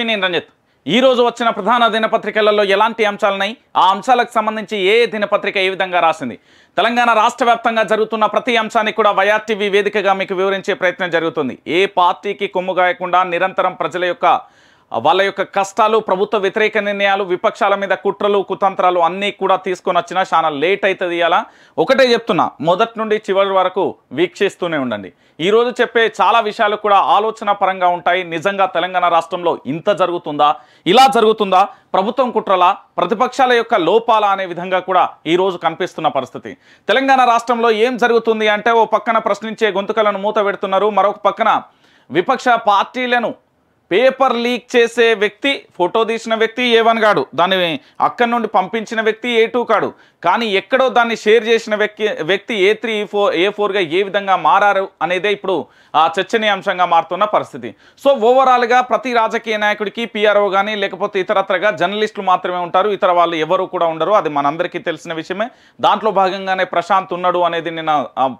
SP నేను రంజిత్ ఈరోజు వచ్చిన ప్రధాన దినపత్రికలలో ఎలాంటి అంశాలున్నాయి ఆ అంశాలకు సంబంధించి ఏ దినపత్రిక ఏ విధంగా రాసింది తెలంగాణ రాష్ట్ర వ్యాప్తంగా జరుగుతున్న ప్రతి అంశాన్ని కూడా వైఆర్టీవీ వేదికగా మీకు వివరించే ప్రయత్నం జరుగుతుంది ఏ పార్టీకి కొమ్ము గాయకుండా నిరంతరం ప్రజల యొక్క వాళ్ళ యొక్క కష్టాలు ప్రభుత్వ వ్యతిరేక నిర్ణయాలు విపక్షాల మీద కుట్రలు కుతంత్రాలు అన్నీ కూడా తీసుకొని వచ్చినా చాలా లేట్ అవుతుంది అలా ఒకటే చెప్తున్నా మొదటి నుండి చివరి వరకు వీక్షిస్తూనే ఉండండి ఈరోజు చెప్పే చాలా విషయాలు కూడా ఆలోచన పరంగా ఉంటాయి నిజంగా తెలంగాణ రాష్ట్రంలో ఇంత జరుగుతుందా ఇలా జరుగుతుందా ప్రభుత్వం కుట్రల ప్రతిపక్షాల యొక్క లోపాల అనే విధంగా కూడా ఈరోజు కనిపిస్తున్న పరిస్థితి తెలంగాణ రాష్ట్రంలో ఏం జరుగుతుంది అంటే ఓ పక్కన ప్రశ్నించే గొంతుకలను మూత పెడుతున్నారు మరొక పక్కన విపక్ష పార్టీలను పేపర్ లీక్ చేసే వ్యక్తి ఫోటో తీసిన వ్యక్తి ఏ వన్ కాడు దాన్ని అక్కడి నుండి పంపించిన వ్యక్తి ఏ టూ కాడు కానీ ఎక్కడో దాన్ని షేర్ చేసిన వ్యక్తి వ్యక్తి ఏ త్రీ ఫోర్ ఏ ఫోర్గా ఏ విధంగా మారారు అనేదే ఇప్పుడు ఆ చర్చనీయాంశంగా మారుతున్న పరిస్థితి సో ఓవరాల్గా ప్రతి రాజకీయ నాయకుడికి పిఆర్ఓ కానీ లేకపోతే ఇతరత్రగా జర్నలిస్టులు మాత్రమే ఉంటారు ఇతర వాళ్ళు ఎవరు కూడా ఉండరు అది మనందరికీ తెలిసిన విషయమే దాంట్లో భాగంగానే ప్రశాంత్ ఉన్నాడు అనేది నిన్న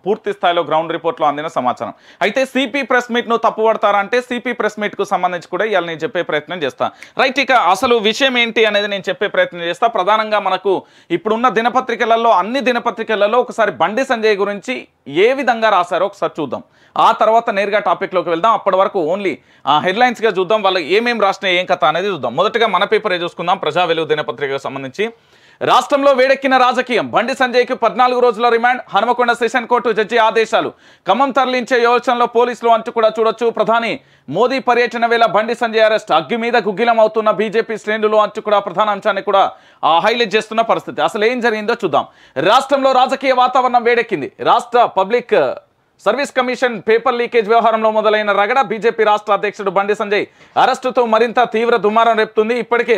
పూర్తి స్థాయిలో గ్రౌండ్ రిపోర్ట్లో అందిన సమాచారం అయితే సిపి ప్రెస్ మీట్ను తప్పుపడతారంటే సిపి ప్రెస్ మీట్కు సంబంధించి గురించి కూడా ఇవాళ నేను చెప్పే ప్రయత్నం చేస్తాను రైట్ ఇక అసలు విషయం ఏంటి అనేది నేను చెప్పే ప్రయత్నం చేస్తా ప్రధానంగా మనకు ఇప్పుడున్న దినపత్రికలలో అన్ని దినపత్రికలలో ఒకసారి బండి సంజయ్ గురించి ఏ విధంగా రాశారో ఒకసారి చూద్దాం ఆ తర్వాత నేరుగా టాపిక్లోకి వెళ్దాం అప్పటి వరకు ఓన్లీ హెడ్లైన్స్గా చూద్దాం వాళ్ళు ఏమేమి రాసినాయి ఏం కథ అనేది చూద్దాం మొదటగా మన పేపరే చూసుకుందాం ప్రజా వెలుగు దినపత్రికకు సంబంధించి రాష్ట్రంలో వేడెక్కిన రాజకీయం బండి సంజయ్కి పద్నాలుగు రోజుల remand Hanumakonda session court judge ఆదేశాలు ఖమ్మం తరలించే యోచనలో పోలీసులు అంటూ కూడా చూడొచ్చు ప్రధాని మోదీ పర్యటన వేళ బండి సంజయ్ అరెస్ట్ అగ్గి మీద గుగ్గిలం అవుతున్న బీజేపీ శ్రేణులు అంటూ కూడా ప్రధాన అంశాన్ని కూడా హైలైట్ చేస్తున్న పరిస్థితి అసలు ఏం జరిగిందో చూద్దాం రాష్ట్రంలో రాజకీయ వాతావరణం వేడెక్కింది రాష్ట్ర public service commission paper leakage వ్యవహారంలో మొదలైన రగడ బీజేపీ రాష్ట్ర అధ్యక్షుడు బండి సంజయ్ అరెస్టుతో మరింత తీవ్ర దుమారం రేపుతుంది ఇప్పటికే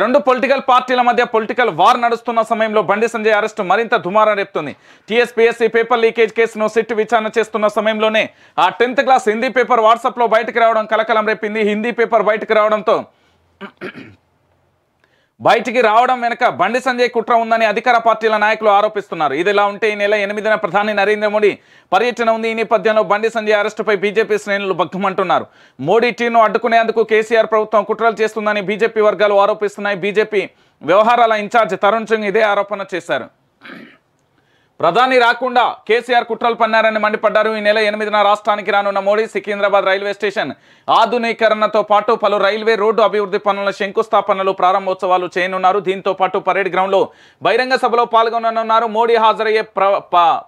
రెండు పొలిటికల్ పార్టీల మధ్య పొలిటికల్ వార్ నడుస్తున్న సమయంలో బండి సంజయ్ అరెస్టు మరింత దుమారం రేపుతుంది టీఎస్పీఎస్సీ పేపర్ లీకేజ్ కేసును సిట్ విచారణ చేస్తున్న సమయంలోనే ఆ టెన్త్ క్లాస్ హిందీ పేపర్ వాట్సాప్లో బయటకు రావడం కలకలం రేపింది హిందీ పేపర్ బయటకు రావడంతో బయటికి రావడం వెనుక బండి సంజయ్ కుట్ర ఉందని అధికార పార్టీల నాయకులు ఆరోపిస్తున్నారు ఇదిలా ఉంటే ఈ నెల ఎనిమిదిన ప్రధాని నరేంద్ర మోడీ పర్యటన ఉంది ఈ నేపథ్యంలో బండి సంజయ్ అరెస్టుపై బీజేపీ శ్రేణులు భగ్గమంటున్నారు మోడీ టీను అడ్డుకునేందుకు కేసీఆర్ ప్రభుత్వం కుట్రలు చేస్తుందని బీజేపీ వర్గాలు ఆరోపిస్తున్నాయి బీజేపీ వ్యవహారాల ఇన్ఛార్జ్ తరుణ్ సింగ్ ఇదే ఆరోపణ చేశారు ప్రధాని రాకుండా కేసీఆర్ కుట్రలు పన్నారని మండిపడ్డారు ఈ నెల ఎనిమిదిన రాష్ట్రానికి రానున్న మోడీ సికింద్రాబాద్ రైల్వే స్టేషన్ ఆధునీకరణతో పాటు పలు రైల్వే రోడ్డు అభివృద్ధి పనుల శంకుస్థాపనలు ప్రారంభోత్సవాలు చేయనున్నారు దీంతో పాటు పరేడ్ గ్రౌండ్లో బహిరంగ సభలో పాల్గొననున్నారు మోడీ హాజరయ్యే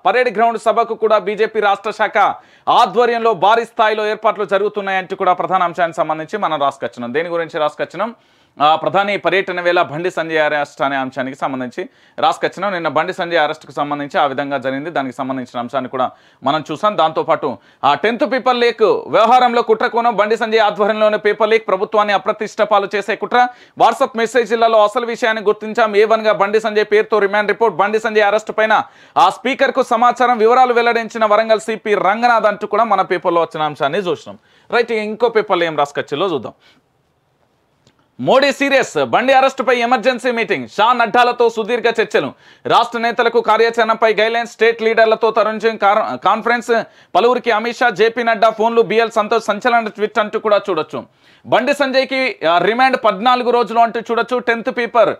పరేడ్ గ్రౌండ్ సభకు కూడా బీజేపీ రాష్ట్ర శాఖ ఆధ్వర్యంలో భారీ స్థాయిలో ఏర్పాట్లు జరుగుతున్నాయంటూ కూడా ప్రధాన అంశానికి సంబంధించి మనం రాసుకొచ్చినాం దేని గురించి రాసుకొచ్చినాం ప్రధాని పర్యటన వేళ బండి సంజయ్ అరెస్ట్ అనే అంశానికి సంబంధించి రాసుకొచ్చిన నిన్న బండి సంజయ్ అరెస్ట్కు సంబంధించి ఆ విధంగా జరిగింది దానికి సంబంధించిన అంశాన్ని కూడా మనం చూసాం దాంతోపాటు ఆ టెన్త్ పీపర్ లీక్ వ్యవహారంలో కుట్రకోణం బండి సంజయ్ ఆధ్వర్యంలోని పేపర్ లీక్ ప్రభుత్వాన్ని అప్రతిష్ట పాలు చేసే కుట్ర వాట్సాప్ మెసేజ్లలో అసలు విషయాన్ని గుర్తించాం వన్గా బండి సంజయ్ పేరుతో రిమాండ్ రిపోర్ట్ బండి సంజయ్ అరెస్ట్ పైన ఆ స్పీకర్ కు సమాచారం వివరాలు వెల్లడించిన వరంగల్ సిపి రంగనాథ్ అంటూ కూడా మన పేపర్లో వచ్చిన అంశాన్ని చూసినాం రైట్ ఇంకో పేపర్లో ఏం రాసుకొచ్చిందో చూద్దాం మోడీ సీరియస్ బండి అరెస్టుపై ఎమర్జెన్సీ మీటింగ్ షా నడ్డాలతో సుదీర్ఘ చర్చలు రాష్ట్ర నేతలకు కార్యాచరణపై గైడ్లైన్స్ స్టేట్ లీడర్లతో తరుణ్ సింగ్ కాన్ఫరెన్స్ పలువురికి అమిత్ షా జేపీ నడ్డా ఫోన్లు బిఎల్ సంతోష్ సంచలన ట్విట్ అంటూ కూడా చూడొచ్చు బండి సంజయ్కి రిమాండ్ పద్నాలుగు రోజులు అంటూ చూడొచ్చు టెన్త్ పేపర్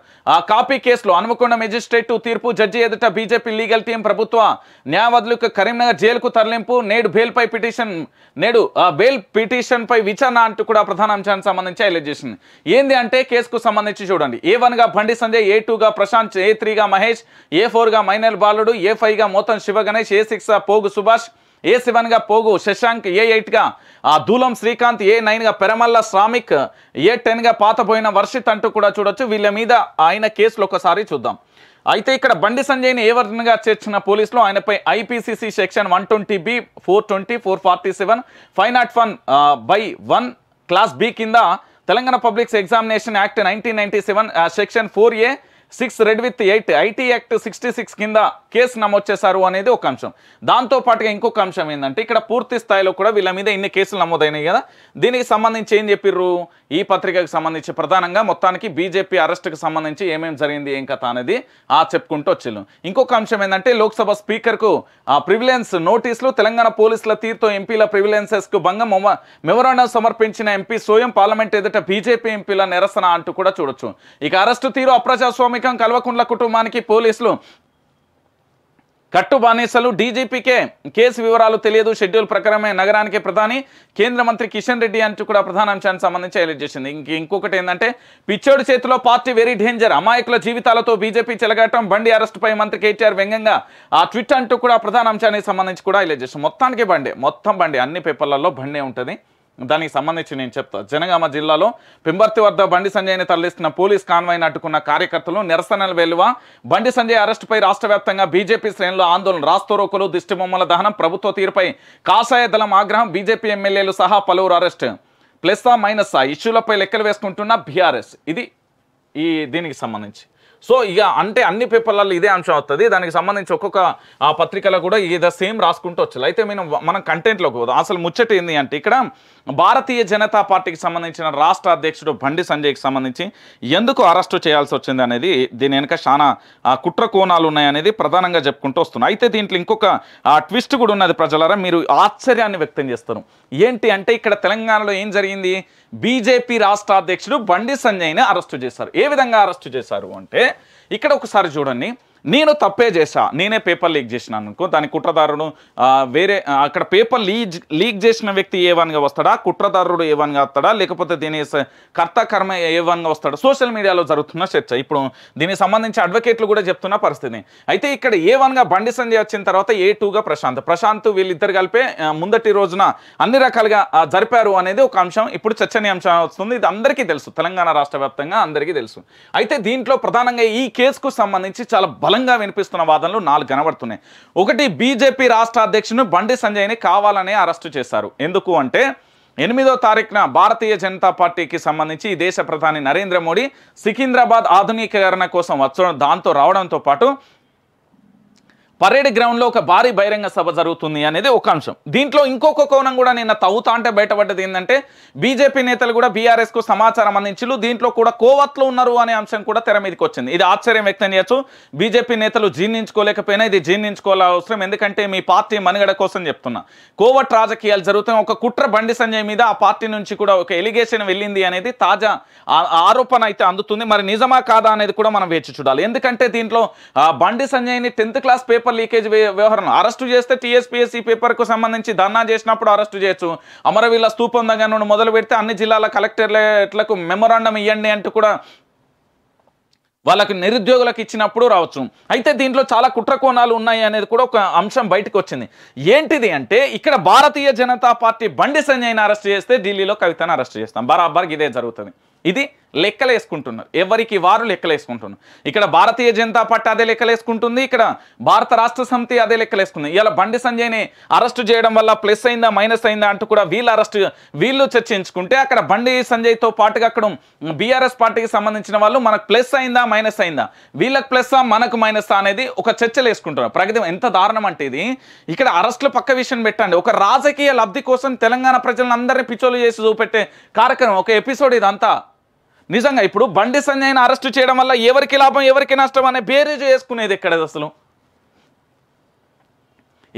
కాపీ కేసులో హనుమకొండ మెజిస్ట్రేట్ తీర్పు జడ్జి ఎదుట బీజేపీ లీగల్ టీం ప్రభుత్వ న్యాయవాదులకు కరీంనగర్ జైలుకు తరలింపు నేడు బెయిల్పై పిటిషన్ నేడు బెయిల్ పిటిషన్పై విచారణ అంటూ కూడా ప్రధాన అంశానికి సంబంధించి హైలైట్ చేసింది ఏం ఏమైంది అంటే కేసుకు సంబంధించి చూడండి ఏ వన్గా బండి సంజయ్ ఏ టూగా ప్రశాంత్ ఏ త్రీగా మహేష్ ఏ ఫోర్గా మైనల్ బాలుడు ఏ ఫైవ్గా మోతన్ శివ గణేష్ ఏ సిక్స్గా పోగు సుభాష్ ఏ సెవెన్గా పోగు శశాంక్ ఏ ఎయిట్గా దూలం శ్రీకాంత్ ఏ నైన్గా పెరమల్ల శ్రామిక్ ఏ టెన్గా పాతపోయిన వర్షిత్ అంటూ కూడా చూడొచ్చు వీళ్ళ మీద ఆయన కేసులు ఒకసారి చూద్దాం అయితే ఇక్కడ బండి సంజయ్ని ఏవర్ధన్గా చేర్చిన పోలీసులు ఆయనపై IPC section one twenty B four twenty four forty seven five not one by one class B కింద Telangana public examination act nineteen seven section four A six read with eight IT act sixty six కింద కేసు నమోదు చేశారు అనేది ఒక అంశం దాంతోపాటుగా ఇంకొక అంశం ఏంటంటే ఇక్కడ పూర్తి స్థాయిలో కూడా వీళ్ళ మీద ఇన్ని కేసులు నమోదైనాయి కదా దీనికి సంబంధించి ఏం చెప్పిర్రు ఈ పత్రికకు సంబంధించి ప్రధానంగా మొత్తానికి బీజేపీ అరెస్ట్కి సంబంధించి ఏమేమి జరిగింది ఏం కథ అనేది ఆ చెప్పుకుంటూ వచ్చాను ఇంకొక అంశం ఏంటంటే లోక్సభ స్పీకర్కు ప్రివిలెన్స్ నోటీసులు తెలంగాణ పోలీసుల తీరుతో ఎంపీల ప్రివిలెన్సెస్కు భంగం మెమోరాండం సమర్పించిన ఎంపీ స్వయం పార్లమెంట్ ఎదుట బీజేపీ ఎంపీల నిరసన అంటూ కూడా చూడొచ్చు ఇక అరెస్టు తీరు అప్రజాస్వామికం కల్వకుండ్ల కుటుంబానికి పోలీసులు కట్టు బానేసలు డీజీపీకే కేసు వివరాలు తెలియదు షెడ్యూల్ ప్రకారమే నగరానికి ప్రధాని కేంద్ర మంత్రి కిషన్ రెడ్డి అంటూ కూడా ప్రధాన అంశానికి సంబంధించి హైలైట్ చేసింది ఇంక ఇంకొకటి ఏంటంటే పిచ్చోడి చేతిలో పార్టీ వెరీ డేంజర్ అమాయకుల జీవితాలతో బీజేపీ చెలగాటం బండి అరెస్ట్పై మంత్రి కేటీఆర్ వ్యంగంగా ఆ ట్విట్ అంటూ కూడా ప్రధాన అంశానికి సంబంధించి కూడా హైలైట్ చేసింది మొత్తానికి బండి మొత్తం బండి అన్ని పేపర్లలో బండే ఉంటుంది దానికి సంబంధించి నేను చెప్తా జనగామ జిల్లాలో పెంబర్తి వద్ద బండి సంజయ్ని తరలిస్తున్న పోలీస్ కాన్వాయ్ అడ్డుకున్న కార్యకర్తలు నిరసనల వెలువ బండి సంజయ్ అరెస్టుపై రాష్ట్ర వ్యాప్తంగా బీజేపీ శ్రేణులు ఆందోళన రాస్తోరోకులు దిష్టిబొమ్మల దహనం ప్రభుత్వ తీరుపై కాషాయ దళం ఆగ్రహం బీజేపీ ఎమ్మెల్యేలు సహా పలువురు అరెస్ట్ ప్లస్సా మైనస్ ఇష్యూలపై లెక్కలు వేసుకుంటున్న బీఆర్ఎస్ ఇది ఈ దీనికి సంబంధించి సో ఇక అంటే అన్ని పేపర్లలో ఇదే అంశం అవుతుంది దానికి సంబంధించి ఒక్కొక్క పత్రికలో కూడా ఇదే సేమ్ రాసుకుంటూ వచ్చారు అయితే మేము మనం కంటెంట్లోకి పోదాం అసలు ముచ్చట ఏంది అంటే ఇక్కడ భారతీయ జనతా పార్టీకి సంబంధించిన రాష్ట్ర అధ్యక్షుడు బండి సంజయ్కి సంబంధించి ఎందుకు అరెస్టు చేయాల్సి వచ్చింది అనేది దీని వెనుక చాలా కుట్ర కోణాలు ఉన్నాయనేది ప్రధానంగా చెప్పుకుంటూ వస్తున్నాయి అయితే దీంట్లో ఇంకొక ట్విస్ట్ కూడా ఉన్నది ప్రజలరా మీరు ఆశ్చర్యాన్ని వ్యక్తం చేస్తారు ఏంటి అంటే ఇక్కడ తెలంగాణలో ఏం జరిగింది బీజేపీ రాష్ట్ర అధ్యక్షుడు బండి సంజయ్ని అరెస్టు చేశారు ఏ విధంగా అరెస్టు చేశారు అంటే ఇక్కడ ఒకసారి చూడండి నేను తప్పే చేశా నేనే పేపర్ లీక్ చేసినాను అనుకో దాని కుట్రదారుడు వేరే అక్కడ పేపర్ లీజ్ లీక్ చేసిన వ్యక్తి ఏవన్గా వస్తాడా కుట్రదారుడు ఏవన్గా వస్తాడా లేకపోతే దీని కర్త కర్మ ఏవన్గా వస్తాడా సోషల్ మీడియాలో జరుగుతున్న చర్చ ఇప్పుడు దీనికి సంబంధించి అడ్వకేట్లు కూడా చెప్తున్న పరిస్థితి అయితే ఇక్కడ ఏవన్గా బండి సంజయ్ వచ్చిన తర్వాత ఏ టూగా ప్రశాంత్ ప్రశాంత్ వీళ్ళిద్దరు కలిపే ముందటి రోజున అన్ని రకాలుగా జరిపారు అనేది ఒక అంశం ఇప్పుడు చర్చనీయాంశం వస్తుంది ఇది అందరికీ తెలుసు తెలంగాణ రాష్ట్ర అందరికీ తెలుసు అయితే దీంట్లో ప్రధానంగా ఈ కేసుకు సంబంధించి చాలా బలంగా వినిపిస్తున్న వాదనలు నాలుగు కనబడుతున్నాయి ఒకటి బీజేపీ రాష్ట్ర అధ్యక్షుడు బండి సంజయ్ని కావాలని అరెస్టు చేశారు ఎందుకు అంటే ఎనిమిదో తారీఖున భారతీయ జనతా పార్టీకి సంబంధించి ఈ దేశ ప్రధాని నరేంద్ర మోడీ సికింద్రాబాద్ ఆధునీకరణ కోసం వచ్చడం దాంతో రావడంతో పాటు పరేడ్ గ్రౌండ్లో ఒక భారీ బహిరంగ సభ జరుగుతుంది అనేది ఒక అంశం దీంట్లో ఇంకొక కోణం కూడా నిన్న తవ్వుతా అంటే బయటపడ్డది ఏంటంటే బీజేపీ నేతలు కూడా బీఆర్ఎస్కు సమాచారం అందించారు దీంట్లో కూడా కోవత్లు ఉన్నారు అనే అంశం కూడా తెర మీదకి వచ్చింది ఇది ఆశ్చర్యం వ్యక్తం చేయొచ్చు బీజేపీ నేతలు జీర్ణించుకోలేకపోయినా ఇది జీర్ణించుకోవాల అవసరం ఎందుకంటే మీ పార్టీ మనుగడ కోసం చెప్తున్నా కోవట్ రాజకీయాలు జరుగుతున్న ఒక కుట్ర బండి సంజయ్ మీద ఆ పార్టీ నుంచి కూడా ఒక ఎలిగేషన్ వెళ్ళింది అనేది తాజా ఆరోపణ అయితే అందుతుంది మరి నిజమా కాదా అనేది కూడా మనం వేచి చూడాలి ఎందుకంటే దీంట్లో బండి సంజయ్ని tenth class paper paper leakage వ్యవహారం అరెస్టు చేస్తే టీఎస్పీఎస్సీ పేపర్కు సంబంధించి ధర్నా చేసినప్పుడు అరెస్టు చేయొచ్చు అమరవీళ్ళ స్థూపం దగ్గర నుండి మొదలు పెడితే అన్ని జిల్లాల కలెక్టర్లకు మెమొరాండం ఇవ్వండి అంటూ కూడా వాళ్ళకు నిరుద్యోగులకు ఇచ్చినప్పుడు రావచ్చు అయితే దీంట్లో చాలా కుట్ర కోణాలు ఉన్నాయి అనేది కూడా ఒక అంశం బయటకు వచ్చింది ఏంటిది అంటే ఇక్కడ భారతీయ జనతా పార్టీ బండి సంజయ్ని అరెస్ట్ చేస్తే ఢిల్లీలో కవితను అరెస్ట్ చేస్తాం బరాబర్ ఇదే జరుగుతుంది ఇది లెక్కలు వేసుకుంటున్నారు ఎవరికి వారు లెక్కలు వేసుకుంటున్నారు ఇక్కడ భారతీయ జనతా పార్టీ అదే లెక్కలు వేసుకుంటుంది ఇక్కడ భారత రాష్ట్ర సమితి అదే లెక్కలు వేసుకుంది ఇలా బండి సంజయ్ని అరెస్టు చేయడం వల్ల ప్లస్ అయిందా మైనస్ అయిందా అంటూ కూడా వీళ్ళు అరెస్ట్ వీళ్ళు చర్చించుకుంటే అక్కడ బండి సంజయ్తో పాటుగా అక్కడ బీఆర్ఎస్ పార్టీకి సంబంధించిన వాళ్ళు మనకు ప్లస్ అయిందా మైనస్ అయిందా వీళ్ళకి ప్లస్సా మనకు మైనస్ అనేది ఒక చర్చలు వేసుకుంటున్నారు ప్రగతి ఎంత దారుణం అంటే ఇది ఇక్కడ అరెస్టులు పక్క విషయం పెట్టండి ఒక రాజకీయ లబ్ధి కోసం తెలంగాణ ప్రజలను అందరినీ పిచ్చోలు చేసి చూపెట్టే కార్యక్రమం ఒక ఎపిసోడ్ ఇదంతా నిజంగా ఇప్పుడు బండి సంజయ్ని అరెస్ట్ చేయడం వల్ల ఎవరికి లాభం ఎవరికి నష్టం అనే బేరేజ్ వేసుకునేది ఎక్కడ అసలు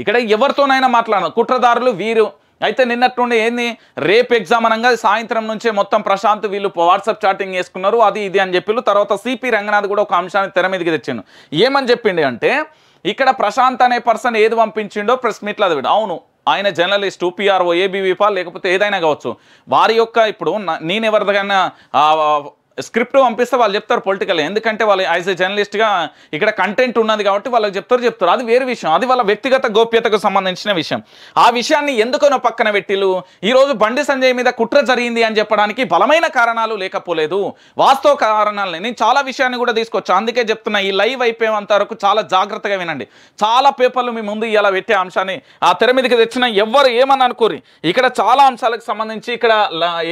ఇక్కడ ఎవరితోనైనా మాట్లాడను కుట్రదారులు వీరు అయితే నిన్నట్టుండి ఏంది రేప్ ఎగ్జామ్ అనగా సాయంత్రం నుంచే మొత్తం ప్రశాంత్ వీళ్ళు వాట్సాప్ చాటింగ్ చేసుకున్నారు అది ఇది అని చెప్పి తర్వాత సిపి రంగనాథ్ కూడా ఒక అంశాన్ని తెర మీదకి తెచ్చాను ఏమని చెప్పిండు అంటే ఇక్కడ ప్రశాంత్ అనే పర్సన్ ఏది పంపించిండో ప్రెస్ మీట్లో అది అవును ఆయన జర్నలిస్ట్ పిఆర్ఓ ఏబీవీపా లేకపోతే ఏదైనా కావచ్చు వారి యొక్క ఇప్పుడు నేను ఎవరిదైనా స్క్రిప్ట్ పంపిస్తే వాళ్ళు చెప్తారు పొలిటికల్ ఎందుకంటే వాళ్ళు యాజ్ ఏ జర్నలిస్ట్గా ఇక్కడ కంటెంట్ ఉన్నది కాబట్టి వాళ్ళకి చెప్తారు చెప్తారు అది వేరే విషయం అది వాళ్ళ వ్యక్తిగత గోప్యతకు సంబంధించిన విషయం ఆ విషయాన్ని ఎందుకనో పక్కన పెట్టిలు ఈరోజు బండి సంజయ్ మీద కుట్ర జరిగింది అని చెప్పడానికి బలమైన కారణాలు లేకపోలేదు వాస్తవ కారణాలని నేను చాలా విషయాన్ని కూడా తీసుకొచ్చా అందుకే చెప్తున్నా ఈ లైవ్ అయిపోయేంత వరకు చాలా జాగ్రత్తగా వినండి చాలా పేపర్లు మీ ముందు ఇలా పెట్టే అంశాన్ని ఆ తెర మీదకి తెచ్చిన ఎవ్వరు ఏమని అనుకోరు ఇక్కడ చాలా అంశాలకు సంబంధించి ఇక్కడ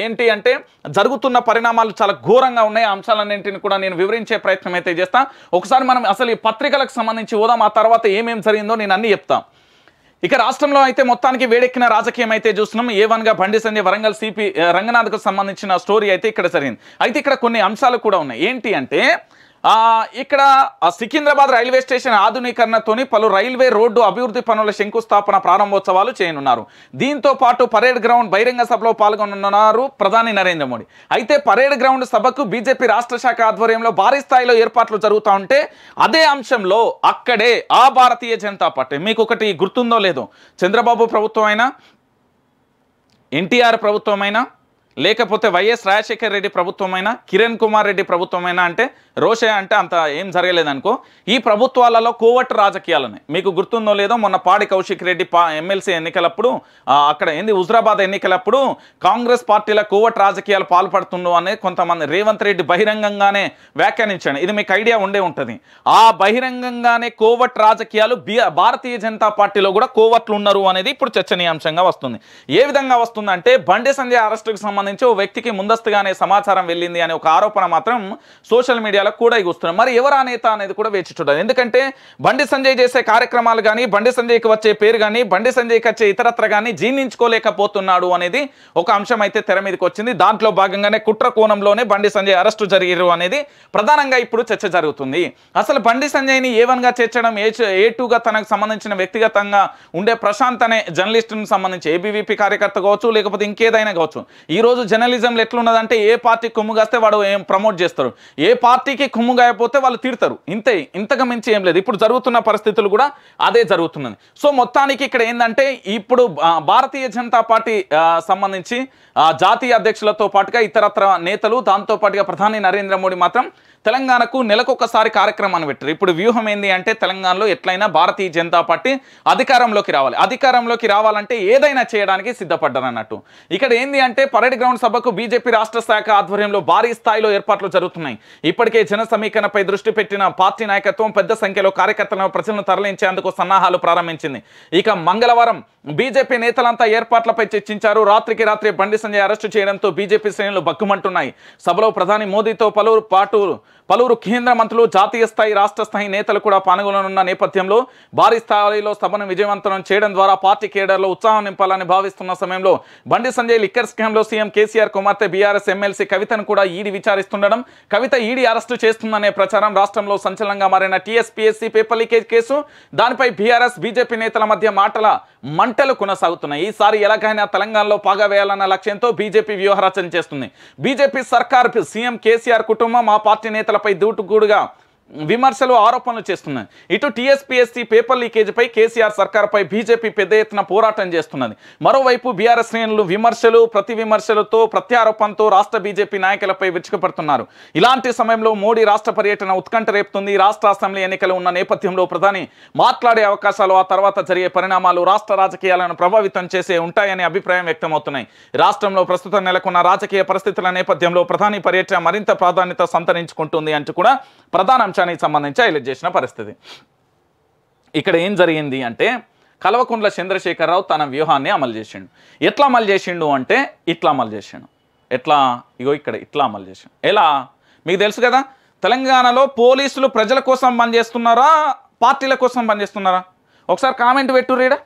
ఏంటి అంటే జరుగుతున్న పరిణామాలు చాలా ఘోరంగా ప్రధానంగా ఉన్నాయి అంశాలన్నింటిని కూడా నేను వివరించే ప్రయత్నం అయితే చేస్తా ఒకసారి మనం అసలు ఈ పత్రికలకు సంబంధించి ఓదాం ఆ తర్వాత ఏమేమి జరిగిందో నేను అన్ని చెప్తాను ఇక రాష్ట్రంలో అయితే మొత్తానికి వేడెక్కిన రాజకీయం అయితే చూస్తున్నాం ఏ వన్గా బండి సంజయ్ వరంగల్ సిపి రంగనాథ్కు సంబంధించిన స్టోరీ అయితే ఇక్కడ జరిగింది అయితే ఇక్కడ కొన్ని అంశాలు కూడా ఉన్నాయి ఏంటి అంటే ఇక్కడ సికింద్రాబాద్ రైల్వే స్టేషన్ ఆధునీకరణతోని పలు రైల్వే రోడ్డు అభివృద్ధి పనుల శంకుస్థాపన ప్రారంభోత్సవాలు చేయనున్నారు దీంతో పాటు పరేడ్ గ్రౌండ్ బహిరంగ సభలో పాల్గొనున్నారు ప్రధాని నరేంద్ర మోడీ అయితే పరేడ్ గ్రౌండ్ సభకు బీజేపీ రాష్ట్ర శాఖ ఆధ్వర్యంలో భారీ స్థాయిలో ఏర్పాట్లు జరుగుతూ ఉంటే అదే అంశంలో అక్కడే ఆ భారతీయ జనతా పార్టీ మీకు ఒకటి గుర్తుందో లేదో చంద్రబాబు ప్రభుత్వం అయినా ఎన్టీఆర్ ప్రభుత్వమైనా లేకపోతే వైఎస్ రాజశేఖర్ రెడ్డి ప్రభుత్వమైనా కిరణ్ కుమార్ రెడ్డి ప్రభుత్వమైనా అంటే రోషే అంటే అంత ఏం జరగలేదనుకో ఈ ప్రభుత్వాలలో కోవట్ రాజకీయాలని మీకు గుర్తుందో లేదో మొన్న పాడి కౌశిక్ రెడ్డి పా ఎమ్మెల్సీ ఎన్నికలప్పుడు అక్కడ ఏంది హుజరాబాద్ ఎన్నికలప్పుడు కాంగ్రెస్ పార్టీల కోవట్ రాజకీయాలు పాల్పడుతుండో అనే కొంతమంది రేవంత్ రెడ్డి బహిరంగంగానే వ్యాఖ్యానించాడు ఇది మీకు ఐడియా ఉండే ఉంటుంది ఆ బహిరంగంగానే కోవట్ రాజకీయాలు భారతీయ జనతా పార్టీలో కూడా కోవట్లు ఉన్నారు అనేది ఇప్పుడు చర్చనీయాంశంగా వస్తుంది ఏ విధంగా వస్తుందంటే బండి సంజయ్ అరెస్టుకు సంబంధించి సంబంధించి ఓ వ్యక్తికి ముందస్తుగానే సమాచారం వెళ్ళింది అనే ఒక ఆరోపణ మాత్రం సోషల్ మీడియాలో కూడా ఇగుస్తున్నారు మరి ఎవరు ఆ నేత అనేది కూడా వేచి చూడాలి ఎందుకంటే బండి సంజయ్ చేసే కార్యక్రమాలు కానీ బండి సంజయ్కి వచ్చే పేరు కానీ బండి సంజయ్కి వచ్చే ఇతరత్ర కానీ జీర్ణించుకోలేకపోతున్నాడు అనేది ఒక అంశం అయితే తెర మీదకి వచ్చింది దాంట్లో భాగంగానే కుట్ర కోణంలోనే బండి సంజయ్ అరెస్టు జరిగారు అనేది ప్రధానంగా ఇప్పుడు చర్చ జరుగుతుంది అసలు బండి సంజయ్ని ఏ వన్గా చేర్చడం ఏ ఏ టూగా తనకు సంబంధించిన వ్యక్తిగతంగా ఉండే ప్రశాంత్ అనే జర్నలిస్టుకు సంబంధించి ఏబీవీపీ కార్యకర్త కావచ్చు లేకపోతే ఇంకేదైనా కావచ్చు ఈ ఈరోజు జర్నలిజంలో ఎట్లున్నదంటే ఏ పార్టీ కుమ్ముగాస్తే వాడు ఏం ప్రమోట్ చేస్తారు ఏ పార్టీకి కుమ్ముగాయపోతే వాళ్ళు తీరుతారు ఇంతే ఇంతకు మించి ఏం లేదు ఇప్పుడు జరుగుతున్న పరిస్థితులు కూడా అదే జరుగుతున్నది సో మొత్తానికి ఇక్కడ ఏంటంటే ఇప్పుడు భారతీయ జనతా పార్టీ సంబంధించి జాతీయ అధ్యక్షులతో పాటుగా ఇతరత్ర నేతలు దాంతోపాటుగా ప్రధాని నరేంద్ర మోడీ మాత్రం తెలంగాణకు నెలకొకసారి కార్యక్రమాన్ని పెట్టారు ఇప్పుడు వ్యూహం ఏంది అంటే తెలంగాణలో ఎట్లయినా భారతీయ జనతా పార్టీ అధికారంలోకి రావాలి అధికారంలోకి రావాలంటే ఏదైనా చేయడానికి సిద్ధపడ్డారన్నట్టు ఇక్కడ ఏంది అంటే పరేడ్ గ్రౌండ్ సభకు బీజేపీ రాష్ట్ర శాఖ ఆధ్వర్యంలో భారీ స్థాయిలో ఏర్పాట్లు జరుగుతున్నాయి ఇప్పటికే జన సమీకరణపై దృష్టి పెట్టిన పార్టీ నాయకత్వం పెద్ద సంఖ్యలో కార్యకర్తలను ప్రజలను తరలించేందుకు సన్నాహాలు ప్రారంభించింది ఇక మంగళవారం బీజేపీ నేతలంతా ఏర్పాట్లపై చర్చించారు రాత్రికి రాత్రి బండి సంజయ్ అరెస్టు చేయడంతో బీజేపీ శ్రేణులు బగ్గుమంటున్నాయి సభలో ప్రధాని మోదీతో పలువురు పాటు పలువురు కేంద్ర మంత్రులు జాతీయ స్థాయి రాష్ట్ర స్థాయి నేతలు కూడా పాల్గొననున్న నేపథ్యంలో భారీ స్థాయిలో సభను విజయవంతం చేయడం ద్వారా పార్టీ కేడర్లో ఉత్సాహం నింపాలని భావిస్తున్న సమయంలో బండి సంజయ్ లిక్కర్ స్కామ్లో సీఎం కేసీఆర్ కుమార్తె బీఆర్ఎస్ ఎమ్మెల్సీ కవితను కూడా ఈడీ విచారిస్తుండడం కవిత ఈడీ అరెస్టు చేస్తుందనే ప్రచారం రాష్ట్రంలో సంచలనంగా మారిన టీఎస్పీఎస్సీ పేపర్ లీకేజ్ కేసు దానిపై బీఆర్ఎస్ బీజేపీ నేతల మధ్య మాటల పంటలు కొనసాగుతున్నాయి ఈసారి ఎలాగైనా తెలంగాణలో పాగా వేయాలన్న లక్ష్యంతో బీజేపీ వ్యూహరచన చేస్తుంది బీజేపీ సర్కార్ సీఎం కేసీఆర్ కుటుంబం ఆ పార్టీ నేతలపై దూటుగూడుగా విమర్శలు ఆరోపణలు చేస్తున్నాయి ఇటు టీఎస్పీఎస్సీ పేపర్ లీకేజీపై కేసీఆర్ సర్కార్పై బీజేపీ పెద్ద ఎత్తున పోరాటం చేస్తున్నది మరోవైపు బీఆర్ఎస్ శ్రేణులు విమర్శలు ప్రతి విమర్శలతో ప్రత్యారోపణతో రాష్ట్ర బీజేపీ నాయకులపై విరుచుకుపడుతున్నారు ఇలాంటి సమయంలో మోడీ రాష్ట్ర పర్యటన ఉత్కంఠ రేపుతుంది రాష్ట్ర అసెంబ్లీ ఎన్నికలు ఉన్న నేపథ్యంలో ప్రధాని మాట్లాడే అవకాశాలు ఆ తర్వాత జరిగే పరిణామాలు రాష్ట్ర రాజకీయాలను ప్రభావితం చేసే ఉంటాయనే అభిప్రాయం వ్యక్తమవుతున్నాయి రాష్ట్రంలో ప్రస్తుతం నెలకొన్న రాజకీయ పరిస్థితుల నేపథ్యంలో ప్రధాని పర్యటన మరింత ప్రాధాన్యత సంతరించుకుంటుంది అంటూ కూడా ప్రధాన అంశానికి సంబంధించి హైలైట్ చేసిన పరిస్థితి ఇక్కడ ఏం జరిగింది అంటే కల్వకుండ్ల చంద్రశేఖరరావు తన వ్యూహాన్ని అమలు చేసిండు ఎట్లా అమలు చేసిండు అంటే ఇట్లా అమలు చేసిండు ఎట్లా ఇగో ఇక్కడ ఇట్లా అమలు చేసిండు ఎలా మీకు తెలుసు కదా తెలంగాణలో పోలీసులు ప్రజల కోసం పనిచేస్తున్నారా పార్టీల కోసం పనిచేస్తున్నారా ఒకసారి కామెంట్ పెట్టు రీడా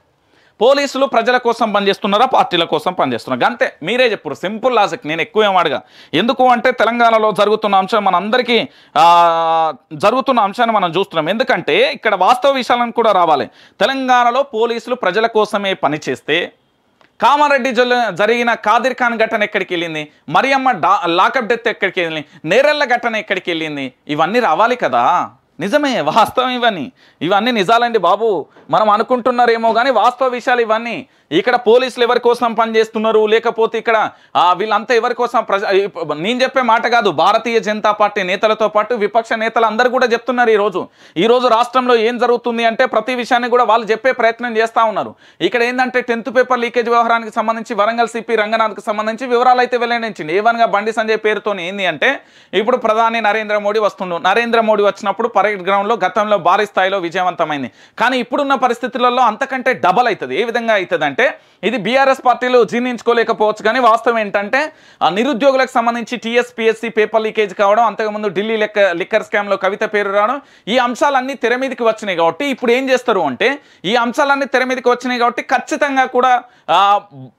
పోలీసులు ప్రజల కోసం పనిచేస్తున్నారా పార్టీల కోసం పనిచేస్తున్నారా అంతే మీరే చెప్పారు సింపుల్ లాజిక్ నేను ఎక్కువ ఏమాడుగా ఎందుకు అంటే తెలంగాణలో జరుగుతున్న అంశం మన అందరికీ జరుగుతున్న అంశాన్ని మనం చూస్తున్నాం ఎందుకంటే ఇక్కడ వాస్తవ విషయాలను కూడా రావాలి తెలంగాణలో పోలీసులు ప్రజల కోసమే పనిచేస్తే కామారెడ్డి జరిగిన కాదిర్ ఖాన్ ఘటన ఎక్కడికి వెళ్ళింది మరియమ్మ డా లాకప్ డెత్ ఎక్కడికి వెళ్ళింది నేరెళ్ళ ఘటన ఎక్కడికి వెళ్ళింది ఇవన్నీ రావాలి కదా నిజమే వాస్తవం ఇవన్నీ ఇవన్నీ నిజాలండి బాబు మనం అనుకుంటున్నారేమో కానీ వాస్తవ విషయాలు ఇవన్నీ ఇక్కడ పోలీసులు ఎవరి కోసం పనిచేస్తున్నారు లేకపోతే ఇక్కడ వీళ్ళంతా ఎవరి కోసం ప్రజ నేను చెప్పే మాట కాదు భారతీయ జనతా పార్టీ నేతలతో పాటు విపక్ష నేతలు అందరూ కూడా చెప్తున్నారు ఈరోజు ఈరోజు రాష్ట్రంలో ఏం జరుగుతుంది అంటే ప్రతి విషయాన్ని కూడా వాళ్ళు చెప్పే ప్రయత్నం చేస్తూ ఉన్నారు ఇక్కడ ఏంటంటే టెన్త్ పేపర్ లీకేజ్ వ్యవహారానికి సంబంధించి వరంగల్ సిపి రంగనాథ్కి సంబంధించి వివరాలు అయితే వెల్లడించింది ఏవన్గా బండి సంజయ్ పేరుతో ఏంది అంటే ఇప్పుడు ప్రధాని నరేంద్ర మోడీ వస్తుండు నరేంద్ర మోడీ వచ్చినప్పుడు పరేడ్ గ్రౌండ్లో గతంలో భారీ స్థాయిలో విజయవంతమైంది కానీ ఇప్పుడున్న పరిస్థితులలో అంతకంటే డబల్ అవుతుంది ఏ విధంగా అవుతుంది అంటే ఏంటంటే ఇది బీఆర్ఎస్ పార్టీలు జీర్ణించుకోలేకపోవచ్చు కానీ వాస్తవం ఏంటంటే నిరుద్యోగులకు సంబంధించి టీఎస్పీఎస్సీ పేపర్ లీకేజ్ కావడం అంతకుముందు ఢిల్లీ లెక్క లిక్కర్ స్కామ్లో కవిత పేరు రావడం ఈ అంశాలన్నీ తెర మీదకి వచ్చినాయి కాబట్టి ఇప్పుడు ఏం చేస్తారు అంటే ఈ అంశాలన్నీ తెర మీదకి వచ్చినాయి కాబట్టి ఖచ్చితంగా కూడా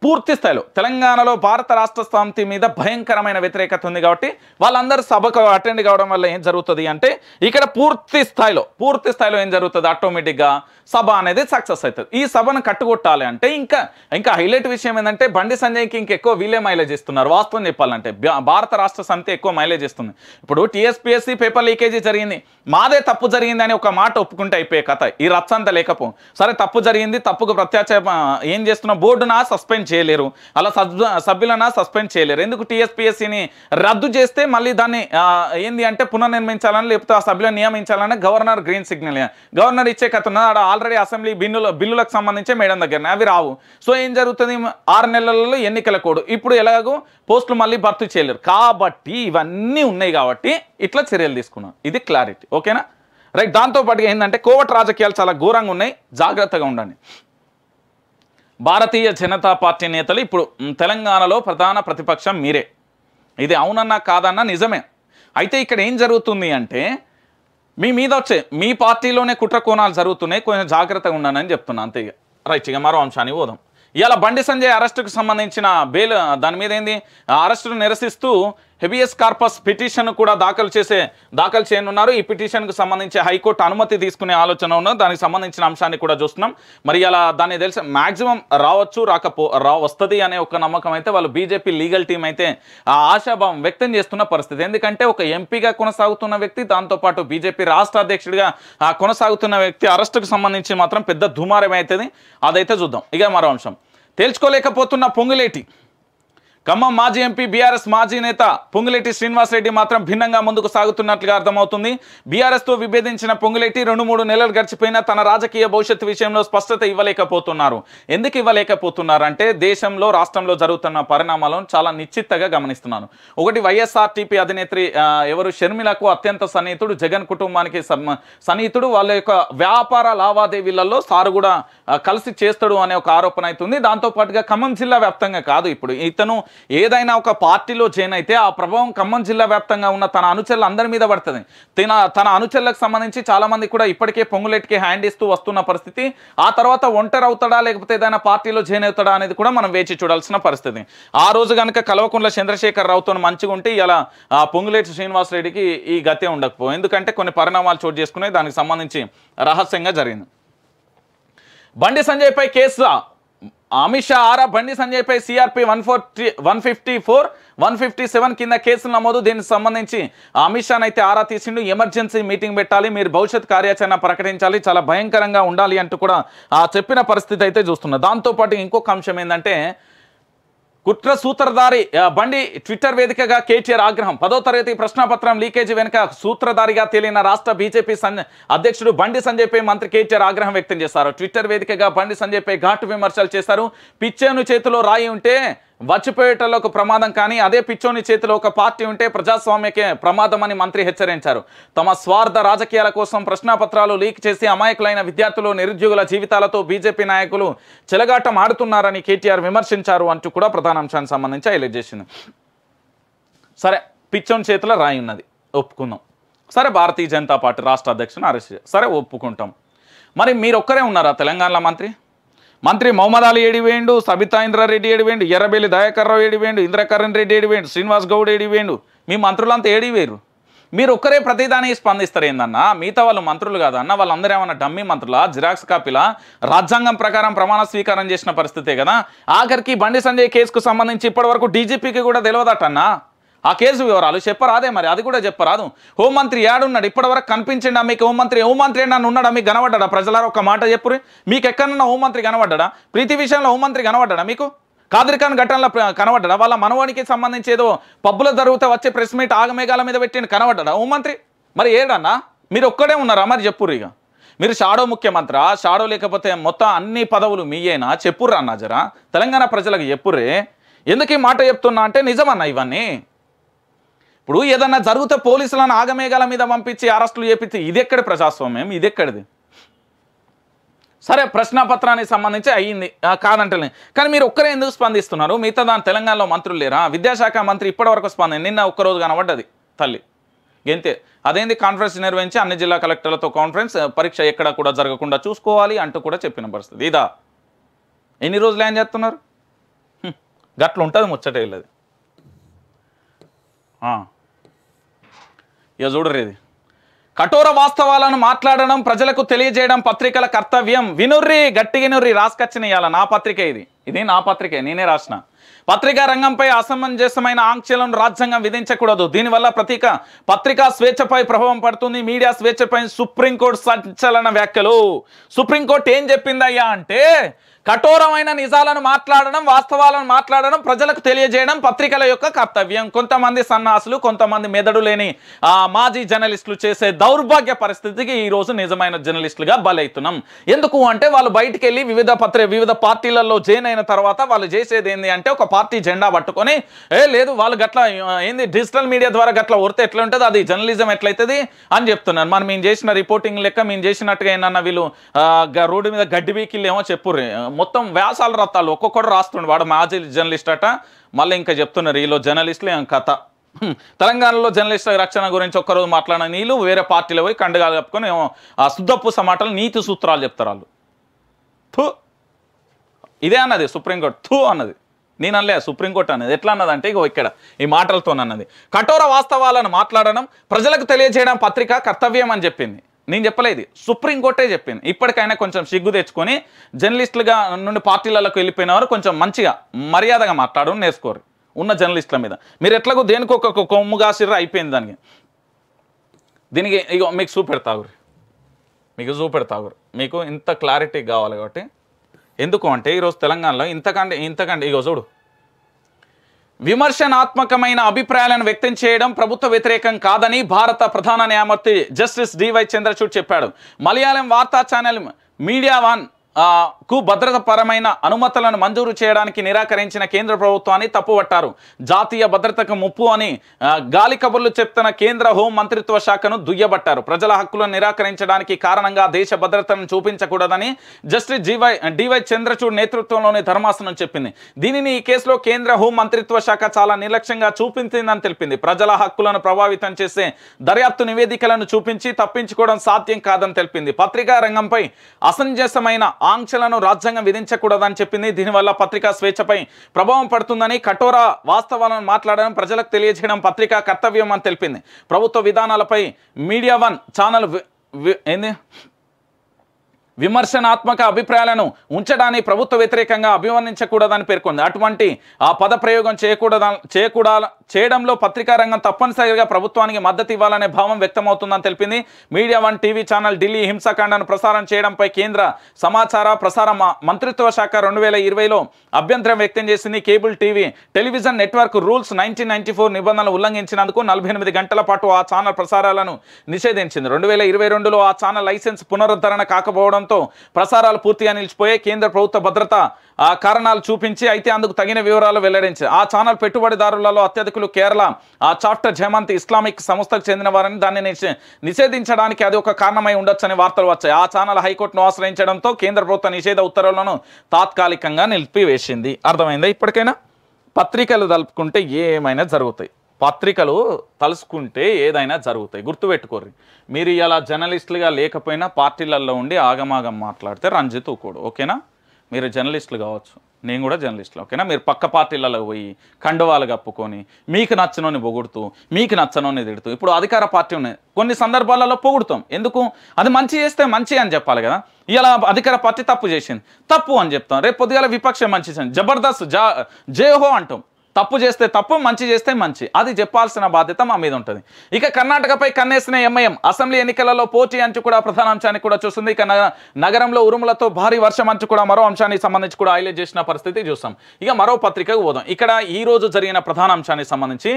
పూర్తి స్థాయిలో తెలంగాణలో భారత రాష్ట్ర స్వామి మీద భయంకరమైన వ్యతిరేకత ఉంది కాబట్టి వాళ్ళందరూ సభకు అటెండ్ కావడం వల్ల ఏం జరుగుతుంది అంటే ఇక్కడ పూర్తి స్థాయిలో పూర్తి స్థాయిలో ఏం జరుగుతుంది ఆటోమేటిక్గా సభ అనేది సక్సెస్ అవుతుంది ఈ సభను కట్టుకొట్టాలి అంటే ఇంకా ఇంకా హైలైట్ విషయం ఏంటంటే బండి సంజయ్కి ఎక్కువ వీలే మైలేజ్ ఇస్తున్నారు వాస్తవం చెప్పాలంటే భారత రాష్ట్ర సమితి ఎక్కువ మైలేజ్ ఇస్తుంది ఇప్పుడు టీఎస్పీఎస్సీ పేపర్ లీకేజీ జరిగింది మాదే తప్పు జరిగింది అని ఒక మాట ఒప్పుకుంటే అయిపోయే కథ ఈ రచ్చంతా లేకపో సరే తప్పు జరిగింది తప్పుకు ప్రత్యాచ ఏం చేస్తున్న బోర్డునా సస్పెండ్ చేయలేరు అలా సభ్యులనా సస్పెండ్ చేయలేరు ఎందుకు టీఎస్పీఎస్సీని రద్దు చేస్తే మళ్ళీ దాన్ని ఏంది అంటే పునర్నిర్మించాలని లేకపోతే ఆ సభ్యులను నియమించాలని గవర్నర్ గ్రీన్ సిగ్నల్ గవర్నర్ ఇచ్చే కథ ఉన్నది ఆల్రెడీ అసెంబ్లీ బిల్లులు బిల్లులకు సంబంధించి మేడం దగ్గర అవి రావు సో ఏం జరుగుతుంది ఆరు నెలలలో ఎన్నికల కోడ్ ఇప్పుడు ఎలాగో పోస్టులు మళ్ళీ భర్తీ చేయలేరు కాబట్టి ఇవన్నీ ఉన్నాయి కాబట్టి ఇట్లా చర్యలు తీసుకున్నాం ఇది క్లారిటీ ఓకేనా రైట్ దాంతోపాటుగా ఏంటంటే కోవట్ రాజకీయాలు చాలా ఘోరంగా ఉన్నాయి జాగ్రత్తగా ఉండండి భారతీయ జనతా పార్టీ నేతలు ఇప్పుడు తెలంగాణలో ప్రధాన ప్రతిపక్షం మీరే ఇది అవునన్నా కాదన్నా నిజమే అయితే ఇక్కడ ఏం జరుగుతుంది అంటే మీ మీద వచ్చే మీ పార్టీలోనే కుట్ర కోణాలు జరుగుతున్నాయి కొంచెం జాగ్రత్తగా ఉండాలని చెప్తున్నా అంతే రైట్ ఇక మరో అంశాన్ని పోదాం ఇవాళ బండి సంజయ్ అరెస్టుకు సంబంధించిన బెయిల్ దాని మీద ఏంది అరెస్టును నిరసిస్తూ హెబియస్ కార్పస్ పిటిషన్ కూడా దాఖలు చేసే దాఖలు చేయనున్నారు ఈ పిటిషన్కు సంబంధించి హైకోర్టు అనుమతి తీసుకునే ఆలోచన ఉన్న దానికి సంబంధించిన అంశాన్ని కూడా చూస్తున్నాం మరి అలా దాన్ని తెలిసి మ్యాక్సిమం రావచ్చు రాకపో రా వస్తుంది అనే ఒక నమ్మకం అయితే వాళ్ళు బీజేపీ లీగల్ టీం అయితే ఆ ఆశాభావం వ్యక్తం చేస్తున్న పరిస్థితి ఎందుకంటే ఒక ఎంపీగా కొనసాగుతున్న వ్యక్తి దాంతోపాటు బీజేపీ రాష్ట్ర అధ్యక్షుడిగా కొనసాగుతున్న వ్యక్తి అరెస్టుకు సంబంధించి మాత్రం పెద్ద దుమారం అవుతుంది అదైతే చూద్దాం ఇక మరో అంశం తేల్చుకోలేకపోతున్న పొంగులేటి ఖమ్మం మాజీ ఎంపీ బీఆర్ఎస్ మాజీ నేత పొంగులేటి శ్రీనివాసరెడ్డి మాత్రం భిన్నంగా ముందుకు సాగుతున్నట్లుగా అర్థమవుతుంది బీఆర్ఎస్తో విభేదించిన పొంగులేటి రెండు మూడు నెలలు గడిచిపోయినా తన రాజకీయ భవిష్యత్తు విషయంలో స్పష్టత ఇవ్వలేకపోతున్నారు ఎందుకు ఇవ్వలేకపోతున్నారు అంటే దేశంలో రాష్ట్రంలో జరుగుతున్న పరిణామాలను చాలా నిశ్చితంగా గమనిస్తున్నాను ఒకటి వైఎస్ఆర్టీపీ అధినేత్రి ఎవరు షర్మిలకు అత్యంత సన్నిహితుడు జగన్ కుటుంబానికి సన్నిహితుడు వాళ్ళ యొక్క వ్యాపార లావాదేవీలలో సారు కూడా కలిసి చేస్తాడు అనే ఒక ఆరోపణ అవుతుంది దాంతోపాటుగా ఖమ్మం జిల్లా వ్యాప్తంగా కాదు ఇప్పుడు ఇతను ఏదైనా ఒక పార్టీలో జైన్ అయితే ఆ ప్రభావం ఖమ్మం జిల్లా వ్యాప్తంగా ఉన్న తన అనుచరులు అందరి మీద పడుతుంది తన తన అనుచరులకు సంబంధించి చాలామంది కూడా ఇప్పటికే పొంగులెట్కి హ్యాండ్ ఇస్తూ వస్తున్న పరిస్థితి ఆ తర్వాత ఒంటరి అవుతాడా లేకపోతే ఏదైనా పార్టీలో జాయిన్ అవుతాడా అనేది కూడా మనం వేచి చూడాల్సిన పరిస్థితి ఆ రోజు కనుక కల్వకుంట్ల చంద్రశేఖర్ రావుతో మంచిగా ఉంటే ఇలా పొంగులేటి శ్రీనివాసరెడ్డికి ఈ గతే ఉండకపో ఎందుకంటే కొన్ని పరిణామాలు చోటు చేసుకునే దానికి సంబంధించి రహస్యంగా జరిగింది బండి సంజయ్ పై కేసు అమిత్ షా ఆరా బండి సంజయ్పై CRP one four one fifty four one fifty seven కింద కేసులు నమోదు దీనికి సంబంధించి అమిత్ షా అయితే ఆరా తీసిండు ఎమర్జెన్సీ మీటింగ్ పెట్టాలి మీరు భవిష్యత్ కార్యాచరణ ప్రకటించాలి చాలా భయంకరంగా ఉండాలి అంటూ కూడా చెప్పిన పరిస్థితి అయితే చూస్తున్నారు దాంతోపాటు ఇంకొక అంశం ఏంటంటే కుట్ర సూత్రధారి బండి ట్విట్టర్ వేదికగా కేటీఆర్ ఆగ్రహం పదో తరగతి ప్రశ్నపత్రం లీకేజీ వెనుక సూత్రధారిగా తేలిన రాష్ట్ర బీజేపీ అధ్యక్షుడు బండి సంజయ్పై మంత్రి కేటీఆర్ ఆగ్రహం వ్యక్తం చేశారు ట్విట్టర్ వేదికగా బండి సంజయ్పై ఘాటు విమర్శలు చేశారు పిచ్చేను చేతిలో రాయి ఉంటే వచ్చిపోయేటలో ఒక ప్రమాదం కానీ అదే పిచ్చోని చేతిలో ఒక పార్టీ ఉంటే ప్రజాస్వామ్యకే ప్రమాదమని మంత్రి హెచ్చరించారు తమ స్వార్థ రాజకీయాల కోసం ప్రశ్నాపత్రాలు లీక్ చేసి అమాయకులైన విద్యార్థులు నిరుద్యోగుల జీవితాలతో బీజేపీ నాయకులు చెలగాటం ఆడుతున్నారని కేటీఆర్ విమర్శించారు అంటూ కూడా ప్రధానాంశానికి సంబంధించి హైలైట్ చేసింది సరే పిచ్చోని చేతిలో రాయి ఉన్నది ఒప్పుకుందాం సరే భారతీయ జనతా పార్టీ రాష్ట్ర అధ్యక్షుని అరెస్ట్ సరే ఒప్పుకుంటాం మరి మీరు ఒక్కరే ఉన్నారా తెలంగాణలో మంత్రి మంత్రి మహమ్మద్ అలీ ఏడివేయండు సబితా ఇంద్రారెడ్డి ఏడివేయండు ఎర్రబెల్లి దయాకర్ రావు ఏడివేయండు ఇంద్రకరణ్ రెడ్డి ఏడివేయండు శ్రీనివాస్ గౌడ్ ఏడివేయండు మీ మంత్రులంతా ఏడివేరు మీరు ఒక్కరే ప్రతిదానికి స్పందిస్తారు ఏందన్నా మిగతా వాళ్ళు మంత్రులు కాదన్న వాళ్ళందరూ ఏమన్నా డమ్మీ మంత్రుల జిరాక్స్ కాపీల రాజ్యాంగం ప్రకారం ప్రమాణ స్వీకారం చేసిన పరిస్థితే కదా ఆఖరికి బండి సంజయ్ కేసుకు సంబంధించి ఇప్పటివరకు డీజీపీకి కూడా అన్నా ఆ కేసు వివరాలు చెప్పరాదే మరి అది కూడా చెప్పరాదు హోంమంత్రి ఏడున్నాడు ఇప్పటివరకు కనిపించండి మీకు హోంమంత్రి హోంమంత్రి ఏడన్నా ఉన్నాడా మీకు కనబడ్డా ప్రజలారా ఒక మాట చెప్పురు మీకు ఎక్కడన్నా హోంమంత్రి కనబడ్డా ప్రీతి విషయంలో హోంమంత్రి కనబడ్డా మీకు కాదరికాన్ ఘటనలో కనబడ్డా వాళ్ళ మనవానికి సంబంధించి ఏదో పబ్బుల జరుగుతా వచ్చే ప్రెస్ మీట్ ఆగమేఘాల మీద పెట్టిన కనబడ్డా హోంమంత్రి మరి ఏడన్నా మీరు ఒక్కడే ఉన్నారా మరి చెప్పుర్రు ఇక మీరు షాడో ముఖ్యమంత్రి షాడో లేకపోతే మొత్తం అన్ని పదవులు మీయేనా చెప్పుర్రా అన్నా జరా తెలంగాణ ప్రజలకు చెప్పుర్రే ఎందుకు ఈ మాట చెప్తున్నా అంటే నిజమన్నా ఇవన్నీ ఇప్పుడు ఏదన్నా జరిగితే పోలీసులను ఆగమేఘాల మీద పంపించి అరెస్టులు చేపించి ఇది ఎక్కడ ప్రజాస్వామ్యం ఇది ఎక్కడిది సరే ప్రశ్నాపత్రానికి సంబంధించి అయ్యింది కాదంటలే కానీ మీరు ఒక్కరే ఎందుకు స్పందిస్తున్నారు మిగతా దాని తెలంగాణలో మంత్రులు లేరా విద్యాశాఖ మంత్రి ఇప్పటివరకు స్పందన నిన్న ఒక్కరోజు కనబడ్డది తల్లి గెంతే అదేంది కాన్ఫరెన్స్ నిర్వహించి అన్ని జిల్లా కలెక్టర్లతో కాన్ఫరెన్స్ పరీక్ష ఎక్కడ కూడా జరగకుండా చూసుకోవాలి అంటూ కూడా చెప్పిన పరిస్థితి ఇదా ఎన్ని రోజులు ఏం చేస్తున్నారు గట్లు ఉంటుంది ముచ్చట వెళ్ళదు ఇక చూడరేది కఠోర వాస్తవాలను మాట్లాడడం ప్రజలకు తెలియజేయడం పత్రికల కర్తవ్యం వినుర్రి గట్టి రాసుకొచ్చిన ఇవాళ నా పత్రిక ఇది ఇది నా పత్రిక నేనే రాసిన పత్రికా రంగంపై అసమంజసమైన ఆంక్షలను రాజ్యాంగం విధించకూడదు దీనివల్ల ప్రతీక పత్రికా స్వేచ్ఛపై ప్రభావం పడుతుంది మీడియా స్వేచ్ఛపై సుప్రీంకోర్టు సంచలన వ్యాఖ్యలు సుప్రీంకోర్టు ఏం చెప్పిందయ్యా అంటే కఠోరమైన నిజాలను మాట్లాడడం వాస్తవాలను మాట్లాడడం ప్రజలకు తెలియజేయడం పత్రికల యొక్క కర్తవ్యం కొంతమంది సన్నాసులు కొంతమంది మెదడు లేని మాజీ జర్నలిస్టులు చేసే దౌర్భాగ్య పరిస్థితికి ఈరోజు నిజమైన జర్నలిస్టులుగా బలైతున్నాం ఎందుకు అంటే వాళ్ళు బయటికి వెళ్ళి వివిధ పత్ర వివిధ పార్టీలలో జైన్ అయిన తర్వాత వాళ్ళు చేసేది ఏంది అంటే ఒక పార్టీ జెండా పట్టుకొని ఏ లేదు వాళ్ళు గట్ల ఏంది డిజిటల్ మీడియా ద్వారా గట్ల ఒరితే ఎట్లా ఉంటుంది అది జర్నలిజం ఎట్లయితుంది అని చెప్తున్నాను మనం మేము చేసిన రిపోర్టింగ్ లెక్క మేము చేసినట్టుగా ఏంటన్నా వీళ్ళు రోడ్డు మీద గడ్డి వీకిల్ ఏమో చెప్పు మొత్తం వ్యాసాల రత్తాలు ఒక్కొక్కడు రాస్తుండే వాడు మాజీ జర్నలిస్ట్ అట మళ్ళీ ఇంకా చెప్తున్నారు ఈలో జర్నలిస్టులు కథ తెలంగాణలో జర్నలిస్టుల రక్షణ గురించి ఒక్కరోజు మాట్లాడిన నీళ్ళు వేరే పార్టీలో పోయి కండగాలు చెప్పుకొని ఆ శుద్ధపూస మాటలు నీతి సూత్రాలు చెప్తారు వాళ్ళు థూ ఇదే అన్నది సుప్రీంకోర్టు థూ అన్నది నేను అనలే సుప్రీంకోర్టు అనేది ఎట్లా అంటే ఇక ఇక్కడ ఈ మాటలతో అన్నది కఠోర వాస్తవాలను మాట్లాడడం ప్రజలకు తెలియజేయడం పత్రిక కర్తవ్యం అని చెప్పింది నేను చెప్పలేదు సుప్రీంకోర్టే చెప్పింది ఇప్పటికైనా కొంచెం సిగ్గు తెచ్చుకొని జర్నలిస్టులుగా నుండి పార్టీలలోకి వెళ్ళిపోయినవారు కొంచెం మంచిగా మర్యాదగా మాట్లాడడం నేర్చుకోరు ఉన్న జర్నలిస్టుల మీద మీరు ఎట్లాగో దేనికి ఒక కొమ్ముగా సిర్ర అయిపోయింది దానికి దీనికి ఇక మీకు ఊరి మీకు ఊరు మీకు ఇంత క్లారిటీ కావాలి కాబట్టి ఎందుకు అంటే ఈరోజు తెలంగాణలో ఇంతకంటే ఇంతకంటే ఇగో చూడు విమర్శనాత్మకమైన అభిప్రాయాలను వ్యక్తం చేయడం ప్రభుత్వ వ్యతిరేకం కాదని భారత ప్రధాన న్యాయమూర్తి జస్టిస్ డివై చంద్రచూడ్ చెప్పాడు మలయాళం వార్తా ఛానల్ మీడియా వన్ కు భద్రతపరమైన అనుమతులను మంజూరు చేయడానికి నిరాకరించిన కేంద్ర ప్రభుత్వాన్ని తప్పుబట్టారు జాతీయ భద్రతకు ముప్పు అని గాలి కబుర్లు చెప్తున్న కేంద్ర హోం మంత్రిత్వ శాఖను దుయ్యబట్టారు ప్రజల హక్కులను నిరాకరించడానికి కారణంగా దేశ భద్రతను చూపించకూడదని జస్టిస్ జీవై డివై చంద్రచూడ్ నేతృత్వంలోని ధర్మాసనం చెప్పింది దీనిని ఈ కేసులో కేంద్ర హోం మంత్రిత్వ శాఖ చాలా నిర్లక్ష్యంగా చూపించిందని తెలిపింది ప్రజల హక్కులను ప్రభావితం చేసే దర్యాప్తు నివేదికలను చూపించి తప్పించుకోవడం సాధ్యం కాదని తెలిపింది పత్రికా రంగంపై అసంజసమైన ఆంక్షలను రాజ్యాంగం విధించకూడదని చెప్పింది దీనివల్ల పత్రికా స్వేచ్ఛపై ప్రభావం పడుతుందని కఠోర వాస్తవాలను మాట్లాడడం ప్రజలకు తెలియజేయడం పత్రికా కర్తవ్యం అని తెలిపింది ప్రభుత్వ విధానాలపై మీడియా వన్ ఛానల్ ఏంది విమర్శనాత్మక అభిప్రాయాలను ఉంచడాన్ని ప్రభుత్వ వ్యతిరేకంగా అభివర్ణించకూడదని పేర్కొంది అటువంటి ఆ పద ప్రయోగం చేయకూడదా చేయకూడా చేయడంలో పత్రికా రంగం తప్పనిసరిగా ప్రభుత్వానికి మద్దతు ఇవ్వాలనే భావం వ్యక్తమవుతుందని తెలిపింది media one TV channel Delhi హింసాకాండను ప్రసారం చేయడంపై కేంద్ర సమాచార ప్రసార మంత్రిత్వ శాఖ రెండు వేల ఇరవైలో అభ్యంతరం వ్యక్తం చేసింది cable TV television network rules nineteen ninety four నిబంధనలు ఉల్లంఘించినందుకు నలభై ఎనిమిది గంటల పాటు ఆ ఛానల్ ప్రసారాలను నిషేధించింది రెండు వేల ఇరవై రెండులో ఆ ఛానల్ లైసెన్స్ పునరుద్ధరణ కాకపోవడం కావడంతో ప్రసారాలు పూర్తిగా నిలిచిపోయాయి కేంద్ర ప్రభుత్వ భద్రత కారణాలు చూపించి అయితే అందుకు తగిన వివరాలు వెల్లడించి ఆ ఛానల్ పెట్టుబడిదారులలో అత్యధికులు కేరళ ఆ చాప్టర్ జమంత్ ఇస్లామిక్ సంస్థకు చెందిన వారని దాన్ని నిషేధించడానికి అది ఒక కారణమై ఉండొచ్చని వార్తలు వచ్చాయి ఆ ఛానల్ హైకోర్టును ఆశ్రయించడంతో కేంద్ర ప్రభుత్వ నిషేధ ఉత్తర్వులను తాత్కాలికంగా నిలిపివేసింది అర్థమైందా ఇప్పటికైనా పత్రికలు తలుపుకుంటే ఏమైనా జరుగుతాయి పత్రికలు తలుసుకుంటే ఏదైనా జరుగుతాయి గుర్తుపెట్టుకోరు మీరు ఇలా జర్నలిస్టులుగా లేకపోయినా పార్టీలలో ఉండి ఆగమాగం మాట్లాడితే రంజిత్ ఊకోడు ఓకేనా మీరు జర్నలిస్టులు కావచ్చు నేను కూడా జర్నలిస్టులు ఓకేనా మీరు పక్క పార్టీలలో పోయి కండువాలు కప్పుకొని మీకు నచ్చనోని పొగుడుతూ మీకు నచ్చనోని తిడుతూ ఇప్పుడు అధికార పార్టీ ఉన్నాయి కొన్ని సందర్భాలలో పొగుడుతాం ఎందుకు అది మంచి చేస్తే మంచి అని చెప్పాలి కదా ఇలా అధికార పార్టీ తప్పు చేసింది తప్పు అని చెప్తాం రేపు పొద్దుగాల విపక్షం మంచి జబర్దస్త్ జా జయహో అంటాం తప్పు చేస్తే తప్పు మంచి చేస్తే మంచి అది చెప్పాల్సిన బాధ్యత మా మీద ఉంటుంది ఇక కర్ణాటకపై కన్నేసిన ఎంఐఎం అసెంబ్లీ ఎన్నికలలో పోటీ అంచు కూడా ప్రధాన అంశానికి కూడా చూస్తుంది ఇక నగరంలో ఉరుములతో భారీ వర్షం అంచు కూడా మరో అంశానికి సంబంధించి కూడా హైలైట్ చేసిన పరిస్థితి చూస్తాం ఇక మరో పత్రికకు పోదాం ఇక్కడ ఈ రోజు జరిగిన ప్రధాన అంశానికి సంబంధించి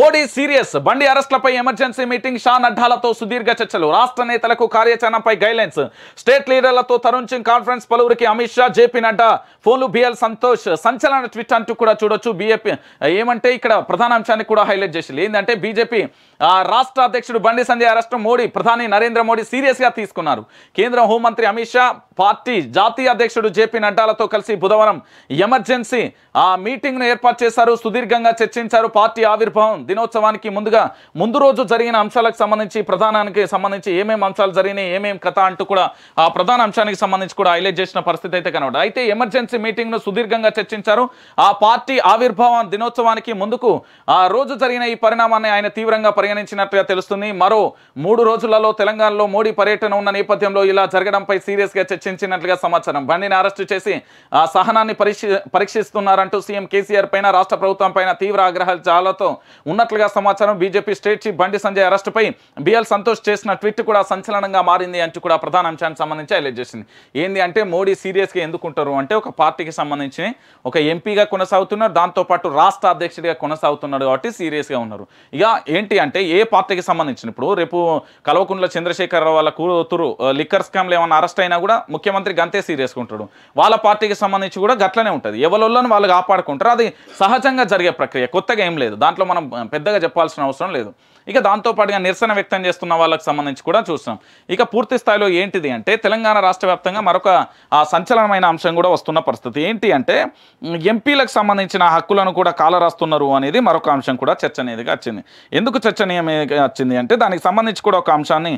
మోడీ సీరియస్ బండి అరెస్టులపై ఎమర్జెన్సీ మీటింగ్ షా నడ్డాలతో సుదీర్ఘ చర్చలు రాష్ట్ర నేతలకు కార్యాచరణపై గైడ్లైన్స్ స్టేట్ లీడర్లతో తరుణ్ సింగ్ కాన్ఫరెన్స్ పలువురికి అమిత్ షా జేపీ నడ్డా ఫోన్లు బిఎల్ సంతోష్ సంచలన ట్విట్ అంటూ కూడా చూడొచ్చు బీఏపీ ఏమంటే ఇక్కడ ప్రధాన అంశాన్ని కూడా హైలైట్ చేసింది ఏంటంటే బీజేపీ రాష్ట్ర అధ్యక్షుడు బండి సంజయ్ అరెస్ట్ మోడీ ప్రధాని నరేంద్ర మోడీ సీరియస్ గా తీసుకున్నారు కేంద్ర హోంమంత్రి అమిత్ షా పార్టీ జాతీయ అధ్యక్షుడు జేపీ నడ్డాలతో కలిసి బుధవారం ఎమర్జెన్సీ ఆ మీటింగ్ ను ఏర్పాటు చేశారు సుదీర్ఘంగా చర్చించారు పార్టీ ఆవిర్భావం దినోత్సవానికి ముందుగా ముందు రోజు జరిగిన అంశాలకు సంబంధించి ప్రధానానికి సంబంధించి ఏమేమి అంశాలు జరిగినాయి ఏమేమి కథ అంటూ కూడా ఆ ప్రధాన అంశానికి సంబంధించి కూడా హైలైట్ చేసిన పరిస్థితి అయితే కనబడదు అయితే ఎమర్జెన్సీ ను సుదీర్ఘంగా చర్చించారు ఆ పార్టీ ఆవిర్భావం దినోత్సవానికి ముందుకు ఆ రోజు జరిగిన ఈ పరిణామాన్ని ఆయన తీవ్రంగా పరిగణించినట్లుగా తెలుస్తుంది మరో మూడు రోజులలో తెలంగాణలో మోడీ పర్యటన ఉన్న నేపథ్యంలో ఇలా జరగడంపై సీరియస్గా చర్చించినట్లుగా సమాచారం బండిని అరెస్టు చేసి ఆ సహనాన్ని పరీక్షిస్తున్నారంటూ సీఎం కేసీఆర్ పైన రాష్ట్ర ప్రభుత్వం పైన తీవ్ర ఆగ్రహాలు జాలతో ఉన్నట్లుగా సమాచారం బీజేపీ స్టేట్ చీఫ్ బండి సంజయ్ అరెస్టుపై బిఎల్ సంతోష్ చేసిన ట్వీట్ కూడా సంచలనంగా మారింది అంటూ కూడా ప్రధాన అంశానికి సంబంధించి హైలైట్ చేసింది ఏంది అంటే మోడీ సీరియస్గా ఎందుకుంటారు అంటే ఒక పార్టీకి సంబంధించి ఒక ఎంపీగా కొనసాగుతున్నారు దాంతోపాటు రాష్ట్ర అధ్యక్షుడిగా కొనసాగుతున్నాడు కాబట్టి సీరియస్గా ఉన్నారు ఇక ఏంటి అంటే ఏ పార్టీకి సంబంధించిన ఇప్పుడు రేపు కల్వకుంట్ల చంద్రశేఖర్ వాళ్ళ కూతురు లిక్కర్ స్కామ్లు ఏమైనా అరెస్ట్ అయినా కూడా ముఖ్యమంత్రి గంతే సీరియస్గా ఉంటాడు వాళ్ళ పార్టీకి సంబంధించి కూడా గట్లనే ఉంటుంది ఎవరిలోనూ వాళ్ళు కాపాడుకుంటారు అది సహజంగా జరిగే ప్రక్రియ కొత్తగా ఏం లేదు దాంట్లో మనం పెద్దగా చెప్పాల్సిన అవసరం లేదు ఇక దాంతోపాటుగా నిరసన వ్యక్తం చేస్తున్న వాళ్ళకి సంబంధించి కూడా చూస్తున్నాం ఇక పూర్తి స్థాయిలో ఏంటిది అంటే తెలంగాణ రాష్ట్ర వ్యాప్తంగా మరొక సంచలనమైన అంశం కూడా వస్తున్న పరిస్థితి ఏంటి అంటే ఎంపీలకు సంబంధించిన హక్కులను కూడా కాలరాస్తున్నారు అనేది మరొక అంశం కూడా చర్చనీయంగా వచ్చింది ఎందుకు చర్చనీయమే వచ్చింది అంటే దానికి సంబంధించి కూడా ఒక అంశాన్ని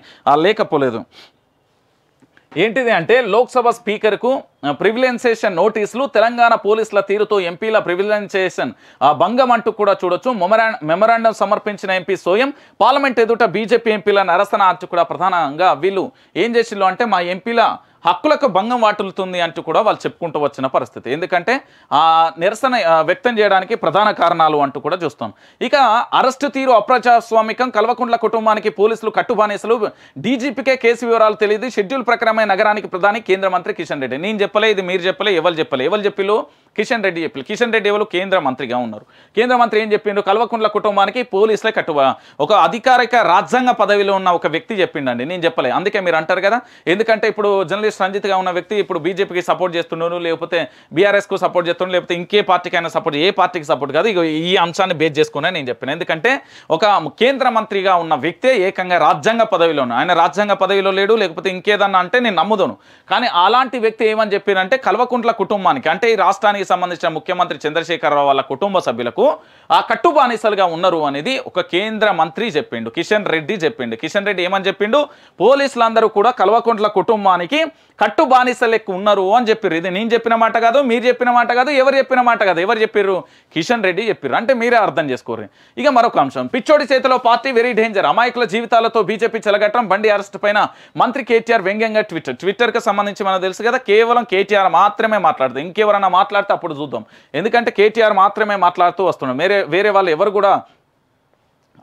లేకపోలేదు ఏంటిది అంటే లోక్సభ స్పీకర్కు ప్రివిలెన్సేషన్ నోటీసులు తెలంగాణ పోలీసుల తీరుతో ఎంపీల ప్రివిలెన్సేషన్ భంగం అంటూ కూడా చూడొచ్చు మెమరాండం సమర్పించిన ఎంపీ సోయం పార్లమెంట్ ఎదుట బీజేపీ ఎంపీల నరసన కూడా ప్రధానంగా వీళ్ళు ఏం చేసిల్లు అంటే మా ఎంపీల హక్కులకు భంగం వాటిల్లుతుంది అంటూ కూడా వాళ్ళు చెప్పుకుంటూ వచ్చిన పరిస్థితి ఎందుకంటే ఆ నిరసన వ్యక్తం చేయడానికి ప్రధాన కారణాలు అంటూ కూడా చూస్తాం ఇక అరెస్టు తీరు అప్రజాస్వామికం కల్వకుండ్ల కుటుంబానికి పోలీసులు కట్టుబానేసులు డీజీపీకే కేసు వివరాలు తెలియదు షెడ్యూల్ ప్రకారమే నగరానికి ప్రధాని కేంద్ర మంత్రి కిషన్ రెడ్డి నేను చెప్పలే ఇది మీరు చెప్పలే ఎవరు చెప్పలే ఎవరు చెప్పిలో కిషన్ రెడ్డి చెప్పారు కిషన్ రెడ్డి ఎవరు కేంద్ర మంత్రిగా ఉన్నారు కేంద్ర మంత్రి ఏం చెప్పిండు కల్వకుంట్ల కుటుంబానికి పోలీసులే కట్టువ ఒక అధికారిక రాజ్యాంగ పదవిలో ఉన్న ఒక వ్యక్తి చెప్పిండండి నేను చెప్పలే అందుకే మీరు అంటారు కదా ఎందుకంటే ఇప్పుడు జర్నలిస్ట్ రంజిత్గా ఉన్న వ్యక్తి ఇప్పుడు బీజేపీకి సపోర్ట్ చేస్తున్నాడు లేకపోతే బీఆర్ఎస్కు సపోర్ట్ చేస్తున్నాడు లేకపోతే ఇంకే పార్టీకి అయినా సపోర్ట్ ఏ పార్టీకి సపోర్ట్ కాదు ఈ అంశాన్ని బేస్ చేసుకునే నేను చెప్పాను ఎందుకంటే ఒక కేంద్ర మంత్రిగా ఉన్న వ్యక్తే ఏకంగా రాజ్యాంగ పదవిలో ఉన్నాడు ఆయన రాజ్యాంగ పదవిలో లేడు లేకపోతే ఇంకేదన్నా అంటే నేను నమ్ముదను కానీ అలాంటి వ్యక్తి ఏమని చెప్పిందంటే కల్వకుంట్ల కుటుంబానికి అంటే ఈ రాష్ట్రానికి రాష్ట్రానికి సంబంధించిన ముఖ్యమంత్రి చంద్రశేఖరరావు వాళ్ళ కుటుంబ సభ్యులకు ఆ కట్టు బానిసలుగా ఉన్నారు అనేది ఒక కేంద్ర మంత్రి చెప్పిండు కిషన్ రెడ్డి చెప్పిండు కిషన్ రెడ్డి ఏమని చెప్పిండు పోలీసులందరూ కూడా కల్వకుంట్ల కుటుంబానికి కట్టు బానిసలు ఎక్కువ ఉన్నారు అని చెప్పారు ఇది నేను చెప్పిన మాట కాదు మీరు చెప్పిన మాట కాదు ఎవరు చెప్పిన మాట కాదు ఎవరు చెప్పారు కిషన్ రెడ్డి చెప్పారు అంటే మీరే అర్థం చేసుకోరు ఇక మరొక అంశం పిచ్చోడి చేతిలో పార్టీ వెరీ డేంజర్ అమాయకుల జీవితాలతో బీజేపీ చెలగట్టడం బండి అరెస్ట్ పైన మంత్రి కేటీఆర్ వ్యంగ్యంగా ట్విట్టర్ ట్విట్టర్కి సంబంధించి మనకు తెలుసు కదా కేవలం కేటీఆర్ మాత్రమే మాట్లాడుతుంది ఇంకెవరన్నా మాట్లాడితే అప్పుడు చూద్దాం ఎందుకంటే కేటీఆర్ మాత్రమే మాట్లాడుతూ వస్తున్నాం వేరే వేరే వాళ్ళు ఎవరు కూడా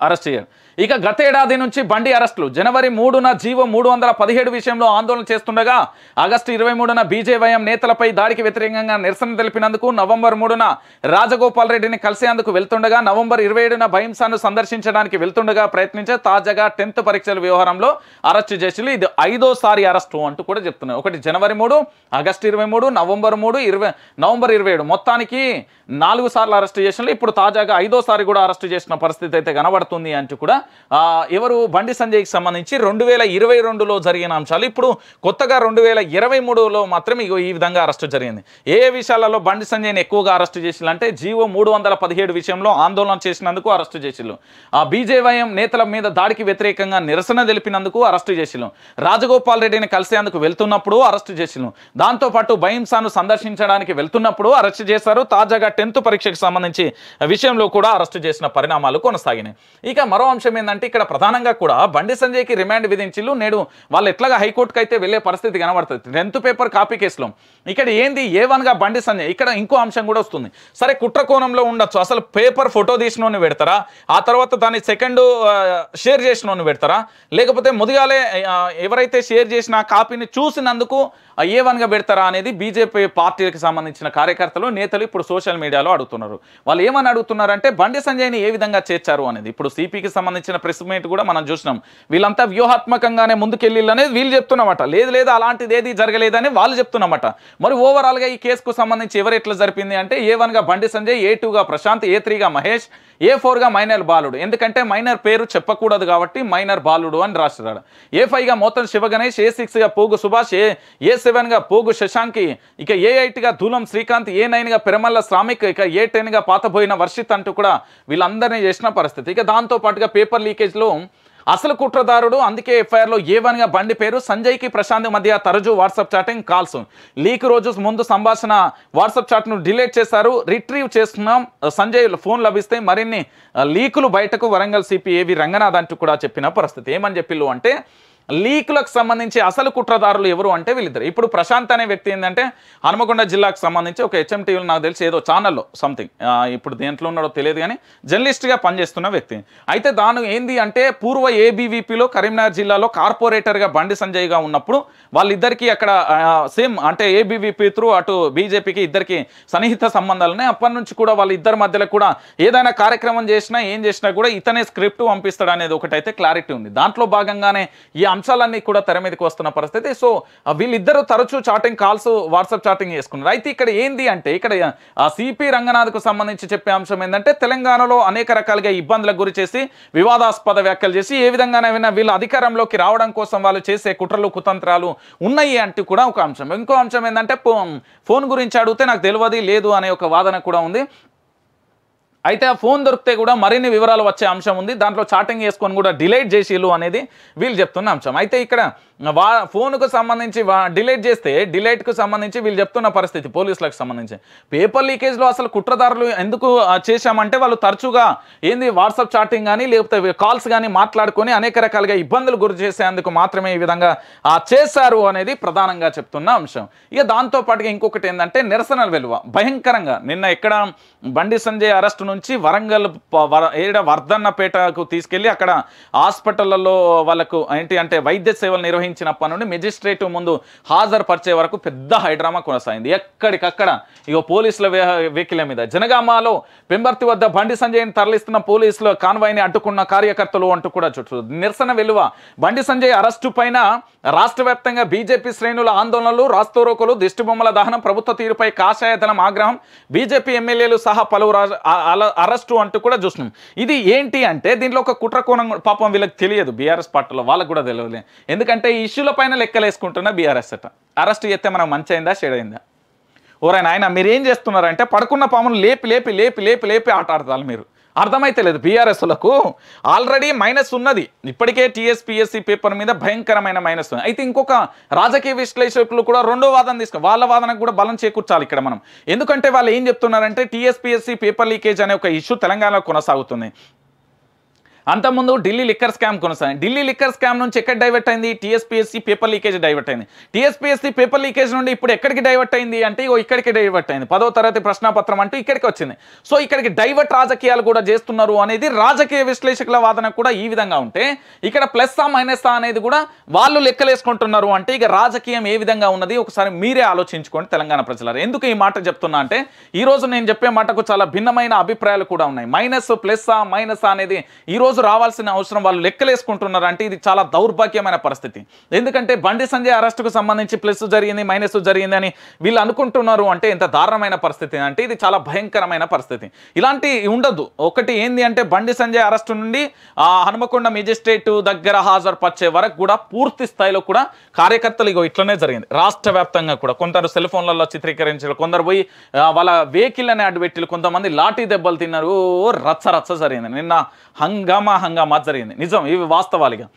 అరెస్ట్ చేయరు ఇక గతేడాది నుంచి బండి అరెస్టులు జనవరి మూడున జీవో మూడు వందల పదిహేడు విషయంలో ఆందోళన చేస్తుండగా ఆగస్టు ఇరవై మూడున బీజేవైఎం నేతలపై దాడికి వ్యతిరేకంగా నిరసన తెలిపినందుకు నవంబర్ మూడున రాజగోపాల్ రెడ్డిని కలిసేందుకు వెళ్తుండగా నవంబర్ ఇరవై ఏడున భయంసాను సందర్శించడానికి వెళ్తుండగా ప్రయత్నించే తాజాగా టెన్త్ పరీక్షల వ్యవహారంలో అరెస్టు చేసి ఇది ఐదోసారి అరెస్టు అంటూ కూడా చెప్తున్నారు ఒకటి జనవరి మూడు ఆగస్టు ఇరవై మూడు నవంబర్ మూడు ఇరవై నవంబర్ ఇరవై ఏడు మొత్తానికి నాలుగు సార్లు అరెస్టు చేసిన ఇప్పుడు తాజాగా ఐదోసారి కూడా అరెస్టు చేసిన పరిస్థితి అయితే కనబడుతుంది అంటూ కూడా ఎవరు బండి సంజయ్కి సంబంధించి రెండు వేల ఇరవై రెండులో జరిగిన అంశాలు ఇప్పుడు కొత్తగా రెండు వేల ఇరవై మూడులో మాత్రం ఈ విధంగా అరెస్టు జరిగింది ఏ విషయాలలో బండి సంజయ్ని ఎక్కువగా అరెస్టు చేసిల్లంటే జీవో మూడు వందల పదిహేడు విషయంలో ఆందోళన చేసినందుకు అరెస్టు చేసిల్లు ఆ బీజేవైఎం నేతల మీద దాడికి వ్యతిరేకంగా నిరసన తెలిపినందుకు అరెస్టు చేసిల్లు రాజగోపాల్ రెడ్డిని కలిసేందుకు వెళ్తున్నప్పుడు అరెస్టు చేసిల్లు దాంతోపాటు భయంసాను సందర్శించడానికి వెళ్తున్నప్పుడు అరెస్టు చేశారు తాజాగా టెన్త్ పరీక్షకు సంబంధించి విషయంలో కూడా అరెస్టు చేసిన పరిణామాలు కొనసాగినాయి ఇక మరో అంశం అంశం ఏంటంటే ఇక్కడ ప్రధానంగా కూడా బండి సంజయ్కి రిమాండ్ విధించిల్లు నేడు వాళ్ళు ఎట్లాగా హైకోర్టుకు అయితే వెళ్ళే పరిస్థితి కనబడుతుంది టెన్త్ పేపర్ కాపీ కేసులో ఇక్కడ ఏంది ఏ వన్గా బండి సంజయ్ ఇక్కడ ఇంకో అంశం కూడా వస్తుంది సరే కుట్ర కోణంలో ఉండొచ్చు అసలు పేపర్ ఫోటో తీసిన పెడతారా ఆ తర్వాత దాన్ని సెకండ్ షేర్ చేసిన పెడతారా లేకపోతే ముదిగాలే ఎవరైతే షేర్ చేసిన కాపీని చూసినందుకు ఏ వన్గా పెడతారా అనేది బీజేపీ పార్టీకి సంబంధించిన కార్యకర్తలు నేతలు ఇప్పుడు సోషల్ మీడియాలో అడుగుతున్నారు వాళ్ళు ఏమని అడుగుతున్నారంటే బండి సంజయ్ని ఏ విధంగా చేర్చారు అనేది ఇప్పుడు సిపికి సంబంధించిన ప్రెస్ మీట్ కూడా మనం చూసినాం వీళ్ళంతా వ్యూహాత్మకంగానే అనేది వీళ్ళు చెప్తున్నమాట లేదు లేదు అలాంటిది ఏది జరగలేదని వాళ్ళు చెప్తున్నమాట మరి ఓవరాల్గా ఈ కేసుకు సంబంధించి ఎవరు ఎట్లా జరిపింది అంటే ఏ వన్గా బండి సంజయ్ ఏ టూగా ప్రశాంత్ ఏ త్రీగా మహేష్ ఏ ఫోర్గా మైనర్ బాలుడు ఎందుకంటే మైనర్ పేరు చెప్పకూడదు కాబట్టి మైనర్ బాలుడు అని రాస్తున్నాడు ఏ ఫైవ్గా మోతన్ శివ గణేష్ ఏ సిక్స్గా పోగు సుభాష్ ఏ ఏ సెవెన్గా పోగు శశాంకి ఇక ఏ ఎయిట్గా ధూలం శ్రీకాంత్ ఏ నైన్గా పెరమల్ల శ్రామిక్ ఇక ఏ టెన్గా పాతబోయిన వర్షిత్ అంటూ కూడా వీళ్ళందరినీ చేసిన పరిస్థితి ఇక దాంతోపాటుగా పేపర్ లీకేజ్లో అసలు కుట్రదారుడు అందుకే లో ఏ గా బండి పేరు సంజయ్ కి ప్రశాంత్ మధ్య తరచూ వాట్సాప్ చాటింగ్ కాల్స్ లీక్ రోజు ముందు సంభాషణ వాట్సాప్ చాట్ను డిలీట్ చేశారు రిట్రీవ్ చేస్తున్నాం సంజయ్ ఫోన్ లభిస్తే మరిన్ని లీకులు బయటకు వరంగల్ సిపి ఏవి రంగనాథ్ అంటూ కూడా చెప్పిన పరిస్థితి ఏమని చెప్పిల్లు అంటే లీకులకు సంబంధించి అసలు కుట్రదారులు ఎవరు అంటే వీళ్ళిద్దరు ఇప్పుడు ప్రశాంత్ అనే వ్యక్తి ఏంటంటే హనుమకొండ జిల్లాకు సంబంధించి ఒక హెచ్ఎంటీవీలో నాకు తెలిసి ఏదో ఛానల్లో సంథింగ్ ఇప్పుడు దేంట్లో ఉన్నాడో తెలియదు కానీ జర్నలిస్ట్గా పనిచేస్తున్న వ్యక్తి అయితే దాని ఏంది అంటే పూర్వ ఏబీవీపీలో కరీంనగర్ జిల్లాలో కార్పొరేటర్గా బండి సంజయ్గా ఉన్నప్పుడు వాళ్ళిద్దరికీ అక్కడ సేమ్ అంటే ఏబీవీపీ త్రూ అటు బీజేపీకి ఇద్దరికి సన్నిహిత సంబంధాలున్నాయి అప్పటి నుంచి కూడా వాళ్ళ ఇద్దరి మధ్యలో కూడా ఏదైనా కార్యక్రమం చేసినా ఏం చేసినా కూడా ఇతనే స్క్రిప్ట్ పంపిస్తాడు అనేది ఒకటైతే క్లారిటీ ఉంది దాంట్లో భాగంగానే ఈ అంశాలన్నీ కూడా తెర మీదకి వస్తున్న పరిస్థితి సో వీళ్ళిద్దరూ తరచూ చాటింగ్ కాల్స్ వాట్సాప్ చాటింగ్ చేసుకున్నారు అయితే ఇక్కడ ఏంది అంటే ఇక్కడ సిపి రంగనాథ్కు సంబంధించి చెప్పే అంశం ఏంటంటే తెలంగాణలో అనేక రకాలుగా ఇబ్బందులకు గురి చేసి వివాదాస్పద వ్యాఖ్యలు చేసి ఏ విధంగానైనా వీళ్ళు అధికారంలోకి రావడం కోసం వాళ్ళు చేసే కుట్రలు కుతంత్రాలు ఉన్నాయి అంటూ కూడా ఒక అంశం ఇంకో అంశం ఏంటంటే ఫోన్ గురించి అడిగితే నాకు తెలియదు లేదు అనే ఒక వాదన కూడా ఉంది అయితే ఆ ఫోన్ దొరికితే కూడా మరిన్ని వివరాలు వచ్చే అంశం ఉంది దాంట్లో చాటింగ్ చేసుకొని కూడా డిలేట్ చేసేలు అనేది వీళ్ళు చెప్తున్న అంశం అయితే ఇక్కడ వా ఫోన్కు సంబంధించి డిలేట్ చేస్తే డిలైట్కు సంబంధించి వీళ్ళు చెప్తున్న పరిస్థితి పోలీసులకు సంబంధించి పేపర్ లీకేజ్లో అసలు కుట్రదారులు ఎందుకు చేశామంటే వాళ్ళు తరచుగా ఏంది వాట్సాప్ చాటింగ్ కానీ లేకపోతే కాల్స్ కానీ మాట్లాడుకొని అనేక రకాలుగా ఇబ్బందులు గురి చేసేందుకు మాత్రమే ఈ విధంగా చేశారు అనేది ప్రధానంగా చెప్తున్న అంశం ఇక దాంతోపాటుగా ఇంకొకటి ఏంటంటే నిరసనలు విలువ భయంకరంగా నిన్న ఎక్కడ బండి సంజయ్ అరెస్టును నుంచి వరంగల్ ఏడ వర్ధన్నపేటకు తీసుకెళ్ళి అక్కడ హాస్పిటళ్లలో వాళ్ళకు ఏంటి అంటే వైద్య సేవలు నిర్వహించినప్పటి నుండి మెజిస్ట్రేట్ ముందు హాజరుపరిచే వరకు పెద్ద హైడ్రామా కొనసాగింది ఎక్కడికక్కడ ఇక పోలీసుల వెహికల్ మీద జనగామాలో పెంబర్తి వద్ద బండి సంజయ్ని తరలిస్తున్న పోలీసులు కాన్వాయ్ని అడ్డుకున్న కార్యకర్తలు అంటూ కూడా చుట్టూ నిరసన విలువ బండి సంజయ్ అరెస్టు పైన రాష్ట్ర వ్యాప్తంగా బీజేపీ శ్రేణుల ఆందోళనలు రాస్తోరోకులు దిష్టిబొమ్మల దహనం ప్రభుత్వ తీరుపై కాషాయతనం ఆగ్రహం బీజేపీ ఎమ్మెల్యేలు సహా పలువురు వాళ్ళ అరెస్టు అంటూ కూడా చూస్తున్నాం ఇది ఏంటి అంటే దీంట్లో ఒక కుట్ర కోణం పాపం వీళ్ళకి తెలియదు బీఆర్ఎస్ పార్టీలో వాళ్ళకు కూడా తెలియలే ఎందుకంటే ఈ ఇష్యూల పైన లెక్కలేసుకుంటున్న బీఆర్ఎస్ అట అరెస్ట్ చేస్తే మనం మంచి అయిందా షెడ్ అయిందా ఓరైనా ఆయన మీరేం చేస్తున్నారంటే పడుకున్న పామును లేపి లేపి లేపి లేపి లేపి ఆట ఆడతారు మీరు అర్థమైతే లేదు బీఆర్ఎస్లకు ఆల్రెడీ మైనస్ ఉన్నది ఇప్పటికే టీఎస్పిఎస్సీ పేపర్ మీద భయంకరమైన మైనస్ ఉంది అయితే ఇంకొక రాజకీయ విశ్లేషకులు కూడా రెండో వాదన తీసుకుని వాళ్ళ వాదనకు కూడా బలం చేకూర్చాలి ఇక్కడ మనం ఎందుకంటే వాళ్ళు ఏం చెప్తున్నారంటే టీఎస్పీఎస్సీ పేపర్ లీకేజ్ అనే ఒక ఇష్యూ తెలంగాణలో కొనసాగుతుంది అంతకుముందు ఢిల్లీ లిక్కర్ స్కామ్ కొనసాగింది ఢిల్లీ లిక్కర్ స్కామ్ నుంచి ఎక్కడ డైవర్ట్ అయింది టీఎస్పీఎస్సీ పేపర్ లీకేజ్ డైవర్ట్ అయింది టీఎస్పీఎస్సీ పేపర్ లీకేజ్ నుండి ఇప్పుడు ఎక్కడికి డైవర్ట్ అయింది అంటే ఓ ఇక్కడికి డైవర్ట్ అయింది పదో తరగతి ప్రశ్నాపత్రం అంటూ ఇక్కడికి వచ్చింది సో ఇక్కడికి డైవర్ట్ రాజకీయాలు కూడా చేస్తున్నారు అనేది రాజకీయ విశ్లేషకుల వాదన కూడా ఈ విధంగా ఉంటే ఇక్కడ ప్లస్ ఆ మైనస్ ఆ అనేది కూడా వాళ్ళు లెక్కలేసుకుంటున్నారు అంటే ఇక రాజకీయం ఏ విధంగా ఉన్నది ఒకసారి మీరే ఆలోచించుకోండి తెలంగాణ ప్రజలు ఎందుకు ఈ మాట చెప్తున్నా అంటే ఈరోజు నేను చెప్పే మాటకు చాలా భిన్నమైన అభిప్రాయాలు కూడా ఉన్నాయి మైనస్ ప్లస్ ఆ మైనస్ అనేది ఈరోజు రోజు రావాల్సిన అవసరం వాళ్ళు లెక్కలేసుకుంటున్నారు అంటే ఇది చాలా దౌర్భాగ్యమైన పరిస్థితి ఎందుకంటే బండి సంజయ్ అరెస్టుకు సంబంధించి ప్లస్ జరిగింది మైనస్ జరిగింది అని వీళ్ళు అనుకుంటున్నారు అంటే ఇంత దారుణమైన పరిస్థితి అంటే ఇది చాలా భయంకరమైన పరిస్థితి ఇలాంటి ఉండదు ఒకటి ఏంది అంటే బండి సంజయ్ అరెస్టు నుండి హనుమకొండ మెజిస్ట్రేట్ దగ్గర హాజరుపరిచే వరకు కూడా పూర్తి స్థాయిలో కూడా కార్యకర్తలు ఇగో ఇట్లనే జరిగింది రాష్ట్ర వ్యాప్తంగా కూడా కొందరు సెల్ ఫోన్లలో చిత్రీకరించారు కొందరు పోయి వాళ్ళ వెహికల్ అనే అడ్డు కొంతమంది లాఠీ దెబ్బలు తిన్నారు రచ్చ రచ్చ జరిగింది నిన్న హంగా పితామహంగా జరిగింది నిజం ఇవి వాస్తవాలుగా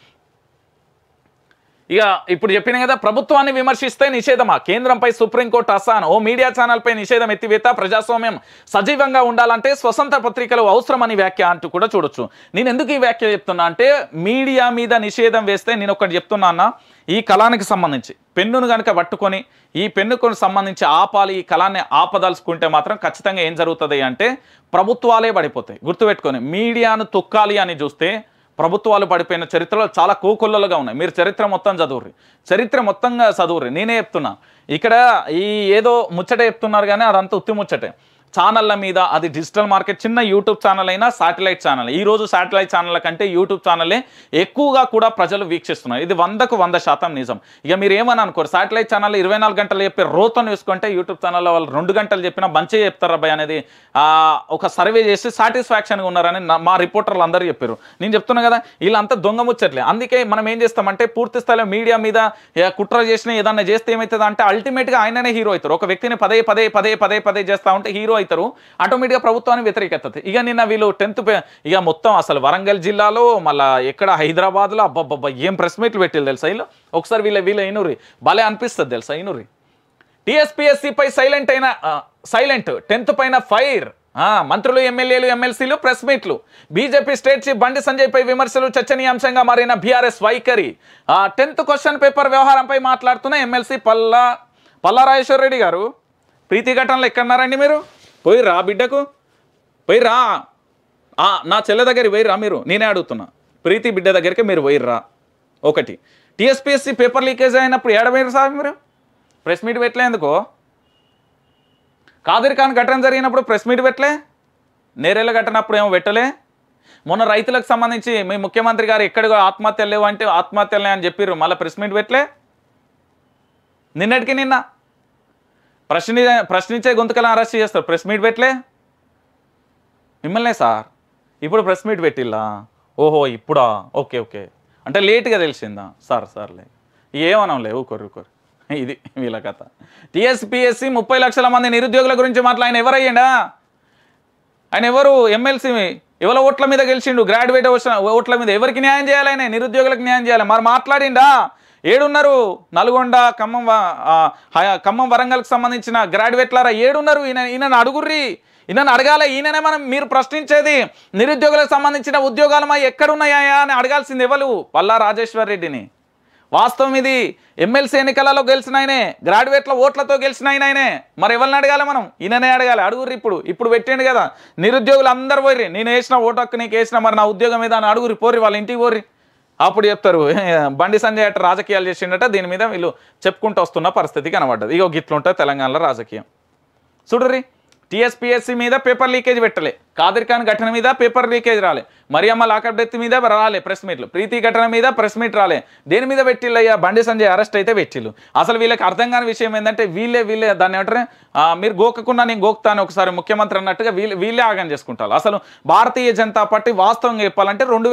ఇక ఇప్పుడు చెప్పిన కదా ప్రభుత్వాన్ని విమర్శిస్తే నిషేధమా కేంద్రంపై సుప్రీంకోర్టు అసాన్ ఓ మీడియా ఛానల్పై నిషేధం ఎత్తివేత ప్రజాస్వామ్యం సజీవంగా ఉండాలంటే స్వతంత్ర పత్రికలు అవసరమని వ్యాఖ్య అంటూ కూడా చూడొచ్చు నేను ఎందుకు ఈ వ్యాఖ్య చెప్తున్నా అంటే మీడియా మీద నిషేధం వేస్తే నేను ఒకటి చెప్తున్నా ఈ కళానికి సంబంధించి పెన్నును కనుక పట్టుకొని ఈ పెన్నుకు సంబంధించి ఆపాలి ఈ కళాన్ని ఆపదలుచుకుంటే మాత్రం ఖచ్చితంగా ఏం జరుగుతుంది అంటే ప్రభుత్వాలే పడిపోతాయి గుర్తుపెట్టుకొని మీడియాను తొక్కాలి అని చూస్తే ప్రభుత్వాలు పడిపోయిన చరిత్రలో చాలా కోకొల్లలుగా ఉన్నాయి మీరు చరిత్ర మొత్తం చదువురి చరిత్ర మొత్తంగా చదువురి నేనే చెప్తున్నా ఇక్కడ ఈ ఏదో ముచ్చట చెప్తున్నారు కానీ అదంతా ఉత్తి ముచ్చటే ఛానళ్ళ మీద అది డిజిటల్ మార్కెట్ చిన్న యూట్యూబ్ ఛానల్ అయినా శాటిలైట్ ఛానల్ ఈ రోజు శాటిలైట్ ఛానల్ కంటే యూట్యూబ్ ఛానలే ఎక్కువగా కూడా ప్రజలు వీక్షిస్తున్నారు ఇది వందకు వంద శాతం నిజం ఇక మీరు ఏమని అనుకోరు శాటిలైట్ ఛానల్ ఇరవై గంటలు చెప్పే రోతను వేసుకుంటే యూట్యూబ్ ఛానల్లో వాళ్ళు రెండు గంటలు చెప్పినా మంచి చెప్తారు అబ్బాయి అనేది ఒక సర్వే చేసి సాటిస్ఫాక్షన్గా ఉన్నారని మా రిపోర్టర్లు అందరూ చెప్పారు నేను చెప్తున్నా కదా వీళ్ళంతా దొంగ ముచ్చట్లే అందుకే మనం ఏం చేస్తామంటే పూర్తి స్థాయిలో మీడియా మీద కుట్ర చేసిన ఏదన్నా చేస్తే ఏమవుతుంది అంటే అల్టిమేట్గా ఆయననే హీరో అవుతారు ఒక వ్యక్తిని పదే పదే పదే పదే పదే చేస్తూ ఉంటే హీరో అవుతారు ఆటోమేటిక్గా ప్రభుత్వానికి వ్యతిరేకెత్తది ఇక నిన్న వీళ్ళు టెన్త్ ఇక మొత్తం అసలు వరంగల్ జిల్లాలో మళ్ళీ ఎక్కడ హైదరాబాద్లో అబ్బాబ్బా ఏం ప్రెస్ మీట్లు పెట్టారు తెలుసా వీళ్ళు ఒకసారి వీళ్ళ వీళ్ళ ఇనురి భలే అనిపిస్తుంది తెలుసా ఇనురి టీఎస్పిఎస్సిపై సైలెంట్ అయిన సైలెంట్ టెన్త్ పైన ఫైర్ మంత్రులు ఎమ్మెల్యేలు ఎమ్మెల్సీలు ప్రెస్ మీట్లు బీజేపీ స్టేట్ చీఫ్ బండి సంజయ్పై విమర్శలు చర్చనీయాంశంగా మారిన బీఆర్ఎస్ వైఖరి టెన్త్ క్వశ్చన్ పేపర్ వ్యవహారంపై మాట్లాడుతున్న ఎమ్మెల్సీ పల్లా పల్లా రెడ్డి గారు ప్రీతి ఘటనలు ఎక్కడున్నారండి మీరు పోయి రా బిడ్డకు పోయి రా నా చెల్లె దగ్గర పోయి రా మీరు నేనే అడుగుతున్నా ప్రీతి బిడ్డ దగ్గరికి మీరు పోయి రా ఒకటి టిఎస్పిఎస్సి పేపర్ లీకేజ్ అయినప్పుడు ఏడవైరు సార్ మీరు ప్రెస్ మీట్ పెట్టలే ఎందుకో కాదిర్ ఖాన్ ఘటన జరిగినప్పుడు ప్రెస్ మీట్ పెట్టలే నేరేళ్ళ అప్పుడు ఏమో పెట్టలే మొన్న రైతులకు సంబంధించి మీ ముఖ్యమంత్రి గారు ఎక్కడ ఆత్మహత్యలు లేవు అంటే ఆత్మహత్యలు అని చెప్పారు మళ్ళీ ప్రెస్ మీట్ పెట్టలే నిన్నటికి నిన్న ప్రశ్ని ప్రశ్నించే గొంతుకలా అరెస్ట్ చేస్తారు ప్రెస్ మీట్ పెట్టలే మిమ్మల్నే సార్ ఇప్పుడు ప్రెస్ మీట్ పెట్టిల్లా ఓహో ఇప్పుడా ఓకే ఓకే అంటే లేట్గా తెలిసిందా సార్ సార్లే లేవు ఊకోరు ఊకోరు ఇది వీళ్ళ కథ టీఎస్పిఎస్సి ముప్పై లక్షల మంది నిరుద్యోగుల గురించి మాట్లా ఆయన ఆయన ఎవరు ఎమ్మెల్సీ ఎవరి ఓట్ల మీద గెలిచిండు గ్రాడ్యుయేట్ ఓట్ల మీద ఎవరికి న్యాయం చేయాలి ఆయన నిరుద్యోగులకు న్యాయం చేయాలి మరి మాట్లాడిండా ఏడున్నారు నల్గొండ ఖమ్మం ఖమ్మం వరంగల్కి సంబంధించిన గ్రాడ్యుయేట్లారా ఏడున్నారు ఈయన ఈయనను అడుగుర్రి ఈయనను అడగాలి ఈయననే మనం మీరు ప్రశ్నించేది నిరుద్యోగులకు సంబంధించిన ఉద్యోగాలు ఎక్కడున్నాయా అని అడగాల్సింది ఎవరు పల్లా రాజేశ్వర్ రెడ్డిని వాస్తవం ఇది ఎమ్మెల్సీ ఎన్నికలలో గెలిచిన ఆయనే గ్రాడ్యుయేట్ల ఓట్లతో గెలిచిన ఆయన ఆయనే మరి ఎవరిని అడగాలి మనం ఈయననే అడగాలి అడుగురు ఇప్పుడు ఇప్పుడు పెట్టండి కదా నిరుద్యోగులు అందరు పోయి నేను వేసిన ఓటు హక్కు నీకు వేసిన మరి నా ఉద్యోగం మీద అని అడుగురు పోర్రి వాళ్ళ ఇంటికి పోర్రి అప్పుడు చెప్తారు బండి సంజయ్ అట్ట రాజకీయాలు చేసిండట దీని మీద వీళ్ళు చెప్పుకుంటూ వస్తున్న పరిస్థితి కనబడ్డది ఇగో గిట్లుంటుంది తెలంగాణలో రాజకీయం చూడరి టీఎస్పిఎస్సి మీద పేపర్ లీకేజ్ పెట్టలే కాదర్ ఖాన్ ఘటన మీద పేపర్ లీకేజ్ రాలే మరియమ్మ లాకప్ డెత్ మీద రాలే ప్రెస్ మీట్లు ప్రీతి ఘటన మీద ప్రెస్ మీట్ రాలే దేని మీద అయ్యా బండి సంజయ్ అరెస్ట్ అయితే పెట్టిల్లు అసలు వీళ్ళకి అర్థం కాని విషయం ఏంటంటే వీళ్ళే వీళ్ళే దాన్ని ఏమంటారు మీరు గోకకుండా నేను గోకుతాను ఒకసారి ముఖ్యమంత్రి అన్నట్టుగా వీళ్ళు వీళ్ళే ఆగం చేసుకుంటారు అసలు భారతీయ జనతా పార్టీ వాస్తవం చెప్పాలంటే రెండు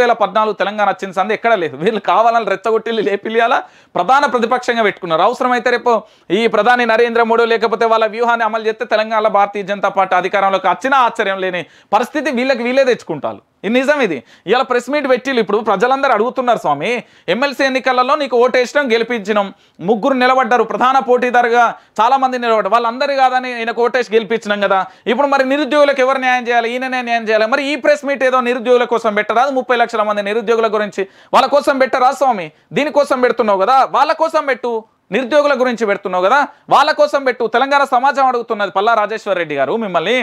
తెలంగాణ వచ్చిన సంది ఎక్కడ లేదు వీళ్ళు కావాలని రెచ్చగొట్టిల్లు లేపిల్లాలా ప్రధాన ప్రతిపక్షంగా పెట్టుకున్నారు అవసరమైతే రేపు ఈ ప్రధాని నరేంద్ర మోడీ లేకపోతే వాళ్ళ వ్యూహాన్ని అమలు చేస్తే తెలంగాణలో భారతీయ జనతా పార్టీ అధికారంలోకి వచ్చినా ఆశ్చర్యం లేని పరిస్థితి వీళ్ళకి వీళ్ళే తెచ్చుకుంటారు ఇది నిజం ఇది ఇలా ప్రెస్ మీట్ పెట్టి ఇప్పుడు ప్రజలందరూ అడుగుతున్నారు స్వామి ఎమ్మెల్సీ ఎన్నికలలో నీకు ఓటేసినాం గెలిపించినాం ముగ్గురు నిలబడ్డారు ప్రధాన పోటీదారుగా చాలామంది నిలబడ్డారు వాళ్ళందరూ కాదని ఈయనకు ఓటేసి గెలిపించినాం కదా ఇప్పుడు మరి నిరుద్యోగులకు ఎవరు న్యాయం చేయాలి ఈయననే న్యాయం చేయాలి మరి ఈ ప్రెస్ మీట్ ఏదో నిరుద్యోగుల కోసం పెట్టరా ముప్పై లక్షల మంది నిరుద్యోగుల గురించి వాళ్ళ కోసం పెట్టరా స్వామి దీనికోసం పెడుతున్నావు కదా వాళ్ళ కోసం పెట్టు నిరుద్యోగుల గురించి పెడుతున్నావు కదా వాళ్ళ కోసం పెట్టు తెలంగాణ సమాజం అడుగుతున్నది పల్లా రాజేశ్వర రెడ్డి గారు మిమ్మల్ని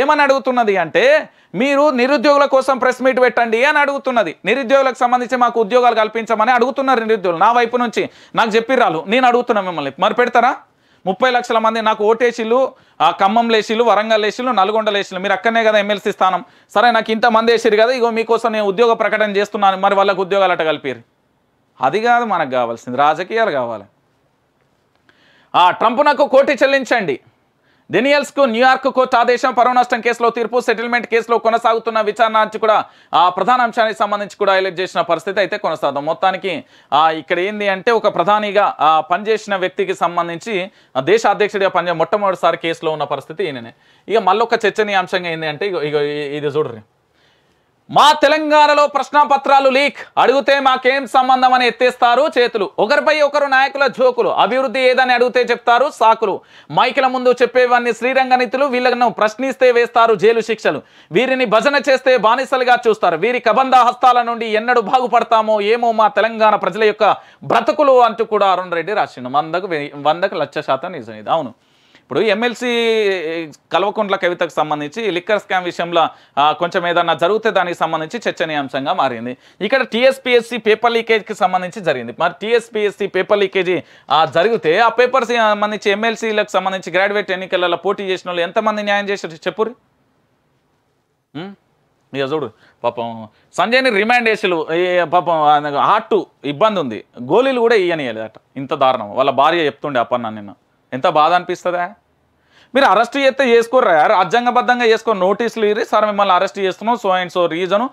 ఏమని అడుగుతున్నది అంటే మీరు నిరుద్యోగుల కోసం ప్రెస్ మీట్ పెట్టండి అని అడుగుతున్నది నిరుద్యోగులకు సంబంధించి మాకు ఉద్యోగాలు కల్పించమని అడుగుతున్నారు నిరుద్యోగులు నా వైపు నుంచి నాకు చెప్పిర్రాలు నేను అడుగుతున్నా మిమ్మల్ని మరి పెడతారా ముప్పై లక్షల మంది నాకు ఓటేసిళ్ళు ఖమ్మం లేసిళ్ళు వరంగల్ లేసిళ్ళు నల్గొండ లేసిళ్ళు మీరు అక్కడనే కదా ఎమ్మెల్సీ స్థానం సరే నాకు ఇంతమంది వేసిరు కదా ఇగో మీకోసం నేను ఉద్యోగ ప్రకటన చేస్తున్నాను మరి వాళ్ళకు ఉద్యోగాలు అట్ట కలిపారు అది కాదు మనకు కావాల్సింది రాజకీయాలు కావాలి ట్రంప్నకు కోటి చెల్లించండి డెనియల్స్కు న్యూయార్క్ కోర్టు ఆదేశం పరువు నష్టం కేసులో తీర్పు సెటిల్మెంట్ కేసులో కొనసాగుతున్న విచారణ కూడా ఆ ప్రధాన అంశానికి సంబంధించి కూడా హైలైట్ చేసిన పరిస్థితి అయితే కొనసాగుతాం మొత్తానికి ఇక్కడ ఏంది అంటే ఒక ప్రధానిగా పనిచేసిన వ్యక్తికి సంబంధించి దేశ అధ్యక్షుడిగా పనిచే మొట్టమొదటిసారి కేసులో ఉన్న పరిస్థితి ఈయననే ఇక మళ్ళొక చర్చనీయాంశంగా ఏంటి అంటే ఇది చూడరు మా తెలంగాణలో ప్రశ్నపత్రాలు లీక్ అడిగితే మాకేం సంబంధం అని ఎత్తేస్తారు చేతులు ఒకరిపై ఒకరు నాయకుల జోకులు అభివృద్ధి ఏదని అడిగితే చెప్తారు సాకులు మైకిల ముందు చెప్పేవన్నీ శ్రీరంగనీతులు వీళ్ళను ప్రశ్నిస్తే వేస్తారు జైలు శిక్షలు వీరిని భజన చేస్తే బానిసలుగా చూస్తారు వీరి కబంధ హస్తాల నుండి ఎన్నడు బాగుపడతామో ఏమో మా తెలంగాణ ప్రజల యొక్క బ్రతుకులు అంటూ కూడా అరుణ్ రెడ్డి రాసిండు వందకు వందకు లక్ష శాతం నిజం ఇది అవును ఇప్పుడు ఎమ్మెల్సీ కల్వకుంట్ల కవితకు సంబంధించి లిక్కర్ స్కామ్ విషయంలో కొంచెం ఏదన్నా జరిగితే దానికి సంబంధించి చర్చనీయాంశంగా మారింది ఇక్కడ టీఎస్పీఎస్సీ పేపర్ లీకేజ్కి సంబంధించి జరిగింది మరి టీఎస్పీఎస్సీ పేపర్ లీకేజీ జరిగితే ఆ పేపర్ సంబంధించి ఎమ్మెల్సీలకు సంబంధించి గ్రాడ్యుయేట్ ఎన్నికలలో పోటీ చేసిన వాళ్ళు ఎంతమంది న్యాయం చేశారు చెప్పు ఇక చూడు పాపం సంజయ్ని రిమాండ్ వేసిలు పాపం హార్ట్ ఇబ్బంది ఉంది గోళీలు కూడా ఇయ్యనియలేదట ఇంత దారుణం వాళ్ళ భార్య చెప్తుండే అప్పన్న నిన్న ఎంత బాధ అనిపిస్తుందా మీరు అరెస్ట్ చేస్తే చేసుకోరా రాజ్యాంగబద్ధంగా చేసుకో నోటీసులు ఇరి సార్ మిమ్మల్ని అరెస్ట్ చేస్తున్నాం so and so reason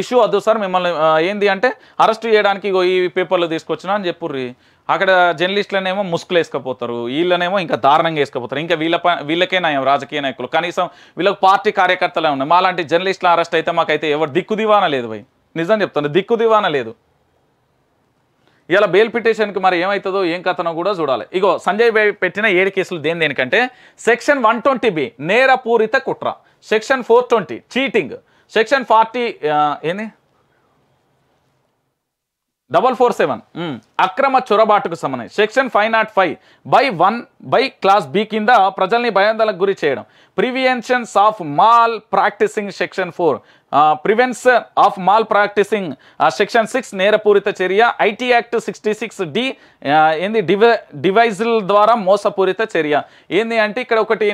issue వద్దు సార్ మిమ్మల్ని ఏంది అంటే అరెస్ట్ చేయడానికి ఈ పేపర్లు తీసుకొచ్చినా అని చెప్పుర్రి అక్కడ జర్నలిస్టులనేమో ముసుకులు వేసుకపోతారు వీళ్ళనేమో ఇంకా దారుణంగా వేసుకపోతారు ఇంకా వీళ్ళ వీళ్ళకే నయం రాజకీయ నాయకులు కనీసం వీళ్ళకి పార్టీ కార్యకర్తలే ఉన్నాయి మాలాంటి జర్నలిస్టులు అరెస్ట్ అయితే మాకైతే ఎవరు దిక్కు దివాన లేదు భయ్ నిజం చెప్తాను దిక్కు దివాన లేదు ఇలా బెయిల్ పిటిషన్కి మరి ఏమవుతుందో ఏం కథనో కూడా చూడాలి ఇగో సంజయ్ బాయ్ పెట్టిన ఏడు కేసులు దేని దేనికంటే సెక్షన్ వన్ ట్వంటీ బి నేరపూరిత కుట్ర section four twenty cheating section forty ఏంది డబల్ ఫోర్ సెవెన్ అక్రమ చొరబాటుకు సంబంధం section five naught five by one by class B కింద ప్రజల్ని భయాందలకు గురి చేయడం prevention of malpractising section four prevention of malpractising section six నేరపూరిత చర్య IT act sixty six D ఏంది డివై డివైజుల ద్వారా మోసపూరిత చర్య ఏంది అంటే ఇక్కడ ఒకటి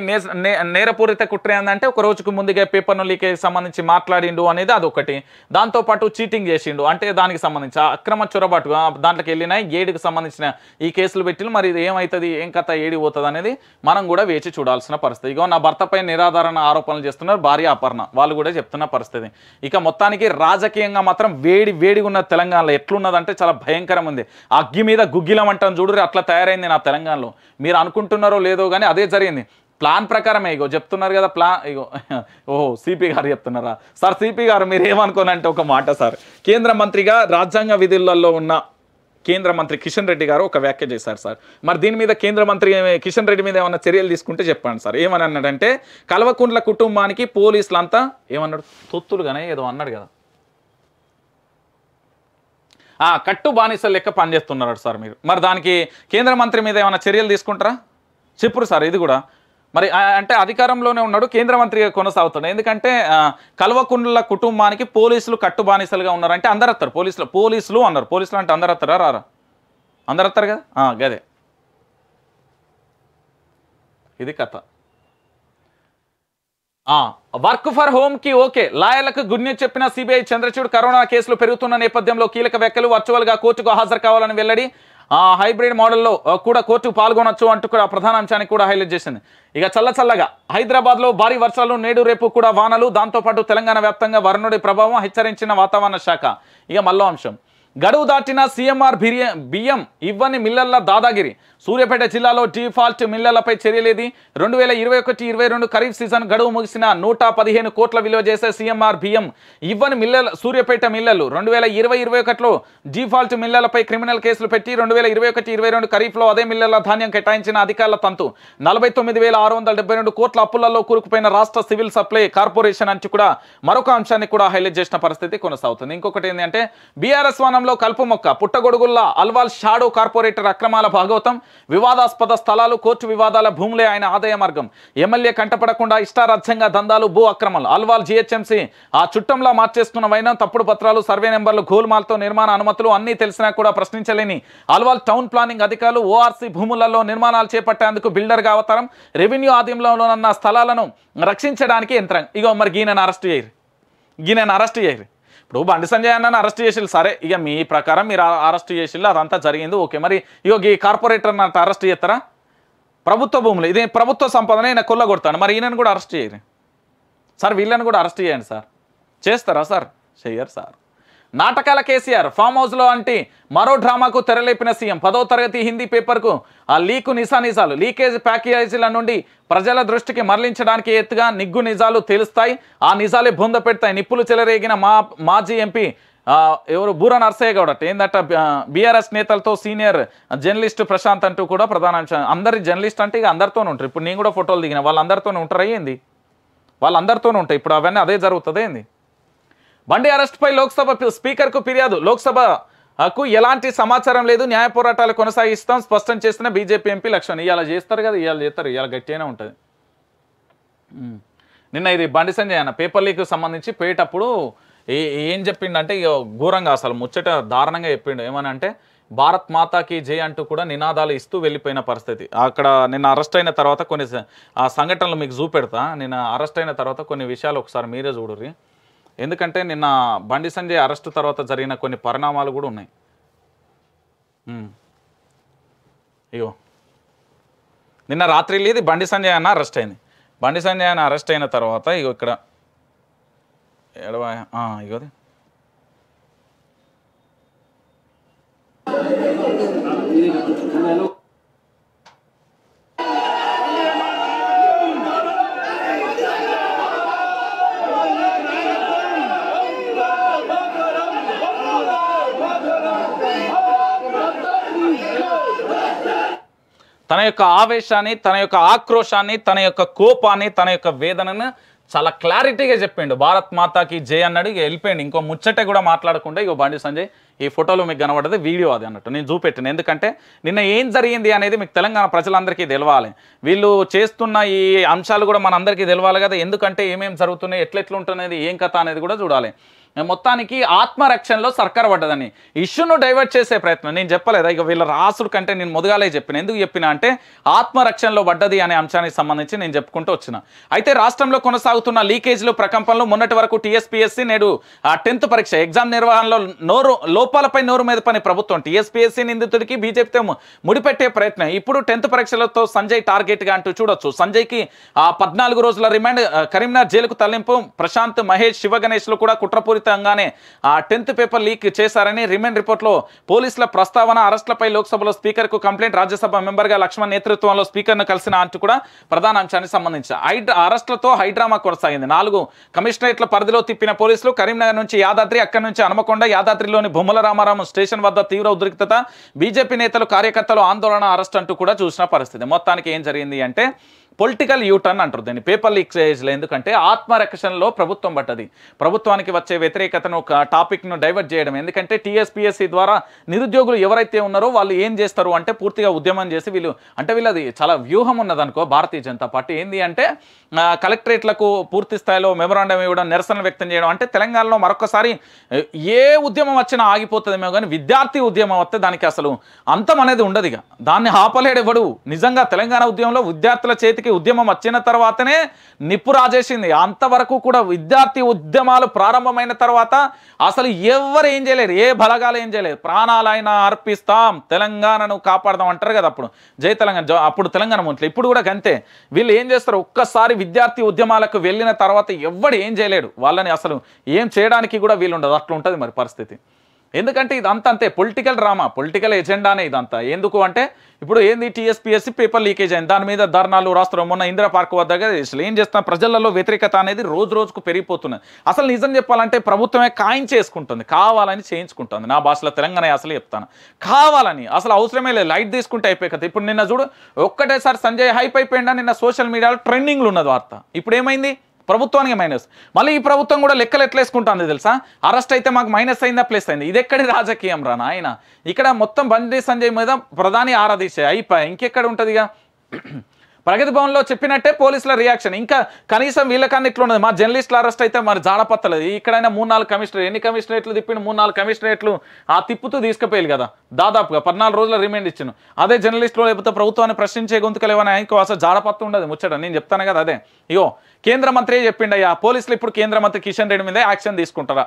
నేరపూరిత కుట్ర ఏంటంటే ఒక రోజుకు ముందుగా పేపర్ లీకే సంబంధించి మాట్లాడిండు అనేది అదొకటి దాంతోపాటు చీటింగ్ చేసిండు అంటే దానికి సంబంధించి అక్రమ చొరబాటు దాంట్లోకి వెళ్ళినాయి ఏడుకు సంబంధించిన ఈ కేసులు పెట్టి మరి ఇది ఏమవుతుంది ఏం కథ ఏడి పోతుంది అనేది మనం కూడా వేచి చూడాల్సిన పరిస్థితి ఇగో నా భర్తపై నిరాధారణ ఆరోపణలు చేస్తున్నారు భార్య అపర్ణ వాళ్ళు కూడా చెప్తున్న పరిస్థితి ఉంటుంది ఇక మొత్తానికి రాజకీయంగా మాత్రం వేడి వేడిగా ఉన్న తెలంగాణలో ఎట్లున్నదంటే చాలా భయంకరం ఉంది అగ్గి మీద గుగ్గిలం అంటాను చూడరు అట్లా తయారైంది నా తెలంగాణలో మీరు అనుకుంటున్నారో లేదో కానీ అదే జరిగింది ప్లాన్ ప్రకారమే ఇగో చెప్తున్నారు కదా ప్లాన్ ఇగో ఓహో సిపి గారు చెప్తున్నారా సార్ సిపి గారు మీరు ఏమనుకోనంటే ఒక మాట సార్ కేంద్ర మంత్రిగా రాజ్యాంగ విధులలో ఉన్న కేంద్ర మంత్రి కిషన్ రెడ్డి గారు ఒక వ్యాఖ్య చేశారు సార్ మరి దీని మీద కేంద్ర మంత్రి కిషన్ రెడ్డి మీద ఏమైనా చర్యలు తీసుకుంటే చెప్పండి సార్ ఏమని అన్నాడంటే కల్వకుండ్ల కుటుంబానికి పోలీసులు అంతా ఏమన్నాడు తొత్తులుగానే ఏదో అన్నాడు కదా కట్టు బానిసలు లెక్క పనిచేస్తున్నారు సార్ మీరు మరి దానికి కేంద్ర మంత్రి మీద ఏమైనా చర్యలు తీసుకుంటారా చెప్పురు సార్ ఇది కూడా మరి అంటే అధికారంలోనే ఉన్నాడు కేంద్ర మంత్రిగా కొనసాగుతున్నాడు ఎందుకంటే కల్వకుండ్ల కుటుంబానికి పోలీసులు కట్టు బానిసలుగా ఉన్నారంటే అందరు వస్తారు పోలీసులు పోలీసులు అన్నారు పోలీసులు అంటే అందరు వస్తారా రారా అందరు వస్తారు కదా గదే ఇది కథ వర్క్ ఫర్ హోమ్ కి ఓకే లాయర్లకు గుడ్ న్యూస్ చెప్పిన సిబిఐ చంద్రచూడ్ కరోనా కేసులు పెరుగుతున్న నేపథ్యంలో కీలక వ్యక్తులు వర్చువల్ గా కోర్టుకు హాజరు కావాలని వెల్లడి ఆ హైబ్రిడ్ మోడల్లో కూడా కోర్టు పాల్గొనొచ్చు అంటూ కూడా ప్రధాన అంశానికి కూడా హైలైట్ చేసింది ఇక చల్ల చల్లగా హైదరాబాద్లో భారీ వర్షాలు నేడు రేపు కూడా వానలు దాంతోపాటు తెలంగాణ వ్యాప్తంగా వరుణుడి ప్రభావం హెచ్చరించిన వాతావరణ శాఖ ఇక మల్లో అంశం గడువు దాటిన సీఎంఆర్ బియ్యం ఇవ్వని మిల్లర్ల దాదాగిరి సూర్యాపేట జిల్లాలో డిఫాల్ట్ మిల్లర్లపై చర్యలేది రెండు వేల ఇరవై ఒకటి ఇరవై రెండు ఖరీఫ్ సీజన్ గడువు ముగిసిన నూట పదిహేను కోట్ల విలువ చేసే సీఎంఆర్ బియ్యం ఇవ్వని మిల్లర్ సూర్యాపేట మిల్లర్లు రెండు వేల ఇరవై ఇరవై ఒకటిలో డిఫాల్ట్ మిల్లర్లపై క్రిమినల్ కేసులు పెట్టి రెండు వేల ఇరవై ఒకటి ఇరవై రెండు ఖరీఫ్లో అదే మిల్లర్ల ధాన్యం కేటాయించిన అధికారుల తంతు నలభై తొమ్మిది వేల ఆరు వందల డెబ్బై రెండు కోట్ల అప్పులలో కూరుకుపోయిన రాష్ట్ర సివిల్ సప్లై కార్పొరేషన్ అంటే కూడా మరొక అంశాన్ని కూడా హైలైట్ చేసిన పరిస్థితి కొనసాగుతుంది ఇంకొకటి ఏంటంటే బీఆర్ఎస్ వనం రాష్ట్రంలో కలుపు మొక్క పుట్టగొడుగుల్లా అల్వాల్ షాడో కార్పొరేటర్ అక్రమాల భాగవతం వివాదాస్పద స్థలాలు కోర్టు వివాదాల భూములే ఆయన ఆదాయ మార్గం ఎమ్మెల్యే కంటపడకుండా ఇష్టారాజ్యంగా దందాలు భూ అక్రమాలు అల్వాల్ జిహెచ్ఎంసీ ఆ చుట్టంలా మార్చేస్తున్న వైన తప్పుడు పత్రాలు సర్వే నెంబర్లు గోల్మాల్తో నిర్మాణ అనుమతులు అన్నీ తెలిసినా కూడా ప్రశ్నించలేని అల్వాల్ టౌన్ ప్లానింగ్ అధికారులు ఓఆర్సీ భూములలో నిర్మాణాలు చేపట్టేందుకు బిల్డర్గా అవతారం రెవెన్యూ ఆధీనంలోనున్న స్థలాలను రక్షించడానికి యంత్రం ఇగో మరి గీనను అరెస్ట్ చేయరు గీనను అరెస్ట్ చేయరు ఇప్పుడు బండి సంజయ్ అన్న అరెస్ట్ చేసిల్లు సరే ఇక మీ ప్రకారం మీరు అరెస్ట్ చేసిల్లు అదంతా జరిగింది ఓకే మరి ఇక ఈ కార్పొరేటర్ అన్నట్టు అరెస్ట్ చేస్తారా ప్రభుత్వ భూములు ఇది ప్రభుత్వ సంపదన ఈయన కొల్లగొడతాను మరి ఈయనను కూడా అరెస్ట్ చేయరు సార్ వీళ్ళని కూడా అరెస్ట్ చేయండి సార్ చేస్తారా సార్ చెయ్యరు సార్ నాటకాల కేసీఆర్ ఫామ్ హౌస్లో అంటే మరో డ్రామాకు తెరలేపిన సీఎం పదో తరగతి హిందీ పేపర్కు ఆ లీకు నిశానిజాలు లీకేజ్ ప్యాకేజీల నుండి ప్రజల దృష్టికి మరలించడానికి ఎత్తుగా నిగ్గు నిజాలు తెలుస్తాయి ఆ నిజాలే బొంద పెడతాయి నిప్పులు చెలరేగిన మా మాజీ ఎంపీ ఎవరు బూర నర్సయ్య గౌడ ఏంటంట బీఆర్ఎస్ నేతలతో సీనియర్ జర్నలిస్ట్ ప్రశాంత్ అంటూ కూడా ప్రధాన అందరి జర్నలిస్ట్ అంటే ఇక అందరితోనే ఉంటారు ఇప్పుడు నేను కూడా ఫోటోలు దిగిన వాళ్ళందరితోనే ఉంటారు అయ్యింది వాళ్ళందరితోనే ఉంటాయి ఇప్పుడు అవన్నీ అదే జరుగుతుంది ఏంది బండి పై లోక్సభ స్పీకర్కు ఫిర్యాదు లోక్సభకు ఎలాంటి సమాచారం లేదు న్యాయ పోరాటాలు కొనసాగిస్తాం స్పష్టం చేసిన బీజేపీ ఎంపీ లక్ష్మణ్ ఇవాళ చేస్తారు కదా ఇవాళ చేస్తారు ఇవాళ గట్టిగానే ఉంటుంది నిన్న ఇది బండి సంజయ్ అన్న పేపర్ లీక్ సంబంధించి పోయేటప్పుడు ఏం చెప్పిండంటే ఇక ఘోరంగా అసలు ముచ్చట దారుణంగా చెప్పిండు ఏమనంటే భారత్ మాతాకి జై అంటూ కూడా నినాదాలు ఇస్తూ వెళ్ళిపోయిన పరిస్థితి అక్కడ నిన్న అరెస్ట్ అయిన తర్వాత కొన్ని ఆ సంఘటనలు మీకు చూపెడతా నిన్న అరెస్ట్ అయిన తర్వాత కొన్ని విషయాలు ఒకసారి మీరే చూడరి ఎందుకంటే నిన్న బండి సంజయ్ అరెస్ట్ తర్వాత జరిగిన కొన్ని పరిణామాలు కూడా ఉన్నాయి అయ్యో నిన్న రాత్రి లేదు బండి సంజయ్ అన్న అరెస్ట్ అయింది బండి సంజయ్ అన్న అరెస్ట్ అయిన తర్వాత ఇగో ఇక్కడ ఎడవా ఇగోది తన యొక్క ఆవేశాన్ని తన యొక్క ఆక్రోశాన్ని తన యొక్క కోపాన్ని తన యొక్క వేదనను చాలా క్లారిటీగా చెప్పిండు భారత్ మాతాకి జయ అన్నాడు ఇక వెళ్ళిపోయింది ఇంకో ముచ్చట కూడా మాట్లాడకుండా ఇగో బండి సంజయ్ ఈ ఫోటోలో మీకు కనబడదు వీడియో అది అన్నట్టు నేను చూపెట్టాను ఎందుకంటే నిన్న ఏం జరిగింది అనేది మీకు తెలంగాణ ప్రజలందరికీ తెలవాలి వీళ్ళు చేస్తున్న ఈ అంశాలు కూడా మనందరికీ తెలవాలి కదా ఎందుకంటే ఏమేమి జరుగుతున్నాయి ఉంటున్నది ఏం కథ అనేది కూడా చూడాలి మొత్తానికి ఆత్మరక్షణలో సర్కార్ పడ్డదని ఇష్యూను డైవర్ట్ చేసే ప్రయత్నం నేను చెప్పలేదా ఇక వీళ్ళ రాసుడు కంటే నేను మొదగాలే చెప్పిన ఎందుకు చెప్పిన అంటే ఆత్మరక్షణలో పడ్డది అనే అంశానికి సంబంధించి నేను చెప్పుకుంటూ వచ్చిన అయితే రాష్ట్రంలో కొనసాగుతున్న లీకేజీలు ప్రకంపనలు మొన్నటి వరకు టీఎస్పీఎస్సీ నేడు టెన్త్ పరీక్ష ఎగ్జామ్ నిర్వహణలో నోరు లోపాలపై నోరు మీద పని ప్రభుత్వం టీఎస్పీఎస్సీ నిందితుడికి బీజేపీతో ముడిపెట్టే ప్రయత్నం ఇప్పుడు టెన్త్ పరీక్షలతో సంజయ్ టార్గెట్గా అంటూ చూడొచ్చు సంజయ్కి పద్నాలుగు రోజుల రిమాండ్ కరీంనగర్ జైలుకు తరలింపు ప్రశాంత్ మహేష్ శివగణేష్లు కూడా కుట్రపూరి ఫలితంగానే ఆ టెన్త్ పేపర్ లీక్ చేశారని రిమాండ్ రిపోర్ట్లో పోలీసుల ప్రస్తావన అరెస్టులపై లోక్సభలో స్పీకర్కు కంప్లైంట్ రాజ్యసభ మెంబర్గా లక్ష్మణ్ నేతృత్వంలో స్పీకర్ను కలిసిన అంటూ కూడా ప్రధాన అంశానికి సంబంధించి హైడ్రా అరెస్టులతో హైడ్రామా కొనసాగింది నాలుగు కమిషనరేట్ల పరిధిలో తిప్పిన పోలీసులు కరీంనగర్ నుంచి యాదాద్రి అక్కడి నుంచి హనుమకొండ యాదాద్రిలోని బొమ్మల రామారావు స్టేషన్ వద్ద తీవ్ర ఉద్రిక్తత బీజేపీ నేతలు కార్యకర్తలు ఆందోళన అరెస్ట్ అంటూ కూడా చూసిన పరిస్థితి మొత్తానికి ఏం జరిగింది అంటే పొలిటికల్ యూటర్న్ అంటారు దీన్ని పేపర్ లీక్ చేయలే ఎందుకంటే ఆత్మరక్షణలో ప్రభుత్వం పట్టది ప్రభుత్వానికి వచ్చే వ్యతిరేకతను ఒక టాపిక్ను డైవర్ట్ చేయడం ఎందుకంటే టీఎస్పీఎస్సీ ద్వారా నిరుద్యోగులు ఎవరైతే ఉన్నారో వాళ్ళు ఏం చేస్తారు అంటే పూర్తిగా ఉద్యమం చేసి వీళ్ళు అంటే వీళ్ళది చాలా వ్యూహం ఉన్నదనుకో భారతీయ జనతా పార్టీ ఏంది అంటే కలెక్టరేట్లకు పూర్తి స్థాయిలో మెమరాండం ఇవ్వడం నిరసన వ్యక్తం చేయడం అంటే తెలంగాణలో మరొకసారి ఏ ఉద్యమం వచ్చినా ఆగిపోతుందేమో కానీ విద్యార్థి ఉద్యమం వస్తే దానికి అసలు అంతం అనేది ఉండదు ఇక దాన్ని ఎవడు నిజంగా తెలంగాణ ఉద్యమంలో విద్యార్థుల చేతికి విద్యార్థికి ఉద్యమం వచ్చిన తర్వాతనే నిప్పు రాజేసింది అంతవరకు కూడా విద్యార్థి ఉద్యమాలు ప్రారంభమైన తర్వాత అసలు ఎవరు ఏం చేయలేరు ఏ బలగాలు ఏం చేయలేదు ప్రాణాలైనా అర్పిస్తాం తెలంగాణను కాపాడదాం అంటారు కదా అప్పుడు జై తెలంగాణ అప్పుడు తెలంగాణ మంత్రులు ఇప్పుడు కూడా గంతే వీళ్ళు ఏం చేస్తారు ఒక్కసారి విద్యార్థి ఉద్యమాలకు వెళ్ళిన తర్వాత ఎవ్వడు ఏం చేయలేడు వాళ్ళని అసలు ఏం చేయడానికి కూడా ఉండదు అట్లా ఉంటుంది మరి పరిస్థితి ఎందుకంటే ఇదంతా అంతే పొలిటికల్ డ్రామా పొలిటికల్ ఎజెండానే ఇదంతా ఎందుకు అంటే ఇప్పుడు ఏంది టీఎస్పిఎస్సి పేపర్ లీకేజ్ అయింది దాని మీద ధర్నాలు రాస్తారు మొన్న ఇందిరా పార్క్ వద్ద అసలు ఏం చేస్తాం ప్రజలలో వ్యతిరేకత అనేది రోజు రోజుకు పెరిగిపోతున్నది అసలు నిజం చెప్పాలంటే ప్రభుత్వమే చేసుకుంటుంది కావాలని చేయించుకుంటుంది నా భాషలో తెలంగాణ అసలు చెప్తాను కావాలని అసలు అవసరమే లేదు లైట్ తీసుకుంటే అయిపోయి కదా ఇప్పుడు నిన్న చూడు ఒక్కటేసారి సంజయ్ హైప్ అయిపోయిందా నిన్న సోషల్ మీడియాలో ట్రెండింగ్లు ఉన్నది వార్త ఇప్పుడు ఏమైంది ప్రభుత్వానికి మైనస్ మళ్ళీ ఈ ప్రభుత్వం కూడా లెక్కలు ఎట్లేసుకుంటుంది తెలుసా అరెస్ట్ అయితే మాకు మైనస్ అయిందా ప్లస్ అయింది ఇది ఎక్కడి రాజకీయం రా నాయన ఇక్కడ మొత్తం బండి సంజయ్ మీద ప్రధాని ఆరాధించే అయిపోయి ఇంకెక్కడ ఉంటుందిగా ప్రగతి భవన్లో చెప్పినట్టే పోలీసుల రియాక్షన్ ఇంకా కనీసం వీళ్ళకన్నా ఉండదు మా జర్నలిస్టులు అరెస్ట్ అయితే మరి జాడపత్తలేదు ఇక్కడైనా మూడు నాలుగు కమిషనర్ ఎన్ని కమిషనరేట్లు తిప్పిన మూడు నాలుగు కమిషనరేట్లు ఆ తిప్పుతూ తీసుకుపోయారు కదా దాదాపుగా పద్నాలుగు రోజుల రిమాండ్ ఇచ్చాను అదే జర్నలిస్టులు లేకపోతే ప్రభుత్వాన్ని ప్రశ్నించే గొంతుకు లేవని ఆయనకు అసలు జాడపత్త ఉండదు ముచ్చట నేను చెప్తాను కదా అదే ఇగో కేంద్ర మంత్రి చెప్పిండయ్యా పోలీసులు ఇప్పుడు కేంద్ర మంత్రి కిషన్ రెడ్డి మీద యాక్షన్ తీసుకుంటారా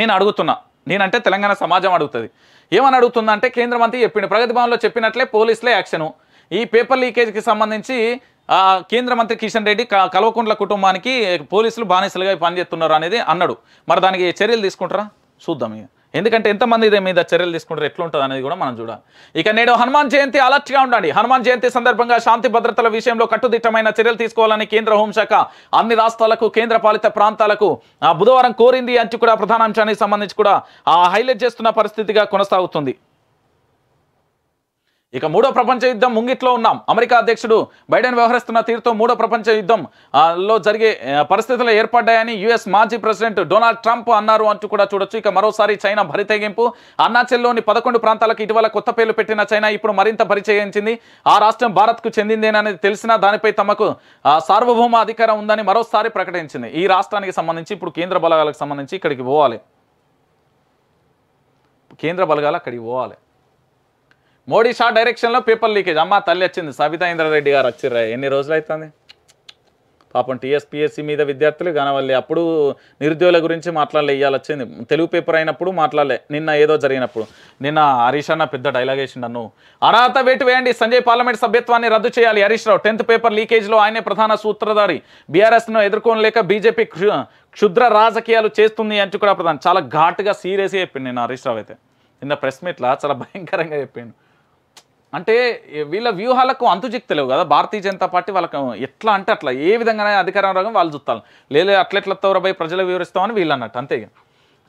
నేను అడుగుతున్నా నేనంటే తెలంగాణ సమాజం అడుగుతుంది ఏమని అడుగుతుందంటే కేంద్ర మంత్రి చెప్పిండు ప్రగతి భవన్లో చెప్పినట్లే పోలీసులే యాక్షను ఈ పేపర్ లీకేజ్కి సంబంధించి కేంద్ర మంత్రి కిషన్ రెడ్డి కలవకుండ్ల కుటుంబానికి పోలీసులు బానిసలుగా పనిచేస్తున్నారు అనేది అన్నాడు మరి దానికి చర్యలు తీసుకుంటారా చూద్దాం ఇక ఎందుకంటే ఎంతమంది ఇదే మీద చర్యలు తీసుకుంటారు ఎట్లుంటుంది అనేది కూడా మనం చూడాలి ఇక నేడు హనుమాన్ జయంతి అలర్ట్గా ఉండండి హనుమాన్ జయంతి సందర్భంగా శాంతి భద్రతల విషయంలో కట్టుదిట్టమైన చర్యలు తీసుకోవాలని కేంద్ర హోంశాఖ అన్ని రాష్ట్రాలకు కేంద్ర పాలిత ప్రాంతాలకు బుధవారం కోరింది అంటూ కూడా ప్రధాన అంశానికి సంబంధించి కూడా హైలైట్ చేస్తున్న పరిస్థితిగా కొనసాగుతుంది ఇక మూడో ప్రపంచ యుద్ధం ముంగిట్లో ఉన్నాం అమెరికా అధ్యక్షుడు బైడెన్ వ్యవహరిస్తున్న తీరుతో మూడో ప్రపంచ యుద్ధం లో జరిగే పరిస్థితులు ఏర్పడ్డాయని యుఎస్ మాజీ ప్రెసిడెంట్ డొనాల్డ్ ట్రంప్ అన్నారు అంటూ కూడా చూడొచ్చు ఇక మరోసారి చైనా భరితెగింపు అరుణాచల్లోని పదకొండు ప్రాంతాలకు ఇటీవల కొత్త పేర్లు పెట్టిన చైనా ఇప్పుడు మరింత పరిచయించింది ఆ రాష్ట్రం భారత్కు చెందిందేననేది తెలిసినా దానిపై తమకు సార్వభౌమ అధికారం ఉందని మరోసారి ప్రకటించింది ఈ రాష్ట్రానికి సంబంధించి ఇప్పుడు కేంద్ర బలగాలకు సంబంధించి ఇక్కడికి పోవాలి కేంద్ర బలగాలు అక్కడికి పోవాలి మోడీ షా డైరెక్షన్లో పేపర్ లీకేజ్ అమ్మ తల్లి వచ్చింది సబితా ఇంద్రారెడ్డి గారు వచ్చిర్రా ఎన్ని రోజులు అవుతుంది పాపం టీఎస్పిఎస్సి మీద విద్యార్థులు కానవల్లి అప్పుడు నిరుద్యోగుల గురించి మాట్లాడలే ఇవ్వాలి వచ్చింది తెలుగు పేపర్ అయినప్పుడు మాట్లాడలే నిన్న ఏదో జరిగినప్పుడు నిన్న హరీష్ అన్న పెద్ద డైలాగ్ వేసి నన్ను అర్హత వేటు వేయండి సంజయ్ పార్లమెంట్ సభ్యత్వాన్ని రద్దు చేయాలి హరీష్ రావు టెన్త్ పేపర్ లీకేజ్లో ఆయనే ప్రధాన సూత్రధారి బీఆర్ఎస్ను ఎదుర్కోలేక బీజేపీ క్షుద్ర రాజకీయాలు చేస్తుంది అంటూ కూడా ప్రధాని చాలా ఘాటుగా సీరియస్గా చెప్పింది నేను హరీష్ రావు అయితే నిన్న ప్రెస్ మీట్లా చాలా భయంకరంగా చెప్పాను అంటే వీళ్ళ వ్యూహాలకు లేవు కదా భారతీయ జనతా పార్టీ వాళ్ళకు ఎట్లా అంటే అట్లా ఏ విధంగా అధికారం రంగం వాళ్ళు చూస్తారు లేదు అట్లెట్ల తోరబై ప్రజలు వివరిస్తామని వీళ్ళు అన్నట్టు అంతే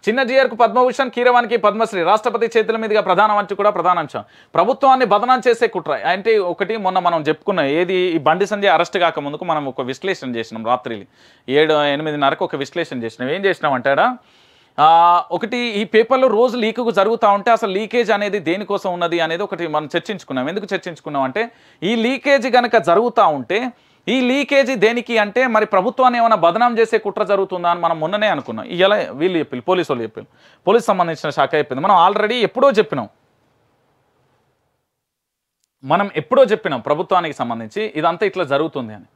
చిన్న జీఆర్కు పద్మభూషణ్ కీరవానికి పద్మశ్రీ రాష్ట్రపతి చేతుల మీదుగా ప్రధాన మంత్రి కూడా ప్రధాన అంశం ప్రభుత్వాన్ని బదనం చేసే కుట్ర అంటే ఒకటి మొన్న మనం చెప్పుకున్న ఏది ఈ బండి సంధ్య అరెస్ట్ కాకముందుకు మనం ఒక విశ్లేషణ చేసినాం రాత్రి ఏడు ఎనిమిదిన్నరకు ఒక విశ్లేషణ చేసినాం ఏం చేసినాం అంటాడా ఒకటి ఈ పేపర్లో రోజు లీక్ జరుగుతూ ఉంటే అసలు లీకేజ్ అనేది దేనికోసం ఉన్నది అనేది ఒకటి మనం చర్చించుకున్నాం ఎందుకు చర్చించుకున్నాం అంటే ఈ లీకేజ్ కనుక జరుగుతూ ఉంటే ఈ లీకేజీ దేనికి అంటే మరి ప్రభుత్వాన్ని ఏమైనా బదనాం చేసే కుట్ర జరుగుతుందా అని మనం మొన్ననే అనుకున్నాం ఇలా వీళ్ళు చెప్పారు పోలీసు వాళ్ళు చెప్పారు పోలీస్ సంబంధించిన శాఖ చెప్పింది మనం ఆల్రెడీ ఎప్పుడో చెప్పినాం మనం ఎప్పుడో చెప్పినాం ప్రభుత్వానికి సంబంధించి ఇదంతా ఇట్లా జరుగుతుంది అని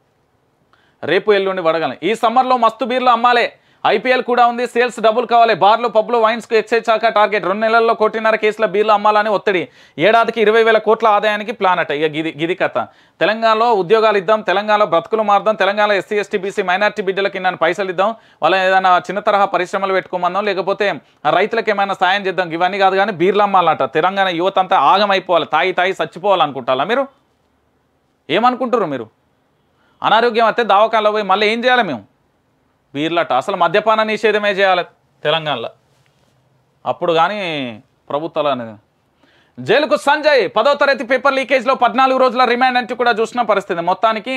రేపు ఎల్లుండి వడగలం ఈ సమ్మర్లో మస్తు బీర్లు అమ్మాలే ఐపీఎల్ కూడా ఉంది సేల్స్ డబ్బులు కావాలి బార్లు పబ్లు వైన్స్కు ఎక్సైజ్ శాఖ టార్గెట్ రెండు నెలల్లో కోటిన్నర కేసుల బీర్లు అమ్మాలని ఒత్తిడి ఏడాదికి ఇరవై వేల కోట్ల ఆదాయానికి ప్లాన్ అట ఇక గిది గిది కథ తెలంగాణలో ఉద్యోగాలు ఇద్దాం తెలంగాణలో బ్రతుకులు మార్దాం Telangana SC ST BC minority బిడ్డలకి నన్ను పైసలు ఇద్దాం వాళ్ళ ఏదైనా చిన్న తరహా పరిశ్రమలు పెట్టుకోమందాం లేకపోతే రైతులకు ఏమైనా సాయం చేద్దాం ఇవన్నీ కాదు కానీ బీర్లు అమ్మాలంట తెలంగాణ యువత అంతా ఆగమైపోవాలి తాయి తాయి చచ్చిపోవాలనుకుంటారా మీరు ఏమనుకుంటారు మీరు అనారోగ్యం అయితే దావకాల్లో పోయి మళ్ళీ ఏం చేయాలి మేము వీర్లట అసలు మద్యపాన నిషేధమే చేయాలి తెలంగాణలో అప్పుడు కానీ ప్రభుత్వాలు అనేది జైలుకు సంజయ్ పదో తరగతి పేపర్ లీకేజ్లో పద్నాలుగు రోజుల రిమాండ్ అంటూ కూడా చూసిన పరిస్థితి మొత్తానికి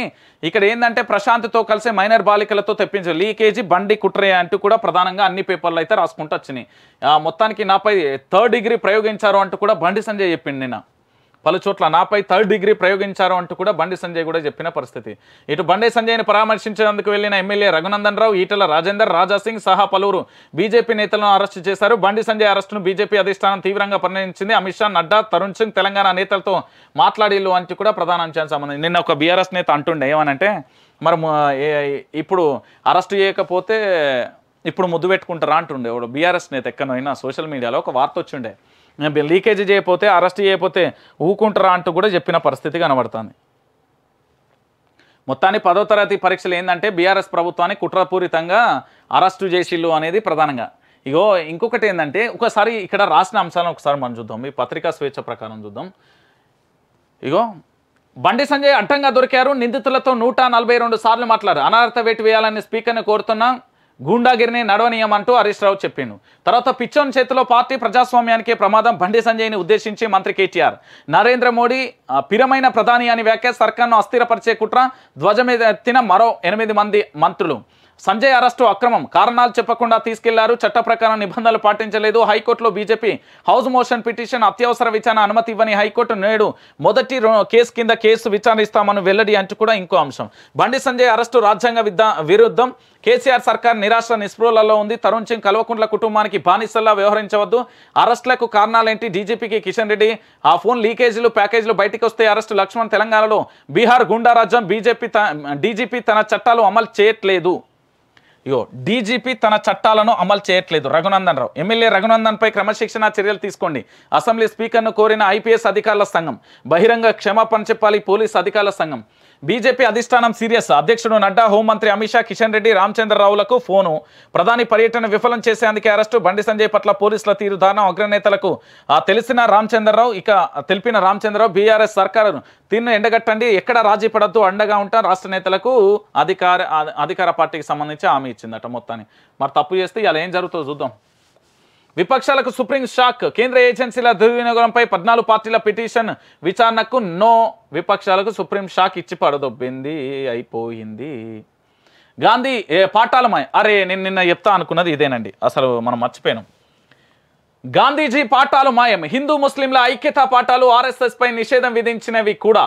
ఇక్కడ ఏంటంటే ప్రశాంత్తో కలిసి మైనర్ బాలికలతో తెప్పించారు లీకేజీ బండి కుట్రే అంటూ కూడా ప్రధానంగా అన్ని పేపర్లు అయితే రాసుకుంటూ వచ్చినాయి మొత్తానికి నాపై థర్డ్ డిగ్రీ ప్రయోగించారు అంటూ కూడా బండి సంజయ్ చెప్పింది నిన్న పలుచోట్ల నాపై థర్డ్ డిగ్రీ ప్రయోగించారు అంటూ కూడా బండి సంజయ్ కూడా చెప్పిన పరిస్థితి ఇటు బండి సంజయ్ని పరామర్శించేందుకు వెళ్లిన ఎమ్మెల్యే రఘునందన్ రావు ఈటల రాజేందర్ రాజాసింగ్ సహా పలువురు బీజేపీ నేతలను అరెస్టు చేశారు బండి సంజయ్ అరెస్టును బీజేపీ అధిష్టానం తీవ్రంగా పరిగణించింది అమిత్ షా నడ్డా తరుణ్ సింగ్ తెలంగాణ నేతలతో మాట్లాడేళ్ళు అంటూ కూడా ప్రధాన అంశానికి సంబంధించి నిన్న ఒక బీఆర్ఎస్ నేత అంటుండే ఏమనంటే మరి ఇప్పుడు అరెస్ట్ చేయకపోతే ఇప్పుడు ముద్దు పెట్టుకుంటారా అంటుండే బీఆర్ఎస్ నేత ఎక్కడైనా సోషల్ మీడియాలో ఒక వార్త వచ్చిండే లీకేజ్ చేయకపోతే అరెస్ట్ చేయకపోతే ఊకుంటారా అంటూ కూడా చెప్పిన పరిస్థితి కనబడుతుంది మొత్తాన్ని పదో తరగతి పరీక్షలు ఏంటంటే బీఆర్ఎస్ ప్రభుత్వాన్ని కుట్రపూరితంగా అరెస్టు చేసిళ్ళు అనేది ప్రధానంగా ఇగో ఇంకొకటి ఏంటంటే ఒకసారి ఇక్కడ రాసిన అంశాలను ఒకసారి మనం చూద్దాం ఈ పత్రికా స్వేచ్ఛ ప్రకారం చూద్దాం ఇగో బండి సంజయ్ అడ్డంగా దొరికారు నిందితులతో నూట నలభై రెండు సార్లు మాట్లాడారు అనర్హత వేటు వేయాలని స్పీకర్ని కోరుతున్నా గూండాగిరిని నడవనీయమంటూ హరీష్ రావు చెప్పిండు తర్వాత పిచ్చోన్ చేతిలో పార్టీ ప్రజాస్వామ్యానికి ప్రమాదం బండి సంజయ్ని ఉద్దేశించి మంత్రి కేటీఆర్ నరేంద్ర మోడీ పిరమైన ప్రధాని అని వ్యాఖ్య సర్కార్ను అస్థిరపరిచే కుట్ర ధ్వజమెత్తిన మరో ఎనిమిది మంది మంత్రులు సంజయ్ అరెస్టు అక్రమం కారణాలు చెప్పకుండా తీసుకెళ్లారు చట్ట ప్రకారం నిబంధనలు పాటించలేదు హైకోర్టులో బీజేపీ హౌస్ మోషన్ పిటిషన్ అత్యవసర విచారణ అనుమతి ఇవ్వని హైకోర్టు నేడు మొదటి కేసు కింద కేసు విచారిస్తామని వెల్లడి అంటూ కూడా ఇంకో అంశం బండి సంజయ్ అరెస్టు రాజ్యాంగ విరుద్ధం కేసీఆర్ సర్కార్ నిరాశ నిస్పృహలలో ఉంది తరుణ్ సింగ్ కల్వకుంట్ల కుటుంబానికి బానిసల్లా వ్యవహరించవద్దు అరెస్టులకు కారణాలేంటి డీజీపీకి కిషన్ రెడ్డి ఆ ఫోన్ లీకేజీలు ప్యాకేజీలు బయటకు వస్తే అరెస్టు లక్ష్మణ్ తెలంగాణలో బీహార్ గుండారాజ్యం బీజేపీ డీజీపీ తన చట్టాలు అమలు చేయట్లేదు ఇగో డీజీపీ తన చట్టాలను అమలు చేయట్లేదు రఘునందన్ రావు ఎమ్మెల్యే రఘునందన్ పై క్రమశిక్షణ చర్యలు తీసుకోండి అసెంబ్లీ స్పీకర్ను కోరిన ఐపీఎస్ అధికారుల సంఘం బహిరంగ క్షమాపణ చెప్పాలి పోలీస్ అధికారుల సంఘం బీజేపీ అధిష్టానం సీరియస్ అధ్యక్షుడు నడ్డా హోంమంత్రి అమిత్ షా కిషన్ రెడ్డి రామచంద్రరావులకు ఫోను ప్రధాని పర్యటన విఫలం చేసేందుకే అరెస్టు బండి సంజయ్ పట్ల పోలీసుల తీరుధారణ అగ్రనేతలకు తెలిసిన రామచంద్రరావు ఇక తెలిపిన రామచంద్రరావు బీఆర్ఎస్ సర్కారును తిన్ను ఎండగట్టండి ఎక్కడ రాజీ పడద్దు అండగా ఉంటా రాష్ట్ర నేతలకు అధికార అధికార పార్టీకి సంబంధించి హామీ ఇచ్చిందట మొత్తాన్ని మరి తప్పు చేస్తే ఇలా ఏం జరుగుతుందో చూద్దాం విపక్షాలకు సుప్రీం షాక్ కేంద్ర ఏజెన్సీల దుర్వినియోగంపై పద్నాలుగు పార్టీల పిటిషన్ విచారణకు నో విపక్షాలకు సుప్రీం షాక్ ఇచ్చి పడదొబ్బింది అయిపోయింది గాంధీ ఏ పాఠాలమాయ అరే నేను నిన్న చెప్తా అనుకున్నది ఇదేనండి అసలు మనం మర్చిపోయినాం గాంధీజీ పాఠాలు మాయం హిందూ ముస్లింల ఐక్యతా పాఠాలు ఆర్ఎస్ఎస్పై నిషేధం విధించినవి కూడా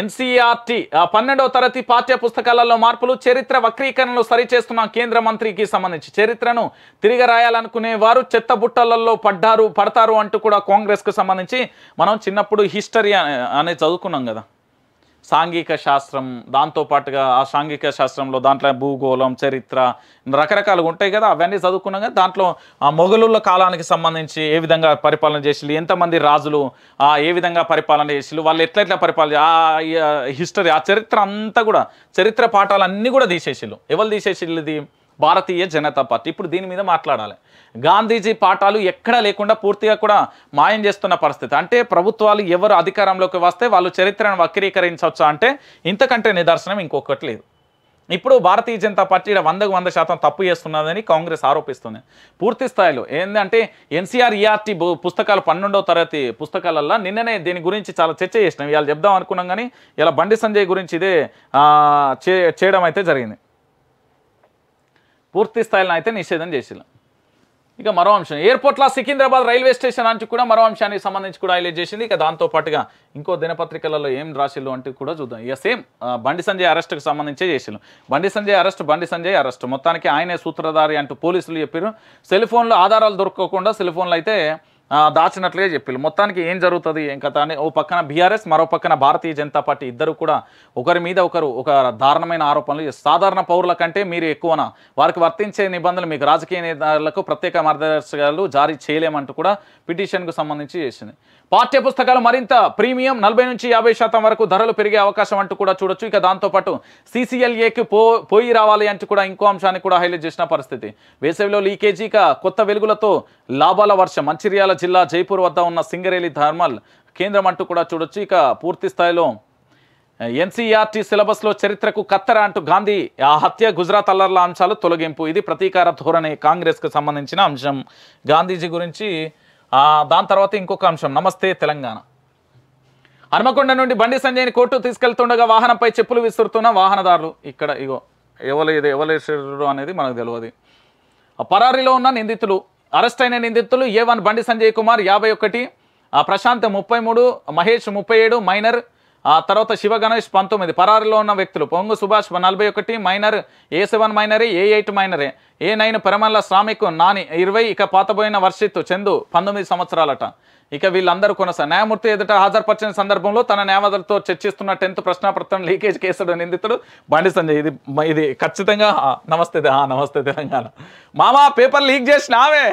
ఎన్సీఆర్టీ పన్నెండో తరగతి పాఠ్య పుస్తకాలలో మార్పులు చరిత్ర వక్రీకరణలు సరిచేస్తున్న కేంద్ర మంత్రికి సంబంధించి చరిత్రను తిరిగి రాయాలనుకునే వారు చెత్త బుట్టలలో పడ్డారు పడతారు అంటూ కూడా కాంగ్రెస్కు సంబంధించి మనం చిన్నప్పుడు హిస్టరీ అనేది చదువుకున్నాం కదా సాంఘిక శాస్త్రం దాంతోపాటుగా ఆ సాంఘిక శాస్త్రంలో దాంట్లో భూగోళం చరిత్ర రకరకాలు ఉంటాయి కదా అవన్నీ చదువుకున్నాం కదా దాంట్లో ఆ మొఘలుల కాలానికి సంబంధించి ఏ విధంగా పరిపాలన చేసిలు ఎంతమంది రాజులు ఆ ఏ విధంగా పరిపాలన చేసిలు వాళ్ళు ఎట్లా ఎట్లా పరిపాలన ఆ హిస్టరీ ఆ చరిత్ర అంతా కూడా చరిత్ర పాఠాలన్నీ కూడా తీసేసిలు ఎవరు తీసేసిళ్ళు ఇది భారతీయ జనతా పార్టీ ఇప్పుడు దీని మీద మాట్లాడాలి గాంధీజీ పాఠాలు ఎక్కడా లేకుండా పూర్తిగా కూడా మాయం చేస్తున్న పరిస్థితి అంటే ప్రభుత్వాలు ఎవరు అధికారంలోకి వస్తే వాళ్ళు చరిత్రను వక్రీకరించవచ్చు అంటే ఇంతకంటే నిదర్శనం ఇంకొకటి లేదు ఇప్పుడు భారతీయ జనతా పార్టీ వందకు వంద శాతం తప్పు చేస్తున్నదని కాంగ్రెస్ ఆరోపిస్తుంది పూర్తి స్థాయిలో ఏంటంటే ఎన్సీఆర్ ఈఆర్టీ పుస్తకాలు పన్నెండవ తరగతి పుస్తకాలల్లో నిన్ననే దీని గురించి చాలా చర్చ చేసినాం ఇవాళ చెప్దాం అనుకున్నాం కానీ ఇలా బండి సంజయ్ గురించి ఇదే చేయడం అయితే జరిగింది పూర్తి స్థాయిలో అయితే నిషేధం చేసిన ఇక మరో అంశం ఎయిర్పోర్ట్ల సికింద్రాబాద్ రైల్వే స్టేషన్ అంటూ కూడా మరో అంశానికి సంబంధించి కూడా హైలైట్ చేసింది ఇక దాంతో పాటుగా ఇంకో దినపత్రికలలో ఏం రాసిల్లు అంటే కూడా చూద్దాం ఇక సేమ్ బండి సంజయ్ అరెస్ట్కు సంబంధించే చేసిన బండి సంజయ్ అరెస్ట్ బండి సంజయ్ అరెస్ట్ మొత్తానికి ఆయనే సూత్రధారి అంటూ పోలీసులు చెప్పారు సెల్ఫోన్లో ఆధారాలు దొరకకుండా సెల్ఫోన్లు అయితే దాచినట్లే చెప్పారు మొత్తానికి ఏం జరుగుతుంది ఏం కథ అని ఓ పక్కన బీఆర్ఎస్ మరో పక్కన భారతీయ జనతా పార్టీ ఇద్దరు కూడా ఒకరి మీద ఒకరు ఒక దారుణమైన ఆరోపణలు సాధారణ పౌరుల కంటే మీరు ఎక్కువన వారికి వర్తించే నిబంధనలు మీకు రాజకీయ నేతలకు ప్రత్యేక మార్గదర్శకాలు జారీ చేయలేమంటూ కూడా పిటిషన్కు సంబంధించి చేసింది పాఠ్యపుస్తకాలు మరింత ప్రీమియం నలభై నుంచి యాభై శాతం వరకు ధరలు పెరిగే అవకాశం అంటూ కూడా చూడొచ్చు ఇక దాంతోపాటు సీసీఎల్ఏకి పో పోయి రావాలి అంటూ కూడా ఇంకో అంశాన్ని కూడా హైలైట్ చేసిన పరిస్థితి వేసవిలో లీకేజీ ఇక కొత్త వెలుగులతో లాభాల వర్షం మంచిర్యాల జిల్లా జైపూర్ వద్ద ఉన్న సింగరేలి థర్మల్ కేంద్రం అంటూ కూడా చూడొచ్చు ఇక పూర్తి స్థాయిలో ఎన్సీఆర్టీ సిలబస్లో చరిత్రకు కత్తర అంటూ గాంధీ ఆ హత్య గుజరాత్ అల్లర్ల అంశాలు తొలగింపు ఇది ప్రతీకార ధోరణి కాంగ్రెస్కు సంబంధించిన అంశం గాంధీజీ గురించి దాని తర్వాత ఇంకొక అంశం నమస్తే తెలంగాణ హనుమకొండ నుండి బండి సంజయ్ని కోర్టు తీసుకెళ్తుండగా వాహనంపై చెప్పులు విసురుతున్న వాహనదారులు ఇక్కడ ఇగో ఎవలేదు ఎవలేసారు అనేది మనకు తెలియదు పరారీలో ఉన్న నిందితులు అరెస్ట్ అయిన నిందితులు ఏ వన్ బండి సంజయ్ కుమార్ యాభై ఒకటి ప్రశాంత్ ముప్పై మూడు మహేష్ ముప్పై ఏడు మైనర్ ఆ తర్వాత శివ గణేష్ పంతొమ్మిది పరారులో ఉన్న వ్యక్తులు పొంగు సుభాష్ నలభై ఒకటి మైనర్ ఏ సెవెన్ మైనరే ఏ ఎయిట్ మైనరే ఏ నైన్ పెరమల్ల స్వామికు నాని ఇరవై ఇక పాతబోయిన వర్షిత్ చందు పంతొమ్మిది సంవత్సరాలట ఇక వీళ్ళందరూ కొనసా న్యాయమూర్తి ఎదుట హాజరుపరిచిన సందర్భంలో తన న్యాయవాదులతో చర్చిస్తున్న టెన్త్ ప్రశ్నాపత్రం లీకేజ్ కేసుడు నిందితుడు బండి సంజయ్ ఇది ఇది ఖచ్చితంగా నమస్తే నమస్తే తెలంగాణ మామా పేపర్ లీక్ చేసినావే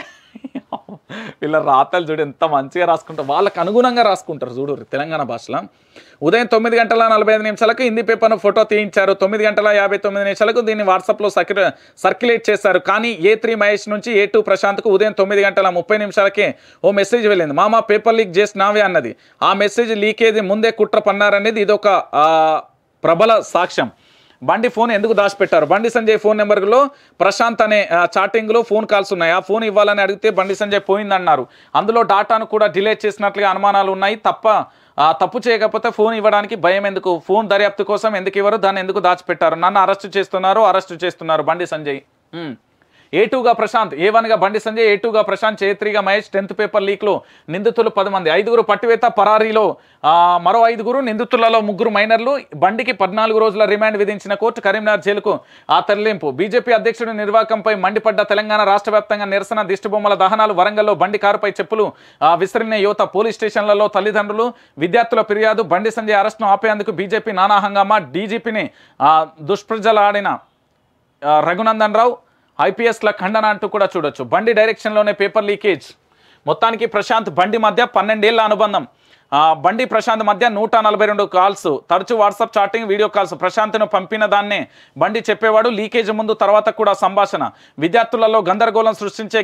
వీళ్ళ రాతలు చూడు ఎంత మంచిగా రాసుకుంటారు వాళ్ళకు అనుగుణంగా రాసుకుంటారు చూడు తెలంగాణ భాషలో ఉదయం తొమ్మిది గంటల నలభై ఐదు నిమిషాలకు హిందీ పేపర్ను ఫోటో తీయించారు తొమ్మిది గంటల యాభై తొమ్మిది నిమిషాలకు దీన్ని వాట్సాప్లో సర్క్యులేట్ చేశారు కానీ ఏ త్రీ మహేష్ నుంచి ఏ టూ ప్రశాంత్కు ఉదయం తొమ్మిది గంటల ముప్పై నిమిషాలకే ఓ మెసేజ్ వెళ్ళింది మామ పేపర్ లీక్ చేసినావే అన్నది ఆ మెసేజ్ లీకేజ్ ముందే కుట్ర పన్నారనేది ఇదొక ప్రబల సాక్ష్యం బండి ఫోన్ ఎందుకు దాచిపెట్టారు బండి సంజయ్ ఫోన్ నెంబర్లో ప్రశాంత్ అనే చాటింగ్లో ఫోన్ కాల్స్ ఉన్నాయి ఆ ఫోన్ ఇవ్వాలని అడిగితే బండి సంజయ్ పోయిందన్నారు అందులో డాటాను కూడా డిలే చేసినట్లుగా అనుమానాలు ఉన్నాయి తప్ప తప్పు చేయకపోతే ఫోన్ ఇవ్వడానికి భయం ఎందుకు ఫోన్ దర్యాప్తు కోసం ఎందుకు ఇవ్వరు దాన్ని ఎందుకు దాచిపెట్టారు నన్ను అరెస్టు చేస్తున్నారు అరెస్టు చేస్తున్నారు బండి సంజయ్ ఏ టూగా ప్రశాంత్ ఏ వన్గా బండి సంజయ్ ఏ టూగా ప్రశాంత్ ఏ త్రీగా మహేష్ టెన్త్ పేపర్ లీక్లో నిందితులు పది మంది ఐదుగురు పట్టివేత పరారీలో మరో ఐదుగురు నిందితులలో ముగ్గురు మైనర్లు బండికి పద్నాలుగు రోజుల రిమాండ్ విధించిన కోర్టు కరీంనగర్ జైలుకు ఆ తరలింపు బీజేపీ అధ్యక్షుడి నిర్వాకంపై మండిపడ్డ తెలంగాణ రాష్ట్ర నిరసన దిష్టిబొమ్మల దహనాలు వరంగల్లో బండి కారుపై చెప్పులు విసిరిన యువత పోలీస్ స్టేషన్లలో తల్లిదండ్రులు విద్యార్థుల ఫిర్యాదు బండి సంజయ్ అరెస్టును ఆపేందుకు బీజేపీ నానా హంగామా డీజీపీని దుష్ప్రజలాడిన రఘునందన్ రావు ఐపీఎస్ల ఖండన అంటూ కూడా చూడొచ్చు బండి డైరెక్షన్లోనే పేపర్ లీకేజ్ మొత్తానికి ప్రశాంత్ బండి మధ్య పన్నెండేళ్ల అనుబంధం బండి ప్రశాంత్ మధ్య నూట నలభై రెండు కాల్స్ తరచూ వాట్సాప్ చాటింగ్ వీడియో కాల్స్ ప్రశాంత్ను పంపిన దాన్నే బండి చెప్పేవాడు లీకేజ్ ముందు తర్వాత కూడా సంభాషణ విద్యార్థులలో గందరగోళం సృష్టించే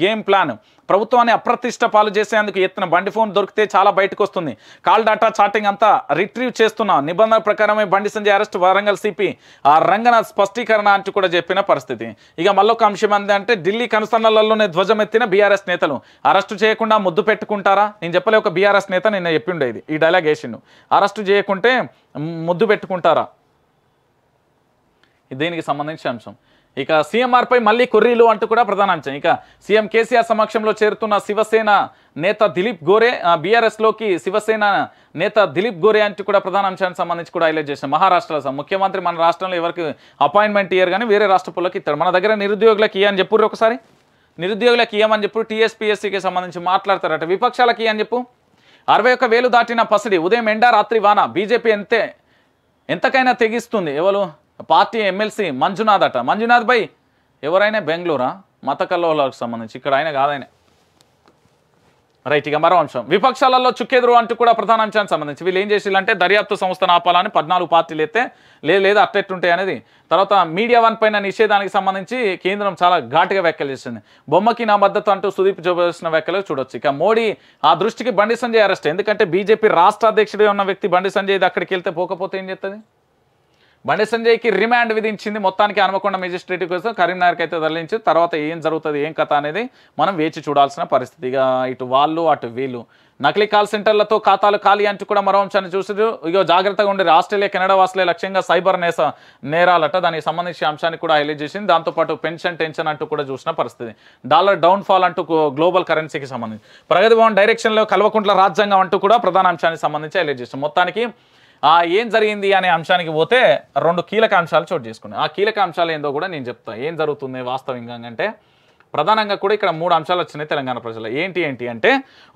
గేమ్ ప్లాన్ ప్రభుత్వాన్ని అప్రతిష్ట పాలు చేసేందుకు ఎత్తిన బండి ఫోన్ దొరికితే చాలా బయటకు వస్తుంది కాల్ డాటా చాటింగ్ అంతా రిట్రీవ్ చేస్తున్న నిబంధనల ప్రకారమే బండి సంజయ్ అరెస్ట్ వరంగల్ సిపి ఆ రంగనాథ్ స్పష్టీకరణ అంటూ కూడా చెప్పిన పరిస్థితి ఇక మళ్ళొక అంశం ఏంటంటే ఢిల్లీ కనుసన్నలలోనే ధ్వజమెత్తిన బీఆర్ఎస్ నేతలు అరెస్టు చేయకుండా ముద్దు పెట్టుకుంటారా నేను చెప్పలే ఒక బీఆర్ఎస్ నేత నిన్న చెప్పిండేది ఈ డైలాగ్ వేసిండు అరెస్టు చేయకుంటే ముద్దు పెట్టుకుంటారా దీనికి సంబంధించిన అంశం ఇక సీఎంఆర్పై మళ్ళీ కొర్రీలు అంటూ కూడా ప్రధానాంశం ఇక సీఎం కేసీఆర్ సమక్షంలో చేరుతున్న శివసేన నేత దిలీప్ గోరే బీఆర్ఎస్లోకి శివసేన నేత దిలీప్ గోరే అంటూ కూడా ప్రధానాంశానికి సంబంధించి కూడా హైలైట్ చేసిన మహారాష్ట్ర ముఖ్యమంత్రి మన రాష్ట్రంలో ఎవరికి అపాయింట్మెంట్ ఇయ్యారు కానీ వేరే రాష్ట్రపుల్లోకి ఇస్తారు మన దగ్గర నిరుద్యోగులకి ఇయ్యని చెప్పుర్రు ఒకసారి నిరుద్యోగులకి ఇయ్యమని చెప్పు టీఎస్పీఎస్సీకి సంబంధించి మాట్లాడతారట విపక్షాలకి ఇయ్యని చెప్పు అరవై వేలు దాటిన పసిడి ఉదయం ఎండా రాత్రి వాన బీజేపీ ఎంతే ఎంతకైనా తెగిస్తుంది ఎవరు పార్టీ ఎమ్మెల్సీ మంజునాథ్ అట మంజునాథ్ బై ఎవరైనా బెంగళూరా మత కల్లోలకు సంబంధించి ఇక్కడ ఆయన కాదాయన రైట్ ఇక మరో అంశం విపక్షాలలో చుక్కెదురు అంటూ కూడా ప్రధాన అంశానికి సంబంధించి వీళ్ళు ఏం చేసిల్లంటే దర్యాప్తు సంస్థను ఆపాలని పద్నాలుగు పార్టీలు అయితే లేదు లేదా అట్టెట్టుంటాయి అనేది తర్వాత మీడియా వన్ పైన నిషేధానికి సంబంధించి కేంద్రం చాలా ఘాటుగా వ్యాఖ్యలు చేసింది బొమ్మకి నా మద్దతు అంటూ సుదీప్ చేసిన వ్యాఖ్యలు చూడొచ్చు ఇక మోడీ ఆ దృష్టికి బండి సంజయ్ అరెస్ట్ ఎందుకంటే బీజేపీ రాష్ట్ర అధ్యక్షుడిగా ఉన్న వ్యక్తి బండి సంజయ్ అక్కడికి వెళ్తే పోకపోతే ఏం చేస్తుంది బండి సంజయ్కి రిమాండ్ విధించింది మొత్తానికి అనుమకొండ మెజిస్ట్రేట్ కోసం కరీంనగర్కి అయితే తరలించి తర్వాత ఏం జరుగుతుంది ఏం కథ అనేది మనం వేచి చూడాల్సిన పరిస్థితి ఇటు వాళ్ళు అటు వీళ్ళు నకిలీ కాల్ సెంటర్లతో ఖాతాలు ఖాళీ అంటూ కూడా మరో అంశాన్ని చూసారు ఇగో జాగ్రత్తగా ఉండేది ఆస్ట్రేలియా కెనడా వాసులే లక్ష్యంగా సైబర్ నేస నేరాలట దానికి సంబంధించిన అంశాన్ని కూడా హైలైట్ చేసింది దాంతోపాటు పెన్షన్ టెన్షన్ అంటూ కూడా చూసిన పరిస్థితి డాలర్ డౌన్ ఫాల్ అంటూ గ్లోబల్ కరెన్సీకి సంబంధించి ప్రగతి భవన్ డైరెక్షన్లో కల్వకుంట్ల రాజ్యాంగం అంటూ కూడా ప్రధాన అంశానికి సంబంధించి హైలైట్ చేసింది మొత్తానికి ఏం జరిగింది అనే అంశానికి పోతే రెండు కీలక అంశాలు చోటు చేసుకున్నాయి ఆ కీలక అంశాలు ఏందో కూడా నేను చెప్తాను ఏం జరుగుతుంది వాస్తవంగా అంటే ప్రధానంగా కూడా ఇక్కడ మూడు అంశాలు వచ్చినాయి తెలంగాణ ప్రజలు ఏంటి ఏంటి అంటే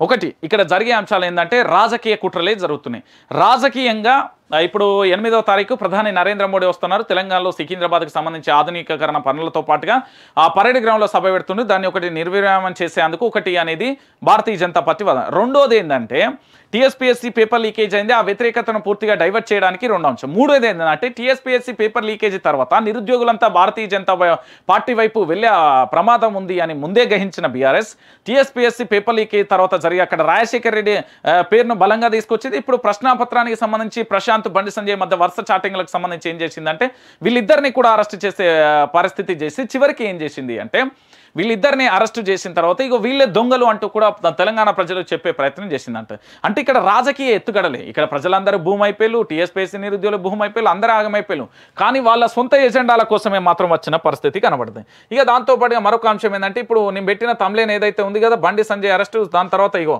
ఒకటి ఇక్కడ జరిగే అంశాలు ఏంటంటే రాజకీయ కుట్రలే జరుగుతున్నాయి రాజకీయంగా ఇప్పుడు ఎనిమిదవ తారీఖు ప్రధాని నరేంద్ర మోడీ వస్తున్నారు తెలంగాణలో సికింద్రాబాద్కు సంబంధించి ఆధునికీకరణ పనులతో పాటుగా ఆ పరేడ్ గ్రౌండ్లో సభ పెడుతుంది దాన్ని ఒకటి నిర్విరామం చేసేందుకు ఒకటి అనేది భారతీయ జనతా పార్టీ వాదన రెండోది ఏంటంటే టీఎస్పీఎస్సీ పేపర్ లీకేజ్ అయింది ఆ వ్యతిరేకతను పూర్తిగా డైవర్ట్ చేయడానికి రెండు అంశం మూడోది ఏంటంటే టీఎస్పీఎస్సీ పేపర్ లీకేజ్ తర్వాత నిరుద్యోగులంతా భారతీయ జనతా పార్టీ వైపు వెళ్ళే ప్రమాదం ఉంది అని ముందే గ్రహించిన బీఆర్ఎస్ టీఎస్పీఎస్సీ పేపర్ లీకేజ్ తర్వాత జరిగి అక్కడ రాజశేఖర్ రెడ్డి పేరును బలంగా తీసుకొచ్చింది ఇప్పుడు ప్రశ్నాపత్రానికి సంబంధించి ప్రశాంత్ శ్రీకాంత్ బండి సంజయ్ మధ్య వరుస చాటింగ్లకు సంబంధించి ఏం చేసిందంటే వీళ్ళిద్దరిని కూడా అరెస్ట్ చేసే పరిస్థితి చేసి చివరికి ఏం చేసింది అంటే వీళ్ళిద్దరిని అరెస్ట్ చేసిన తర్వాత ఇక వీళ్ళే దొంగలు అంటూ కూడా తెలంగాణ ప్రజలు చెప్పే ప్రయత్నం చేసిందంట అంటే ఇక్కడ రాజకీయ ఎత్తుగడలే ఇక్కడ ప్రజలందరూ భూమైపోయారు టీఎస్పీఎస్సీ నిరుద్యోగులు భూమైపోయారు అందరూ ఆగమైపోయారు కానీ వాళ్ళ సొంత ఎజెండాల కోసమే మాత్రం వచ్చిన పరిస్థితి కనబడుతుంది ఇక దాంతోపాటు మరొక అంశం ఏంటంటే ఇప్పుడు నేను పెట్టిన తమ్లేని ఏదైతే ఉంది కదా బండి సంజయ్ అరెస్టు దాని తర్వాత ఇగో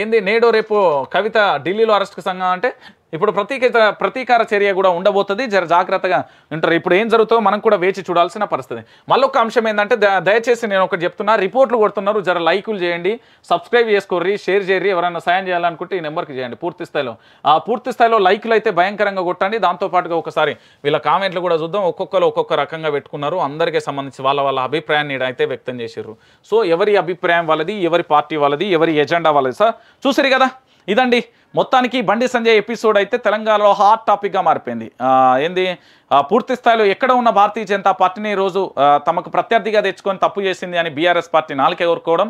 ఏంది నేడు రేపు కవిత ఢిల్లీలో అరెస్ట్కి సంఘం అంటే ఇప్పుడు ప్రతీకత ప్రతీకార చర్య కూడా ఉండబోతుంది జర జాగ్రత్తగా ఉంటారు ఇప్పుడు ఏం జరుగుతుందో మనం కూడా వేచి చూడాల్సిన పరిస్థితి మళ్ళొక అంశం ఏంటంటే దయచేసి నేను ఒకటి చెప్తున్నా రిపోర్ట్లు కొడుతున్నారు జర లైకులు చేయండి సబ్స్క్రైబ్ చేసుకోర్రి షేర్ చేయరి ఎవరైనా సాయం చేయాలనుకుంటే ఈ నెంబర్కి చేయండి పూర్తి స్థాయిలో ఆ పూర్తి స్థాయిలో లైకులు అయితే భయంకరంగా కొట్టండి దాంతోపాటుగా ఒకసారి వీళ్ళ కామెంట్లు కూడా చూద్దాం ఒక్కొక్కరు ఒక్కొక్క రకంగా పెట్టుకున్నారు అందరికీ సంబంధించి వాళ్ళ వాళ్ళ అభిప్రాయాన్ని అయితే వ్యక్తం చేశారు సో ఎవరి అభిప్రాయం వాళ్ళది ఎవరి పార్టీ వాళ్ళది ఎవరి ఎజెండా వాళ్ళది సార్ చూసారు కదా ఇదండి మొత్తానికి బండి సంజయ్ ఎపిసోడ్ అయితే తెలంగాణలో హాట్ టాపిక్గా మారిపోయింది ఏంది పూర్తి స్థాయిలో ఎక్కడ ఉన్న భారతీయ జనతా పార్టీని రోజు తమకు ప్రత్యర్థిగా తెచ్చుకొని తప్పు చేసింది అని బీఆర్ఎస్ పార్టీ నాలుకే కోరుకోవడం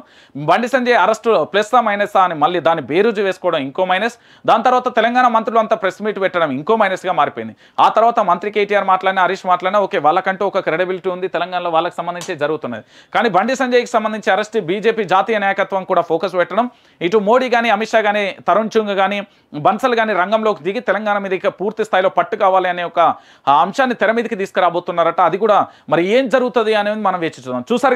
బండి సంజయ్ అరెస్టు ప్లస్సా మైనస్ అని మళ్ళీ దాన్ని బేరుజు వేసుకోవడం ఇంకో మైనస్ దాని తర్వాత తెలంగాణ మంత్రులు అంతా ప్రెస్ మీట్ పెట్టడం ఇంకో మైనస్గా మారిపోయింది ఆ తర్వాత మంత్రి కేటీఆర్ మాట్లాడినా హరీష్ మాట్లాడినా ఓకే వాళ్ళకంటూ ఒక క్రెడిబిలిటీ ఉంది తెలంగాణలో వాళ్ళకి సంబంధించి జరుగుతున్నది కానీ బండి సంజయ్కి సంబంధించి అరెస్ట్ బీజేపీ జాతీయ నాయకత్వం కూడా ఫోకస్ పెట్టడం ఇటు మోడీ కానీ అమిత్ షా కానీ తరుణ్ చుంగ్ కానీ కానీ బన్సల్ కానీ రంగంలోకి దిగి తెలంగాణ మీద పూర్తి స్థాయిలో పట్టు కావాలి అనే ఒక అంశాన్ని తెర మీదకి తీసుకురాబోతున్నారట అది కూడా మరి ఏం జరుగుతుంది అనేది మనం వేచి చూద్దాం చూసారు